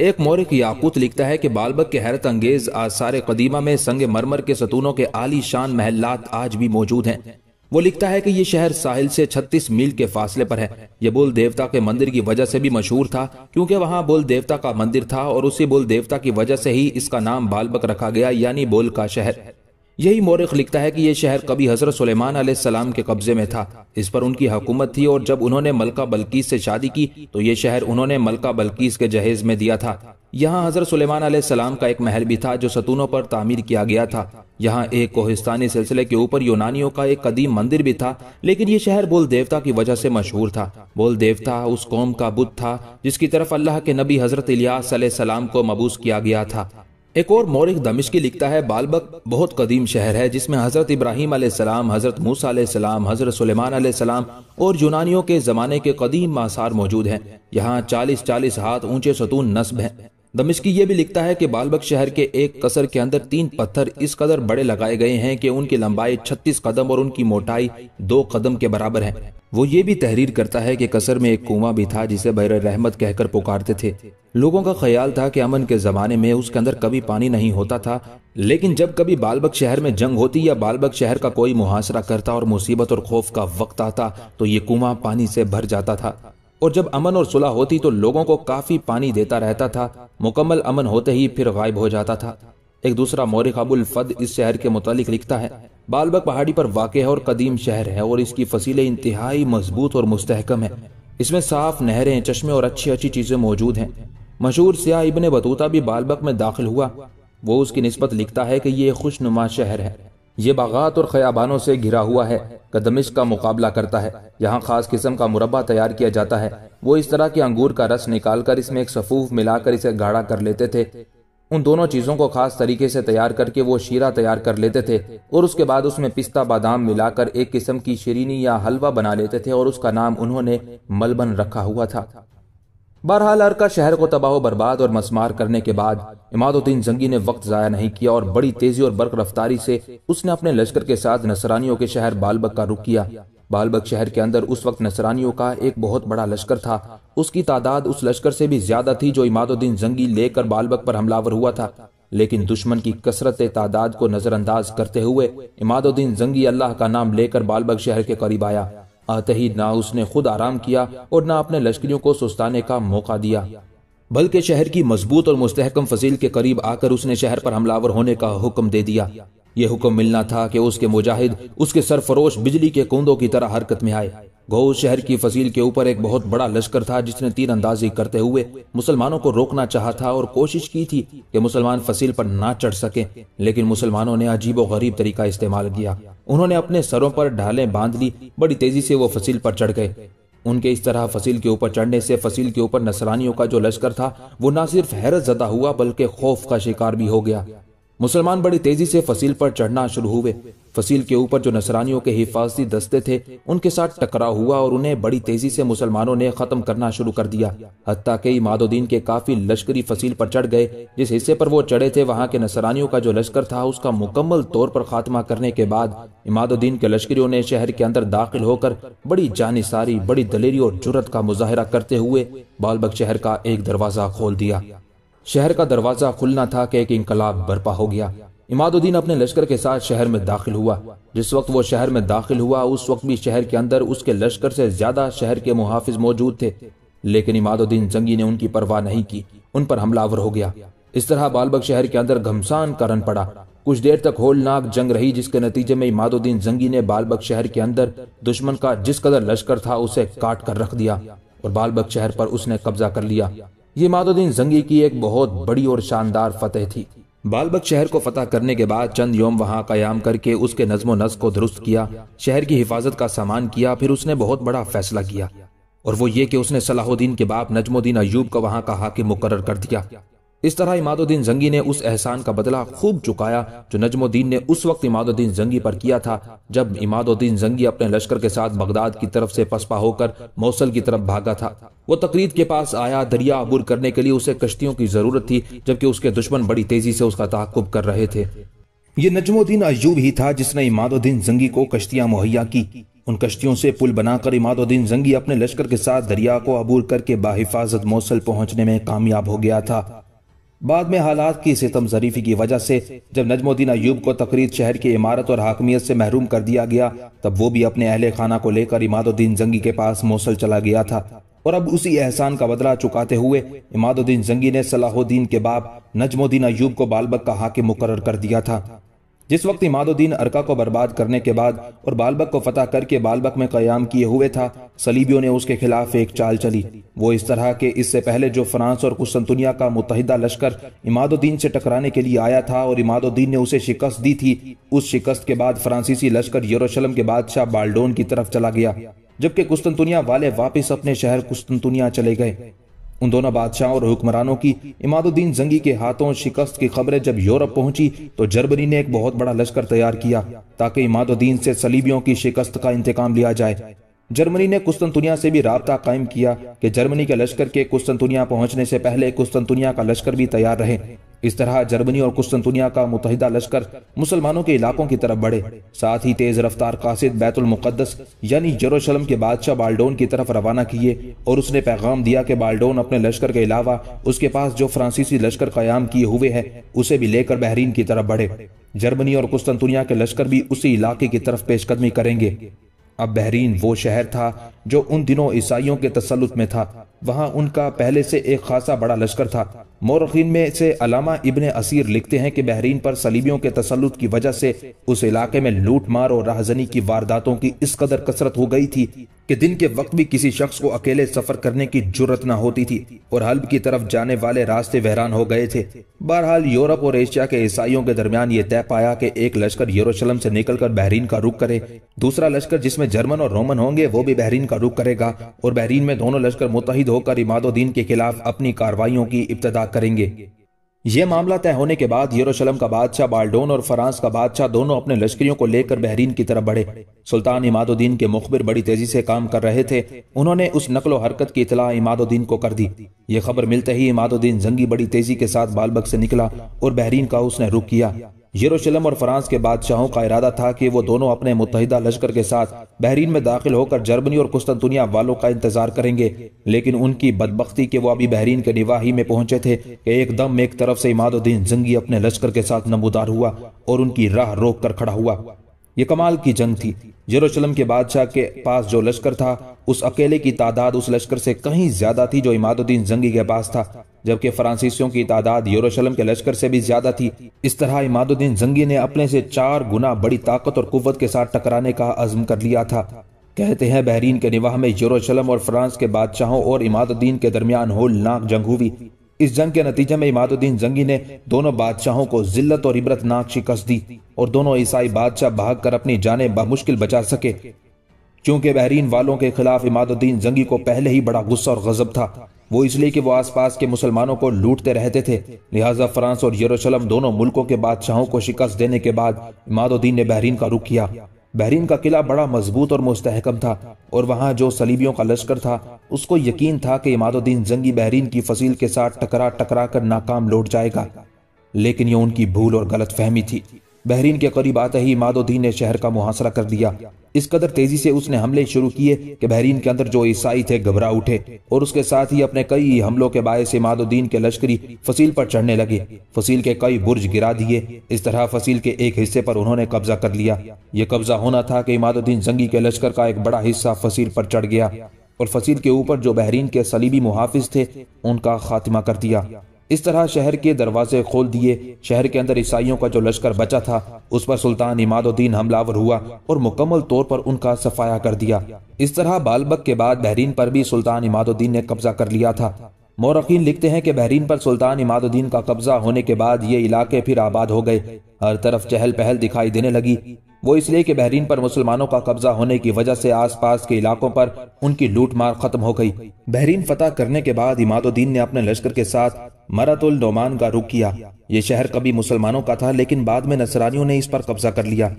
एक मौर्य याकूत लिखता है कि बालबक के हैरत अंगेज आसार कदीमा में संग मरमर के सतूनों के आली शान महल्लात आज भी मौजूद हैं वो लिखता है कि ये शहर साहिल से 36 मील के फासले पर है यह बुल देवता के मंदिर की वजह से भी मशहूर था क्योंकि वहाँ बुल देवता का मंदिर था और उसी बुल देवता की वजह से ही इसका नाम बालबक रखा गया यानी बोल का शहर यही मौरख लिखता है कि यह शहर कभी हजरत सुलेमान सलाम के कब्जे में था इस पर उनकी हकूमत थी और जब उन्होंने मलका बल्कीस से शादी की तो ये शहर उन्होंने मलका बल्कीस के जहेज में दिया था यहाँ हजरत सुलेमान सलाम का एक महल भी था जो सतूनों पर तामीर किया गया था यहाँ एक कोहिस्तानी सिलसिले के ऊपर यूनानियों का एक कदीम मंदिर भी था लेकिन ये शहर बोल देवता की वजह से मशहूर था बोल देवता उस कौम का बुद्ध था जिसकी तरफ अल्लाह के नबी हजरत इलियास सलाम को मबूस किया गया था एक और मोरिक दमिश्की लिखता है बालबक बहुत कदीम शहर है जिसमें हज़रत इब्राहिम आसमाम हज़रत मूसा आसमाम हज़रत सुलेमान आसमाम और यूनानियों के ज़माने के कदीम आसार मौजूद हैं यहाँ चालीस चालीस हाथ ऊंचे सतून नस्ब हैं दमिश्की ये भी लिखता है कि बालबक शहर के एक कसर के अंदर तीन पत्थर इस कदर बड़े लगाए गए हैं कि उनकी लंबाई 36 कदम और उनकी मोटाई दो कदम के बराबर है वो ये भी तहरीर करता है कि कसर में एक कुआं भी था जिसे बैर रहमत कहकर पुकारते थे लोगों का ख्याल था कि अमन के जमाने में उसके अंदर कभी पानी नहीं होता था लेकिन जब कभी बालबक शहर में जंग होती या बालबक शहर का कोई मुहासरा करता और मुसीबत और खौफ का वक्त आता तो ये कुआं पानी से भर जाता था और जब अमन और सुलह होती तो लोगों को काफी पानी देता रहता था मुकम्मल अमन होते ही फिर गायब हो जाता था एक दूसरा मौरख अबुल फद इस शहर के मुतालिक लिखता है बालबक पहाड़ी पर वाक़ है और कदीम शहर है और इसकी फसीलें इंतहाई मजबूत और मुस्तहकम है इसमें साफ नहरें चश्मे और अच्छी अच्छी चीज़ें मौजूद हैं मशहूर सिया इबन बतूता भी बालबक में दाखिल हुआ वो उसकी नस्बत लिखता है कि ये खुशनुमा शहर है ये बागात और खयाबानों से घिरा हुआ है कदमिश का मुकाबला करता है यहाँ खास किस्म का मुरबा तैयार किया जाता है वो इस तरह के अंगूर का रस निकालकर इसमें एक सफूफ मिलाकर इसे गाढ़ा कर लेते थे उन दोनों चीजों को खास तरीके से तैयार करके वो शीरा तैयार कर लेते थे और उसके बाद उसमें पिस्ता बादाम मिलाकर एक किस्म की शरीनी या हलवा बना लेते थे और उसका नाम उन्होंने मलबन रखा हुआ था बहरहाल अरका शहर को तबाह बर्बाद और मसमार करने के बाद इमादुद्दीन जंगी ने वक्त ज़ाया नहीं किया और बड़ी तेजी और बर्क रफ्तारी से उसने अपने लश्कर के साथ नसरानियों के शहर बालबक का रुख किया बालबक शहर के अंदर उस वक्त नसरानियों का एक बहुत बड़ा लश्कर था उसकी तादाद उस लश्कर से भी ज्यादा थी जो इमादुद्दीन जंगी लेकर बालबक पर हमलावर हुआ था लेकिन दुश्मन की कसरत तादाद को नजरअंदाज करते हुए इमादुद्दीन जंगी अल्लाह का नाम लेकर बालबक शहर के करीब आया आते ही ना उसने खुद आराम किया और ना अपने लश्करियों को सुस्ताने का मौका दिया बल्कि शहर की मजबूत और मुस्तहकम फजील के करीब आकर उसने शहर पर हमलावर होने का हुक्म दे दिया यह हुक्म मिलना था कि उसके मुजाहिद उसके सरफरोश बिजली के कुंदों की तरह हरकत में आए गौ शहर की फसील के ऊपर एक बहुत बड़ा लश्कर था जिसने तीर अंदाजी करते हुए मुसलमानों को रोकना चाहा था और कोशिश की थी कि मुसलमान फसील पर ना चढ़ सके लेकिन मुसलमानों ने अजीब और गरीब तरीका इस्तेमाल किया उन्होंने अपने सरों पर ढाले बांध ली बड़ी तेजी से वो फसील पर चढ़ गए उनके इस तरह फसील के ऊपर चढ़ने से फसील के ऊपर नसरानियों का जो लश्कर था वो ना सिर्फ हैरत जदा हुआ बल्कि खौफ का शिकार भी हो गया मुसलमान बड़ी तेजी से फसील पर चढ़ना शुरू हुए फसील के ऊपर जो नसरानियों के हिफाजती दस्ते थे उनके साथ टकराव हुआ और उन्हें बड़ी तेजी से मुसलमानों ने खत्म करना शुरू कर दिया हती के इमादुद्दीन के काफी लश्करी फसील पर चढ़ गए जिस हिस्से पर वो चढ़े थे वहाँ के नसरानियों का जो लश्कर था उसका मुकम्मल तौर पर खात्मा करने के बाद इमादुद्दीन के लश्करियों ने शहर के अंदर दाखिल होकर बड़ी जानिसारी बड़ी दलेरी और जुरत का मुजाहरा करते हुए बालबक शहर का एक दरवाजा खोल दिया शहर का दरवाजा खुलना था कि एक इंकलाब बर्पा हो गया इमादुद्दीन अपने लश्कर के साथ शहर में दाखिल हुआ जिस वक्त वो शहर में दाखिल हुआ उस वक्त भी शहर के अंदर उसके लश्कर से ज्यादा शहर के मुहाफिज मौजूद थे लेकिन इमादुद्दीन जंगी ने उनकी परवाह नहीं की उन पर हमलावर हो गया इस तरह बालबक शहर के अंदर घमसान करन पड़ा कुछ देर तक होलनाक जंग रही जिसके नतीजे में इमादुद्दीन जंगी ने बालबक शहर के अंदर दुश्मन का जिस कदर लश्कर था उसे काट कर रख दिया और बालबक शहर पर उसने कब्जा कर लिया ये मादुद्दीन जंगी की एक बहुत बड़ी और शानदार फतेह थी बालबक शहर को फतह करने के बाद चंद योम वहाँ कयाम करके उसके नजमो नज को दुरुस्त किया शहर की हिफाजत का सामान किया फिर उसने बहुत बड़ा फैसला किया और वो ये कि उसने सलाहुद्दीन के बाप नजमुद्दीन अयूब को वहाँ का हाकिम मुकर कर दिया इस तरह इमादुद्दीन जंगी ने उस एहसान का बदला खूब चुकाया जो नजमुद्दीन ने उस वक्त इमादुद्दीन जंगी पर किया था जब इमादुद्दीन जंगी अपने लश्कर के साथ बगदाद की तरफ से पसपा होकर मौसल की तरफ भागा था वो तकरीद के पास आया दरिया अबूर करने के लिए उसे कश्तियों की जरूरत थी जबकि उसके दुश्मन बड़ी तेजी से उसका ताकुब कर रहे थे ये नजमुद्दीन अयूब ही था जिसने इमादुद्दीन जंगी को कश्तियां मुहैया की उन कश्तियों से पुल बनाकर इमादुद्दीन जंगी अपने लश्कर के साथ दरिया को अबूर करके बाहिफाजत मौसल पहुंचने में कामयाब हो गया था बाद में हालात की सितम जरीफी की वजह से जब नजमुद्दीन अयूब को तकरीर शहर की इमारत और हाकमियत से महरूम कर दिया गया तब वो भी अपने अहल खाना को लेकर इमादुद्दीन जंगी के पास मौसल चला गया था और अब उसी एहसान का बदला चुकाते हुए इमादुद्दीन जंगी ने सलाहुद्दीन के बाप नजमुद्दीन अयूब को बालबक का हाकिम मुकर कर दिया था जिस वक्त इमादुद्दीन अरका को बर्बाद करने के बाद और बालबक को फतह करके बालबक में क्याम किए हुए था सलीबियों ने उसके खिलाफ एक चाल चली वो इस तरह के इससे पहले जो फ्रांस और कुस्तुनिया का मुतहदा लश्कर इमादुद्दीन से टकराने के लिए आया था और इमादुद्दीन ने उसे शिकस्त दी थी उस शिकस्त के बाद फ्रांसीसी लश्कर यरूशलेम के बादशाह बाल्डोन की तरफ चला गया जबकि कुस्तुनिया वाले वापस अपने शहर कुस्तुनिया चले गए उन दोनों बादशाहों और हुक्मरानों की इमादुद्दीन जंगी के हाथों शिकस्त की खबरें जब यूरोप पहुंची तो जर्मनी ने एक बहुत बड़ा लश्कर तैयार किया ताकि इमादुद्दीन से सलीबियों की शिकस्त का इंतकाम लिया जाए जर्मनी ने कुस्तनतुनिया से भी रबता कायम किया कि जर्मनी के लश्कर के कुस्तनतुनिया पहुंचने से पहले कुस्तनतुनिया का लश्कर भी तैयार रहे इस तरह जर्मनी और कुस्तंतुनिया का मुतहदा लश्कर मुसलमानों के इलाकों की तरफ बढ़े साथ ही तेज रफ्तार कासिद बैतुलमुक़दस यानी जरूशलम के बादशाह बाल्डोन की तरफ रवाना किए और उसने पैगाम दिया कि बाल्डोन अपने लश्कर के अलावा उसके पास जो फ्रांसीसी लश्कर क्याम किए हुए है उसे भी लेकर बहरीन की तरफ बढ़े जर्मनी और कुस्तुनिया के लश्कर भी उसी इलाके की तरफ पेशकदमी करेंगे अब बहरीन वो शहर था जो उन दिनों ईसाइयों के तसलुत में था वहाँ उनका पहले से एक खासा बड़ा लश्कर था मोरखीन में से अलामा इबन असीर लिखते हैं कि बहरीन पर सलीबियों के तसलुत की वजह से उस इलाके में लूट मार और राहजनी की वारदातों की इस कदर कसरत हो गई थी कि दिन के वक्त भी किसी शख्स को अकेले सफर करने की जरूरत न होती थी और हल्ब की तरफ जाने वाले रास्ते वहरान हो गए थे बहरहाल यूरोप और एशिया के ईसाइयों के दरमियान ये तय पाया कि एक लश्कर यरूशलेम से निकलकर बहरीन का रुख करे दूसरा लश्कर जिसमें जर्मन और रोमन होंगे वो भी बहरीन का रुख करेगा और बहरीन में दोनों लश्कर मुतहद शहीद होकर इमादुद्दीन के खिलाफ अपनी कार्रवाइयों की इब्तदा करेंगे यह मामला तय होने के बाद यरूशलेम का बादशाह बाल्डोन और फ्रांस का बादशाह दोनों अपने लश्करियों को लेकर बहरीन की तरफ बढ़े सुल्तान इमादुद्दीन के मुखबिर बड़ी तेजी से काम कर रहे थे उन्होंने उस नकलो हरकत की इतला इमादुद्दीन को कर दी ये खबर मिलते ही इमादुद्दीन जंगी बड़ी तेजी के साथ बालबक से निकला और बहरीन का उसने रुख किया यरूशलेम और फ्रांस के बादशाहों का इरादा था कि वो दोनों अपने मुतहदा लश्कर के साथ बहरीन में दाखिल होकर जर्मनी और कुस्तनतुनिया वालों का इंतजार करेंगे लेकिन उनकी बदबख्ती के वो अभी बहरीन के निवाही में पहुंचे थे कि एकदम एक तरफ से इमादुद्दीन जंगी अपने लश्कर के साथ नमोदार हुआ और उनकी राह रोक कर खड़ा हुआ ये कमाल की जंग थी यरूशलेम के बादशाह के पास जो लश्कर था उस अकेले की तादाद उस लश्कर से कहीं ज्यादा थी जो इमादुद्दीन जंगी के पास था जबकि फ्रांसीसियों की तादाद यरूशलेम के लश्कर से भी ज्यादा थी इस तरह इमादुद्दीन जंगी ने अपने से चार गुना बड़ी ताकत और कुत के साथ टकराने का आजम कर लिया था कहते हैं बहरीन के निवाह में यरूशलेम और फ्रांस के बादशाहों और इमादुद्दीन के दरमियान होलनाक जंग हुई इस जंग के नतीजे में इमादुद्दीन जंगी ने दोनों बादशाहों को जिल्लत और इबरतनाक शिकस्त दी और दोनों ईसाई बादशाह भाग कर अपनी जाने बमुश्किल बचा सके क्योंकि बहरीन वालों के खिलाफ इमादुद्दीन जंगी को पहले ही बड़ा गुस्सा और गजब था वो इसलिए कि वो आसपास के मुसलमानों को लूटते रहते थे लिहाजा फ्रांस और यरूशलम दोनों मुल्कों के बादशाहों को शिकस्त देने के बाद इमादुद्दीन ने बहरीन का रुख किया बहरीन का किला बड़ा मजबूत और मुस्तहकम था और वहाँ जो सलीबियों का लश्कर था उसको यकीन था कि इमादुद्दीन जंगी बहरीन की फसील के साथ टकरा टकरा कर नाकाम लौट जाएगा लेकिन यह उनकी भूल और गलत फहमी थी बहरीन के करीब आते ही मादोदीन ने शहर का मुहासरा कर दिया इस कदर तेजी से उसने हमले शुरू किए कि बहरीन के अंदर जो ईसाई थे घबरा उठे और उसके साथ ही अपने कई हमलों के से इमादुद्दीन के लश्करी फसील पर चढ़ने लगे फसील के कई बुर्ज गिरा दिए इस तरह फसील के एक हिस्से पर उन्होंने कब्जा कर लिया ये कब्जा होना था कि इमादुद्दीन जंगी के लश्कर का एक बड़ा हिस्सा फसील पर चढ़ गया और फसील के ऊपर जो बहरीन के सलीबी मुहाफिज थे उनका खात्मा कर दिया इस तरह शहर के दरवाजे खोल दिए शहर के अंदर ईसाइयों का जो लश्कर बचा था उस पर सुल्तान इमादुद्दीन हमलावर हुआ और मुकम्मल तौर पर उनका सफाया कर दिया इस तरह बालबक के बाद बहरीन पर भी सुल्तान इमादुद्दीन ने कब्जा कर लिया था मोरखीन लिखते हैं कि बहरीन पर सुल्तान इमादुद्दीन का कब्जा होने के बाद ये इलाके फिर आबाद हो गए हर तरफ चहल पहल दिखाई देने लगी वो इसलिए कि बहरीन पर मुसलमानों का कब्जा होने की वजह से आसपास के इलाकों पर उनकी लूटमार खत्म हो गई बहरीन फतह करने के बाद इमादुद्दीन ने अपने लश्कर के साथ मरतुल नोमान का रुख किया ये शहर कभी मुसलमानों का था लेकिन बाद में नसरानियों ने इस पर कब्जा कर लिया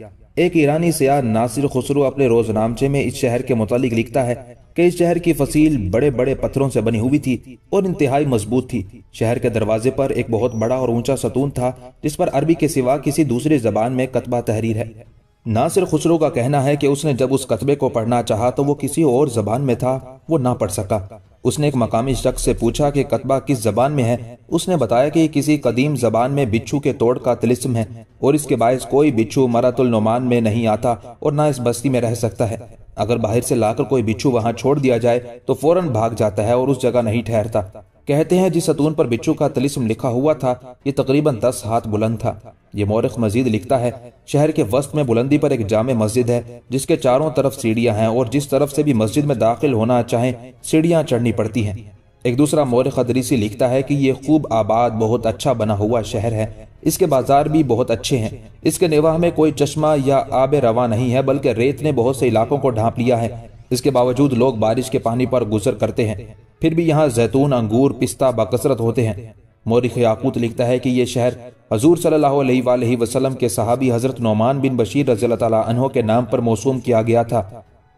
एक ईरानी सियाह नासिर खुसरू अपने रोजनामचे में इस शहर के मुतालिक लिखता है कि इस शहर की फसील बड़े बड़े पत्थरों से बनी हुई थी और इंतहाई मजबूत थी शहर के दरवाजे पर एक बहुत बड़ा और ऊंचा सतून था जिस पर अरबी के सिवा किसी दूसरी जबान में कतबा तहरीर है नासिर खुसरो का कहना है कि उसने जब उस कतबे को पढ़ना चाहा तो वो किसी और जबान में था वो ना पढ़ सका उसने एक मकामी शख्स से पूछा कि कतबा किस जबान में है उसने बताया कि किसी कदीम जबान में बिच्छू के तोड़ का तिलिस्म है और इसके बायस कोई बिच्छू मरातुल नुमान में नहीं आता और ना इस बस्ती में रह सकता है अगर बाहर से लाकर कोई बिच्छू वहां छोड़ दिया जाए तो फौरन भाग जाता है और उस जगह नहीं ठहरता कहते हैं जिस सतून पर बिच्छू का तलिस्म लिखा हुआ था ये तकरीबन दस हाथ बुलंद था ये मौरख मजीद लिखता है शहर के वस्त में बुलंदी पर एक जाम मस्जिद है जिसके चारों तरफ सीढ़ियां हैं और जिस तरफ से भी मस्जिद में दाखिल होना चाहें सीढ़ियां चढ़नी पड़ती हैं एक दूसरा मोरख अदरीसी लिखता है कि ये खूब आबाद बहुत अच्छा बना हुआ शहर है इसके बाजार भी बहुत अच्छे हैं इसके नेवाह में कोई चश्मा या आब रवा नहीं है बल्कि रेत ने बहुत से इलाकों को ढांप लिया है इसके बावजूद लोग बारिश के पानी पर गुजर करते हैं फिर भी यहाँ जैतून अंगूर पिस्ता बकसरत होते हैं मोरिख याकूत लिखता है कि ये शहर हजूर सल्लाम के सहाबी हज़रत नौमान बिन बशीर रज़ी तहों के नाम पर मौसू किया गया था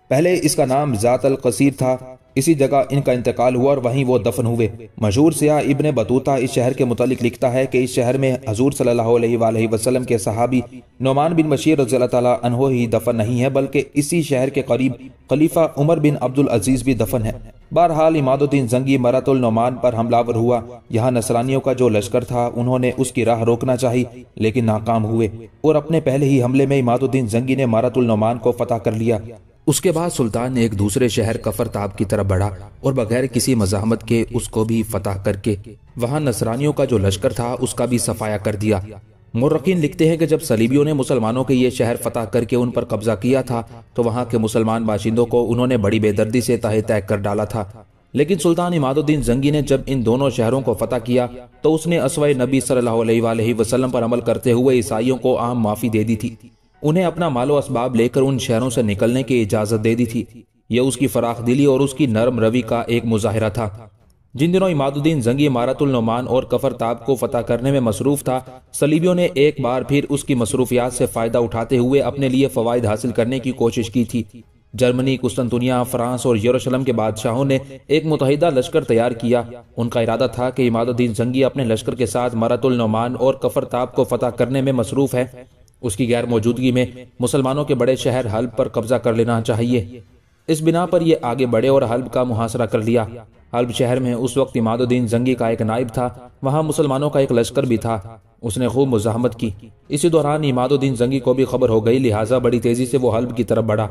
पहले इसका नाम ज़ात अल कसीर था इसी जगह इनका इंतकाल हुआ और वहीं वो दफन हुए मशहूर सिया इबन बतूता इस शहर के मुतालिक लिखता है कि इस शहर में हजूर सल्लल्लाहु के सहाबी नोमान बिन बशीर रजी तहो ही दफन नहीं है बल्कि इसी शहर के करीब खलीफा उमर बिन अब्दुल अजीज़ भी दफन है बहरहाल इमादुद्दीन जंगी मरातुल नोमान पर हमलावर हुआ यहाँ नसरानियों का जो लश्कर था उन्होंने उसकी राह रोकना चाहिए लेकिन नाकाम हुए और अपने पहले ही हमले में इमादुद्दीन जंगी ने मारातुल नोमान को फतह कर लिया उसके बाद सुल्तान ने एक दूसरे शहर कफरताब की तरफ बढ़ा और बगैर किसी मजामत के उसको भी फतह करके वहां नसरानियों का जो लश्कर था उसका भी सफाया कर दिया मुर्रकीन लिखते हैं कि जब सलीबियों ने मुसलमानों के ये शहर फतह करके उन पर कब्जा किया था तो वहां के मुसलमान बाशिंदों को उन्होंने बड़ी बेदर्दी से तहे तय कर डाला था लेकिन सुल्तान इमादुद्दीन जंगी ने जब इन दोनों शहरों को फतह किया तो उसने असवा नबी सल्लल्लाहु अलैहि वसल्लम पर अमल करते हुए ईसाइयों को आम माफ़ी दे दी थी उन्हें अपना मालो इसबाब लेकर उन शहरों से निकलने की इजाजत दे दी थी यह उसकी फराख दिली और उसकी नरम रवि का एक मुजाहरा था जिन दिनों इमादुद्दीन जंगी इमारतुलनुमान और कफर ताब को फतेह करने में मसरूफ था सलीबियों ने एक बार फिर उसकी मसरूफियात से फ़ायदा उठाते हुए अपने लिए फ़वाद हासिल करने की कोशिश की थी जर्मनी कुस्तंतुनिया फ्रांस और यरूशलेम के बादशाहों ने एक मुतहदा लश्कर तैयार किया उनका इरादा था कि इमादुद्दीन जंगी अपने लश्कर के साथ मरातुलनुमान और कफर ताब को फतेह करने में मसरूफ है उसकी गैर मौजूदगी में मुसलमानों के बड़े शहर हल्ब पर कब्जा कर लेना चाहिए इस बिना पर यह आगे बढ़े और हल्ब का मुहासरा कर लिया हल्ब शहर में उस वक्त इमादुद्दीन जंगी का एक नायब था वहां मुसलमानों का एक लश्कर भी था उसने खूब मुजाहमत की इसी दौरान इमादुद्दीन जंगी को भी खबर हो गई लिहाजा बड़ी तेजी से वो हल्ब की तरफ बढ़ा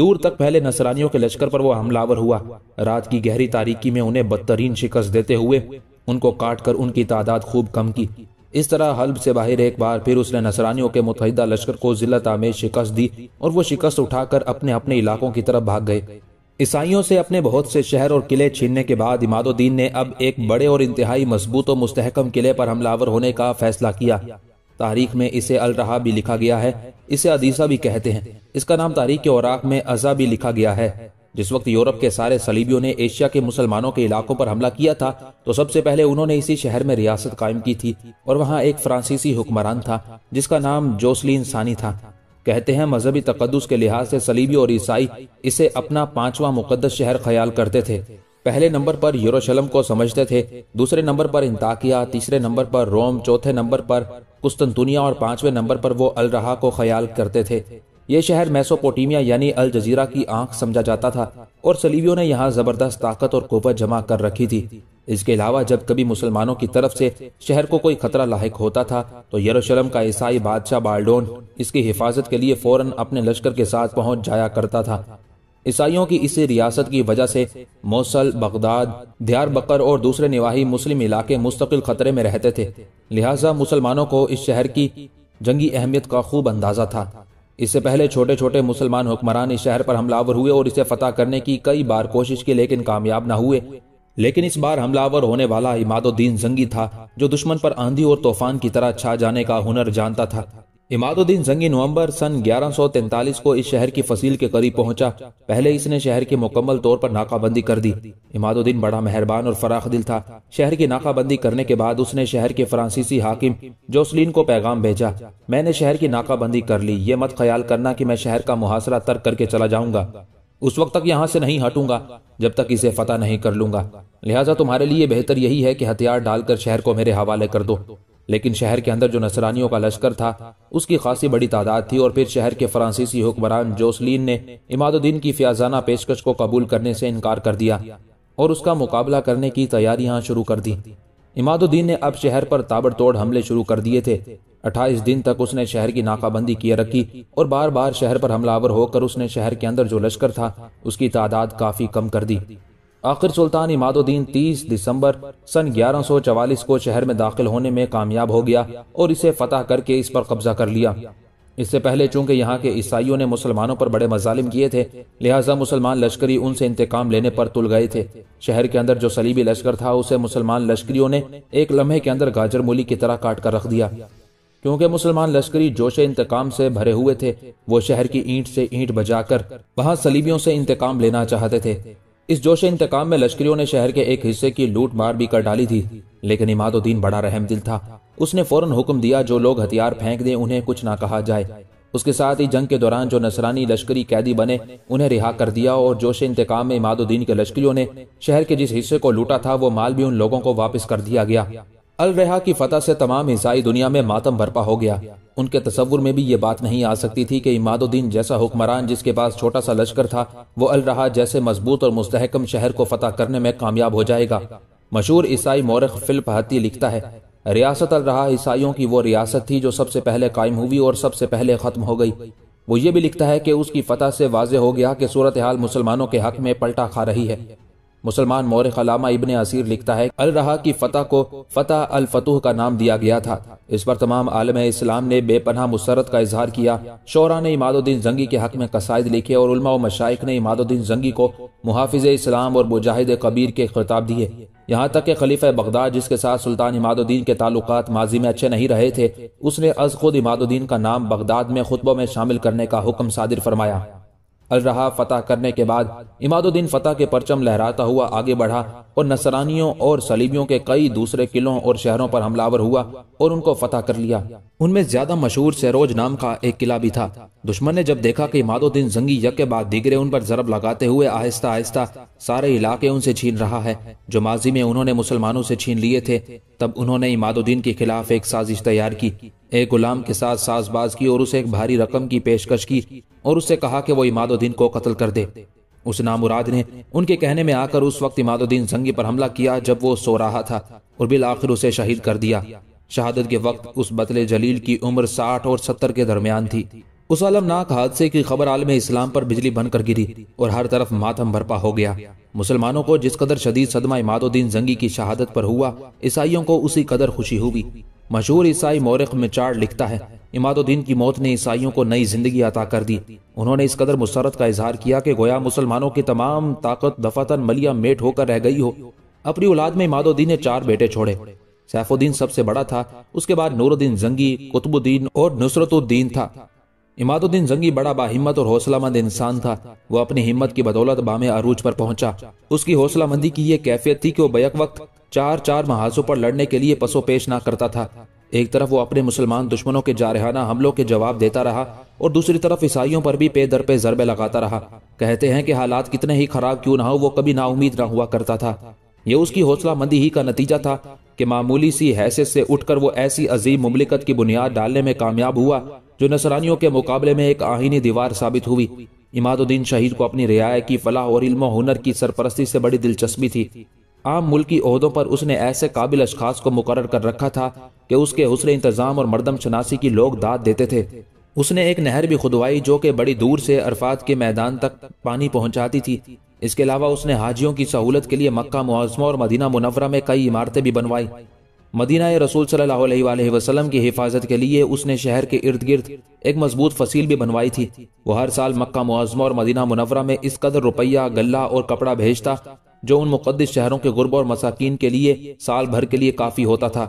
दूर तक पहले नसरानियों के लश्कर पर वो हमलावर हुआ रात की गहरी तारीकी में उन्हें बदतरीन शिकस्त देते हुए उनको काट कर उनकी तादाद खूब कम की इस तरह हल्ब से बाहर एक बार फिर उसने नसरानियों के मुतहदा लश्कर को जिलत आमेज शिकस्त दी और वो शिकस्त उठाकर अपने अपने इलाकों की तरफ भाग गए ईसाइयों से अपने बहुत से शहर और किले छीनने के बाद इमादुद्दीन ने अब एक बड़े और इंतहाई मजबूत और मुस्तहकम किले पर हमलावर होने का फैसला किया तारीख में इसे अल रहा भी लिखा गया है इसे अदीसा भी कहते हैं इसका नाम तारीख के औराक में अजा भी लिखा गया है जिस वक्त यूरोप के सारे सलीबियों ने एशिया के मुसलमानों के इलाकों पर हमला किया था तो सबसे पहले उन्होंने इसी शहर में रियासत कायम की थी और वहाँ एक फ्रांसीसी हुक्मरान था जिसका नाम जोसलिन सानी था कहते हैं मजहबी तकदस के लिहाज से सलीबी और ईसाई इसे अपना पांचवा मुकदस शहर ख्याल करते थे पहले नंबर पर यूरोशलम को समझते थे दूसरे नंबर पर इंताकिया तीसरे नंबर पर रोम चौथे नंबर पर कुस्तंतुनिया और पांचवें नंबर पर वो अलरहा को ख्याल करते थे ये शहर मैसोपोटीमिया यानी अल जजीरा की आंख समझा जाता था और सलीबियों ने यहाँ जबरदस्त ताकत और कुवत जमा कर रखी थी इसके अलावा जब कभी मुसलमानों की तरफ से शहर को कोई खतरा लाक होता था तो यरूशलेम का ईसाई बादशाह बाल्डोन इसकी हिफाजत के लिए फौरन अपने लश्कर के साथ पहुंच जाया करता था ईसाइयों की इसी रियासत की वजह से मौसल बगदाद दियार बकर और दूसरे निवाही मुस्लिम इलाके मुस्तकिल खतरे में रहते थे लिहाजा मुसलमानों को इस शहर की जंगी अहमियत का खूब अंदाजा था इससे पहले छोटे छोटे मुसलमान हुक्मरान इस शहर पर हमलावर हुए और इसे फतेह करने की कई बार कोशिश की लेकिन कामयाब न हुए लेकिन इस बार हमलावर होने वाला इमादुद्दीन जंगी था जो दुश्मन पर आंधी और तूफान की तरह छा जाने का हुनर जानता था इमादुद्दीन जंगी नवंबर सन 1143 को इस शहर की फसील के करीब पहुंचा पहले इसने शहर की मुकम्मल तौर पर नाकाबंदी कर दी इमादुद्दीन बड़ा मेहरबान और फराख दिल था शहर की नाकाबंदी करने के बाद उसने शहर के फ्रांसीसी हाकिम जोसलिन को पैगाम भेजा मैंने शहर की नाकाबंदी कर ली ये मत ख्याल करना की मैं शहर का मुहासरा तर्क करके चला जाऊंगा उस वक्त तक यहाँ से नहीं हटूंगा जब तक इसे फतेह नहीं कर लूंगा लिहाजा तुम्हारे लिए बेहतर यही है कि हथियार डालकर शहर को मेरे हवाले कर दो लेकिन शहर के अंदर जो नसरानियों का लश्कर था उसकी खासी बड़ी तादाद थी और फिर शहर के फ्रांसीसी हुक्मरान जोसलिन ने इमादुद्दीन की फियाजाना पेशकश को कबूल करने से इनकार कर दिया और उसका मुकाबला करने की तैयारियां शुरू कर दी इमादुद्दीन ने अब शहर पर ताबड़तोड़ हमले शुरू कर दिए थे अट्ठाईस दिन तक उसने शहर की नाकाबंदी किए रखी और बार बार शहर पर हमलावर होकर उसने शहर के अंदर जो लश्कर था उसकी तादाद काफी कम कर दी आखिर सुल्तान इमादुद्दीन 30 दिसंबर सन 1144 को शहर में दाखिल होने में कामयाब हो गया और इसे फतह करके इस पर कब्जा कर लिया इससे पहले चूंकि यहाँ के ईसाइयों ने मुसलमानों पर बड़े मजालिम किए थे लिहाजा मुसलमान लश्करी उनसे इंतकाम लेने पर तुल गए थे शहर के अंदर जो सलीबी लश्कर था उसे मुसलमान लश्करियों ने एक लम्हे के अंदर गाजर मूली की तरह काट कर रख दिया क्योंकि मुसलमान लश्करी जोश इंतकाम से भरे हुए थे वो शहर की ईंट से ईंट बजाकर वहां सलीबियों से इंतकाम लेना चाहते थे इस जोश इंतकाम में लश्करियों ने शहर के एक हिस्से की लूट मार भी कर डाली थी लेकिन इमादुद्दीन बड़ा रहम दिल था उसने फौरन हुक्म दिया जो लोग हथियार फेंक दें उन्हें कुछ ना कहा जाए उसके साथ ही जंग के दौरान जो नसरानी लश्करी कैदी बने उन्हें रिहा कर दिया और जोश इंतकाम में इमादुद्दीन के लश्करियों ने शहर के जिस हिस्से को लूटा था वो माल भी उन लोगों को वापस कर दिया गया अल रेहा की फतह से तमाम ईसाई दुनिया में मातम बरपा हो गया उनके तस्वुर में भी ये बात नहीं आ सकती थी कि इमादुद्दीन जैसा हुक्मरान जिसके पास छोटा सा लश्कर था वो अल रहा जैसे मजबूत और मुस्तहकम शहर को फतह करने में कामयाब हो जाएगा मशहूर ईसाई मौरख फिलपहती लिखता है रियासत अल रहा ईसाइयों की वो रियासत थी जो सबसे पहले कायम हुई और सबसे पहले ख़त्म हो गई वो ये भी लिखता है कि उसकी फतह से वाज हो गया कि सूरत हाल मुसलमानों के हक में पलटा खा रही है मुसलमान मौरख अलामा इबन असीर लिखता है अल रहा की फतह को फतह अल फतूह का नाम दिया गया था इस पर तमाम आलम इस्लाम ने बेपनाह मुसरत का इजहार किया शौरा ने इमादुद्दीन जंगी के हक में कसायद लिखे और उलमा मशाइक ने इमादुद्दीन जंगी को मुहाफिज इस्लाम और मुजाहिद कबीर के खिताब दिए यहाँ तक के खलीफा बगदाद जिसके साथ सुल्तान इमादुद्दीन के ताल्लुक माजी में अच्छे नहीं रहे थे उसने अज खुद इमादुद्दीन का नाम बगदाद में खुतबों में शामिल करने का हुक्म सादिर फरमाया अलरहा फतह करने के बाद इमादुद्दीन फतह के परचम लहराता हुआ आगे बढ़ा और नसरानियों और सलीबियों के कई दूसरे किलों और शहरों पर हमलावर हुआ और उनको फतह कर लिया उनमें ज्यादा मशहूर सरोज नाम का एक किला भी था दुश्मन ने जब देखा कि इमादुद्दीन जंगी यज्ञ के बाद दिगरे उन पर जरब लगाते हुए आहिस्ता आहिस्ता सारे इलाके उनसे छीन रहा है जो माजी में उन्होंने मुसलमानों से छीन लिए थे तब उन्होंने इमादुद्दीन के खिलाफ एक साजिश तैयार की एक गुलाम के साथ साजबाज की और उसे एक भारी रकम की पेशकश की और उससे कहा कि वो इमादुद्दीन को कत्ल कर दे उस नामुराद ने उनके कहने में आकर उस वक्त इमादुद्दीन जंगी पर हमला किया जब वो सो रहा था और बिल आखिर उसे शहीद कर दिया शहादत के वक्त उस बतले जलील की उम्र साठ और सत्तर के दरमियान थी उस अलमनाक हादसे की खबर आलम इस्लाम पर बिजली बनकर गिरी और हर तरफ मातम भरपा हो गया मुसलमानों को जिस कदर शदीद सदमा इमादुद्दीन जंगी की शहादत पर हुआ ईसाइयों को उसी कदर खुशी हुई मशहूर ईसाई मौरख में चार लिखता है इमादुद्दीन की मौत ने ईसाइयों को नई जिंदगी अता कर दी उन्होंने इस कदर मुसरत का इजहार किया कि गोया मुसलमानों की तमाम ताकत दफातन मलिया मेट होकर रह गई हो अपनी औलाद में इमादुद्दीन ने चार बेटे छोड़े सैफुद्दीन सबसे बड़ा था उसके बाद नूरुद्दीन जंगी कुतुबुद्दीन और नुसरतुद्दीन था इमादुद्दीन जंगी बड़ा बाहिम्मत और हौसलामंद इंसान था वो अपनी हिम्मत की बदौलत बाम अरूज पर पहुंचा उसकी हौसलामंदी की यह कैफियत थी कि वो बैक वक्त चार चार महाजों पर लड़ने के लिए पसो पेश ना करता था एक तरफ वो अपने मुसलमान दुश्मनों के जारहाना हमलों के जवाब देता रहा और दूसरी तरफ ईसाइयों पर भी पे दर पे जरबे लगाता रहा कहते हैं कि हालात कितने ही खराब क्यों ना हो वो कभी नाउमीद ना हुआ करता था यह उसकी हौसला मंदी ही का नतीजा था कि मामूली सी हैसियत से उठकर वो ऐसी अजीम मुमलिकत की बुनियाद डालने में कामयाब हुआ जो नसरानियों के मुकाबले में एक आहिनी दीवार साबित हुई इमादुद्दीन शहीद को अपनी रियाय की फलाह और इल्म हुनर की सरपरस्ती से बड़ी दिलचस्पी थी आम मुल्की अहदों पर उसने ऐसे काबिल अशखास को मुकर कर रखा था कि उसके हौसल इंतज़ाम और मरदम शनासी की लोग दाद देते थे उसने एक नहर भी खुदवाई जो कि बड़ी दूर से अरफात के मैदान तक पानी पहुंचाती थी इसके अलावा उसने हाजियों की सहूलत के लिए मक्का मुआजमा और मदीना मुनवरा में कई इमारतें भी बनवाई मदीना रसूल सल्लल्लाहु की हिफाजत के लिए उसने शहर के इर्द गिर्द एक मजबूत फसील भी बनवाई थी वो हर साल मक्का मुआजमा और मदीना मुनवरा में इस कदर रुपया गला और कपड़ा भेजता जो उन मुकदस शहरों के गुरब और मसाकिन के लिए साल भर के लिए काफ़ी होता था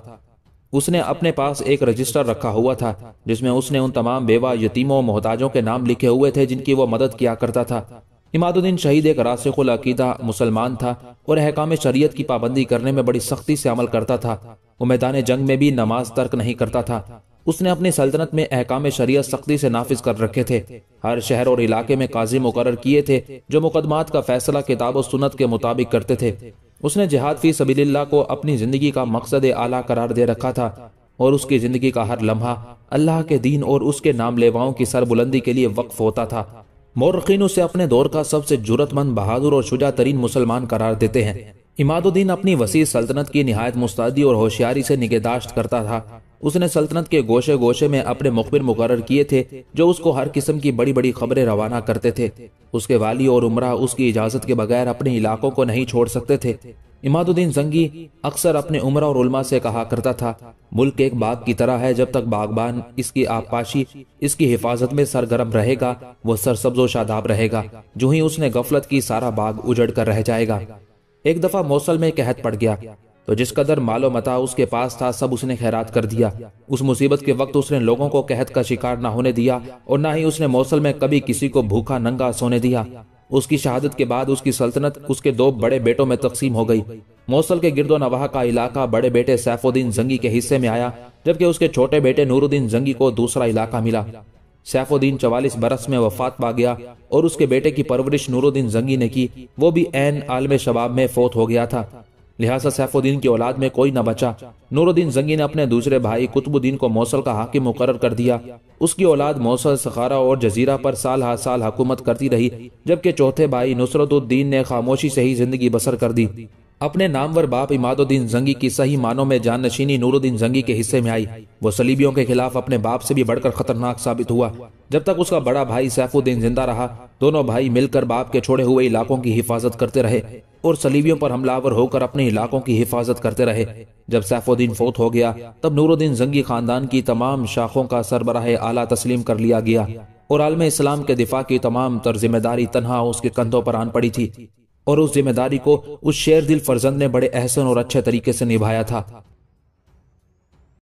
उसने अपने पास एक रजिस्टर रखा हुआ था जिसमें उसने उन तमाम बेवा यतीमों मोहताजों के नाम लिखे हुए थे जिनकी वो मदद किया करता था इमादुद्दीन शहीद एक रासिकुल अकीदा मुसलमान था और अहकाम शरीयत की पाबंदी करने में बड़ी सख्ती से अमल करता था वो मैदान जंग में भी नमाज तर्क नहीं करता था उसने अपनी सल्तनत में अहकाम शरीय सख्ती से नाफिज कर रखे थे हर शहर और इलाके में काजी मुकर किए थे जो मुकदमात का फैसला किताब और सुनत के मुताबिक करते थे उसने जिहाद फी सबील्ला को अपनी जिंदगी का मकसद आला करार दे रखा था और उसकी जिंदगी का हर लम्हा अल्लाह के दीन और उसके नाम लेवाओं की सरबुलंदी के लिए वक्फ होता था मोरखीन उसे अपने दौर का सबसे जरूरतमंद बहादुर और शुजा तरीन मुसलमान करार देते हैं इमादुद्दीन अपनी वसी सल्तनत की नहायत मुस्तादी और होशियारी से निगहदाश्त करता था उसने सल्तनत के गोशे गोशे में अपने मुखबिर मुकर किए थे जो उसको हर किस्म की बड़ी बड़ी खबरें रवाना करते थे उसके वाली और उमरा उसकी इजाज़त के बगैर अपने इलाकों को नहीं छोड़ सकते थे इमादुद्दीन जंगी अक्सर अपने उम्र और उलमा से कहा करता था मुल्क एक बाग की तरह है जब तक बागबान इसकी आबपाशी इसकी हिफाजत में सरगर्म रहेगा वह सरसब्जो शादाब रहेगा जो ही उसने गफलत की सारा बाग उजड़ कर रह जाएगा एक दफा मौसल में कहत पड़ गया तो जिस कदर मालो मता उसके पास था सब उसने खैरात कर दिया उस मुसीबत के वक्त उसने लोगों को कहत का शिकार ना होने दिया और न ही उसने मौसल में कभी किसी को भूखा नंगा सोने दिया उसकी शहादत के बाद उसकी सल्तनत उसके दो बड़े बेटों में तकसीम हो गई मौसल के गिरदो नवाह का इलाका बड़े बेटे सैफुद्दीन जंगी के हिस्से में आया जबकि उसके छोटे बेटे नूरुद्दीन जंगी को दूसरा इलाका मिला सैफुद्दीन चवालीस बरस में वफात पा गया और उसके बेटे की परवरिश नूरुद्दीन जंगी ने की वो भी एन आलम शबाब में फोत हो गया था लिहाजा सैफुद्दीन की औलाद में कोई न बचा नूरुद्दीन जंगी ने अपने दूसरे भाई कुतुबुद्दीन को मौसल का हाकिम मुकर कर दिया उसकी औलाद मौसल सखारा और जजीरा पर साल हा साल हुकूमत करती रही जबकि चौथे भाई नुसरतुद्दीन ने खामोशी से ही जिंदगी बसर कर दी अपने नामवर बाप इमादुद्दीन जंगी की सही मानों में जाननशीनी नूरुद्दीन जंगी के हिस्से में आई वो सलीबियों के खिलाफ अपने बाप से भी बढ़कर खतरनाक साबित हुआ जब तक उसका बड़ा भाई सैफुद्दीन जिंदा रहा दोनों भाई मिलकर बाप के छोड़े हुए इलाकों की हिफाजत करते रहे और सलीबियों पर हमलावर होकर अपने इलाकों की हिफाजत करते रहे जब सैफुद्दीन फोत हो गया तब नूरुद्दीन जंगी खानदान की तमाम शाखों का सरबराह आला तस्लीम कर लिया गया और आलम इस्लाम के दिफा की तमाम तर जिम्मेदारी तनहा उसके कंधों पर आन पड़ी थी और उस जिम्मेदारी को उस शेर दिल फर्जंद ने बड़े अहसन और अच्छे तरीके से निभाया था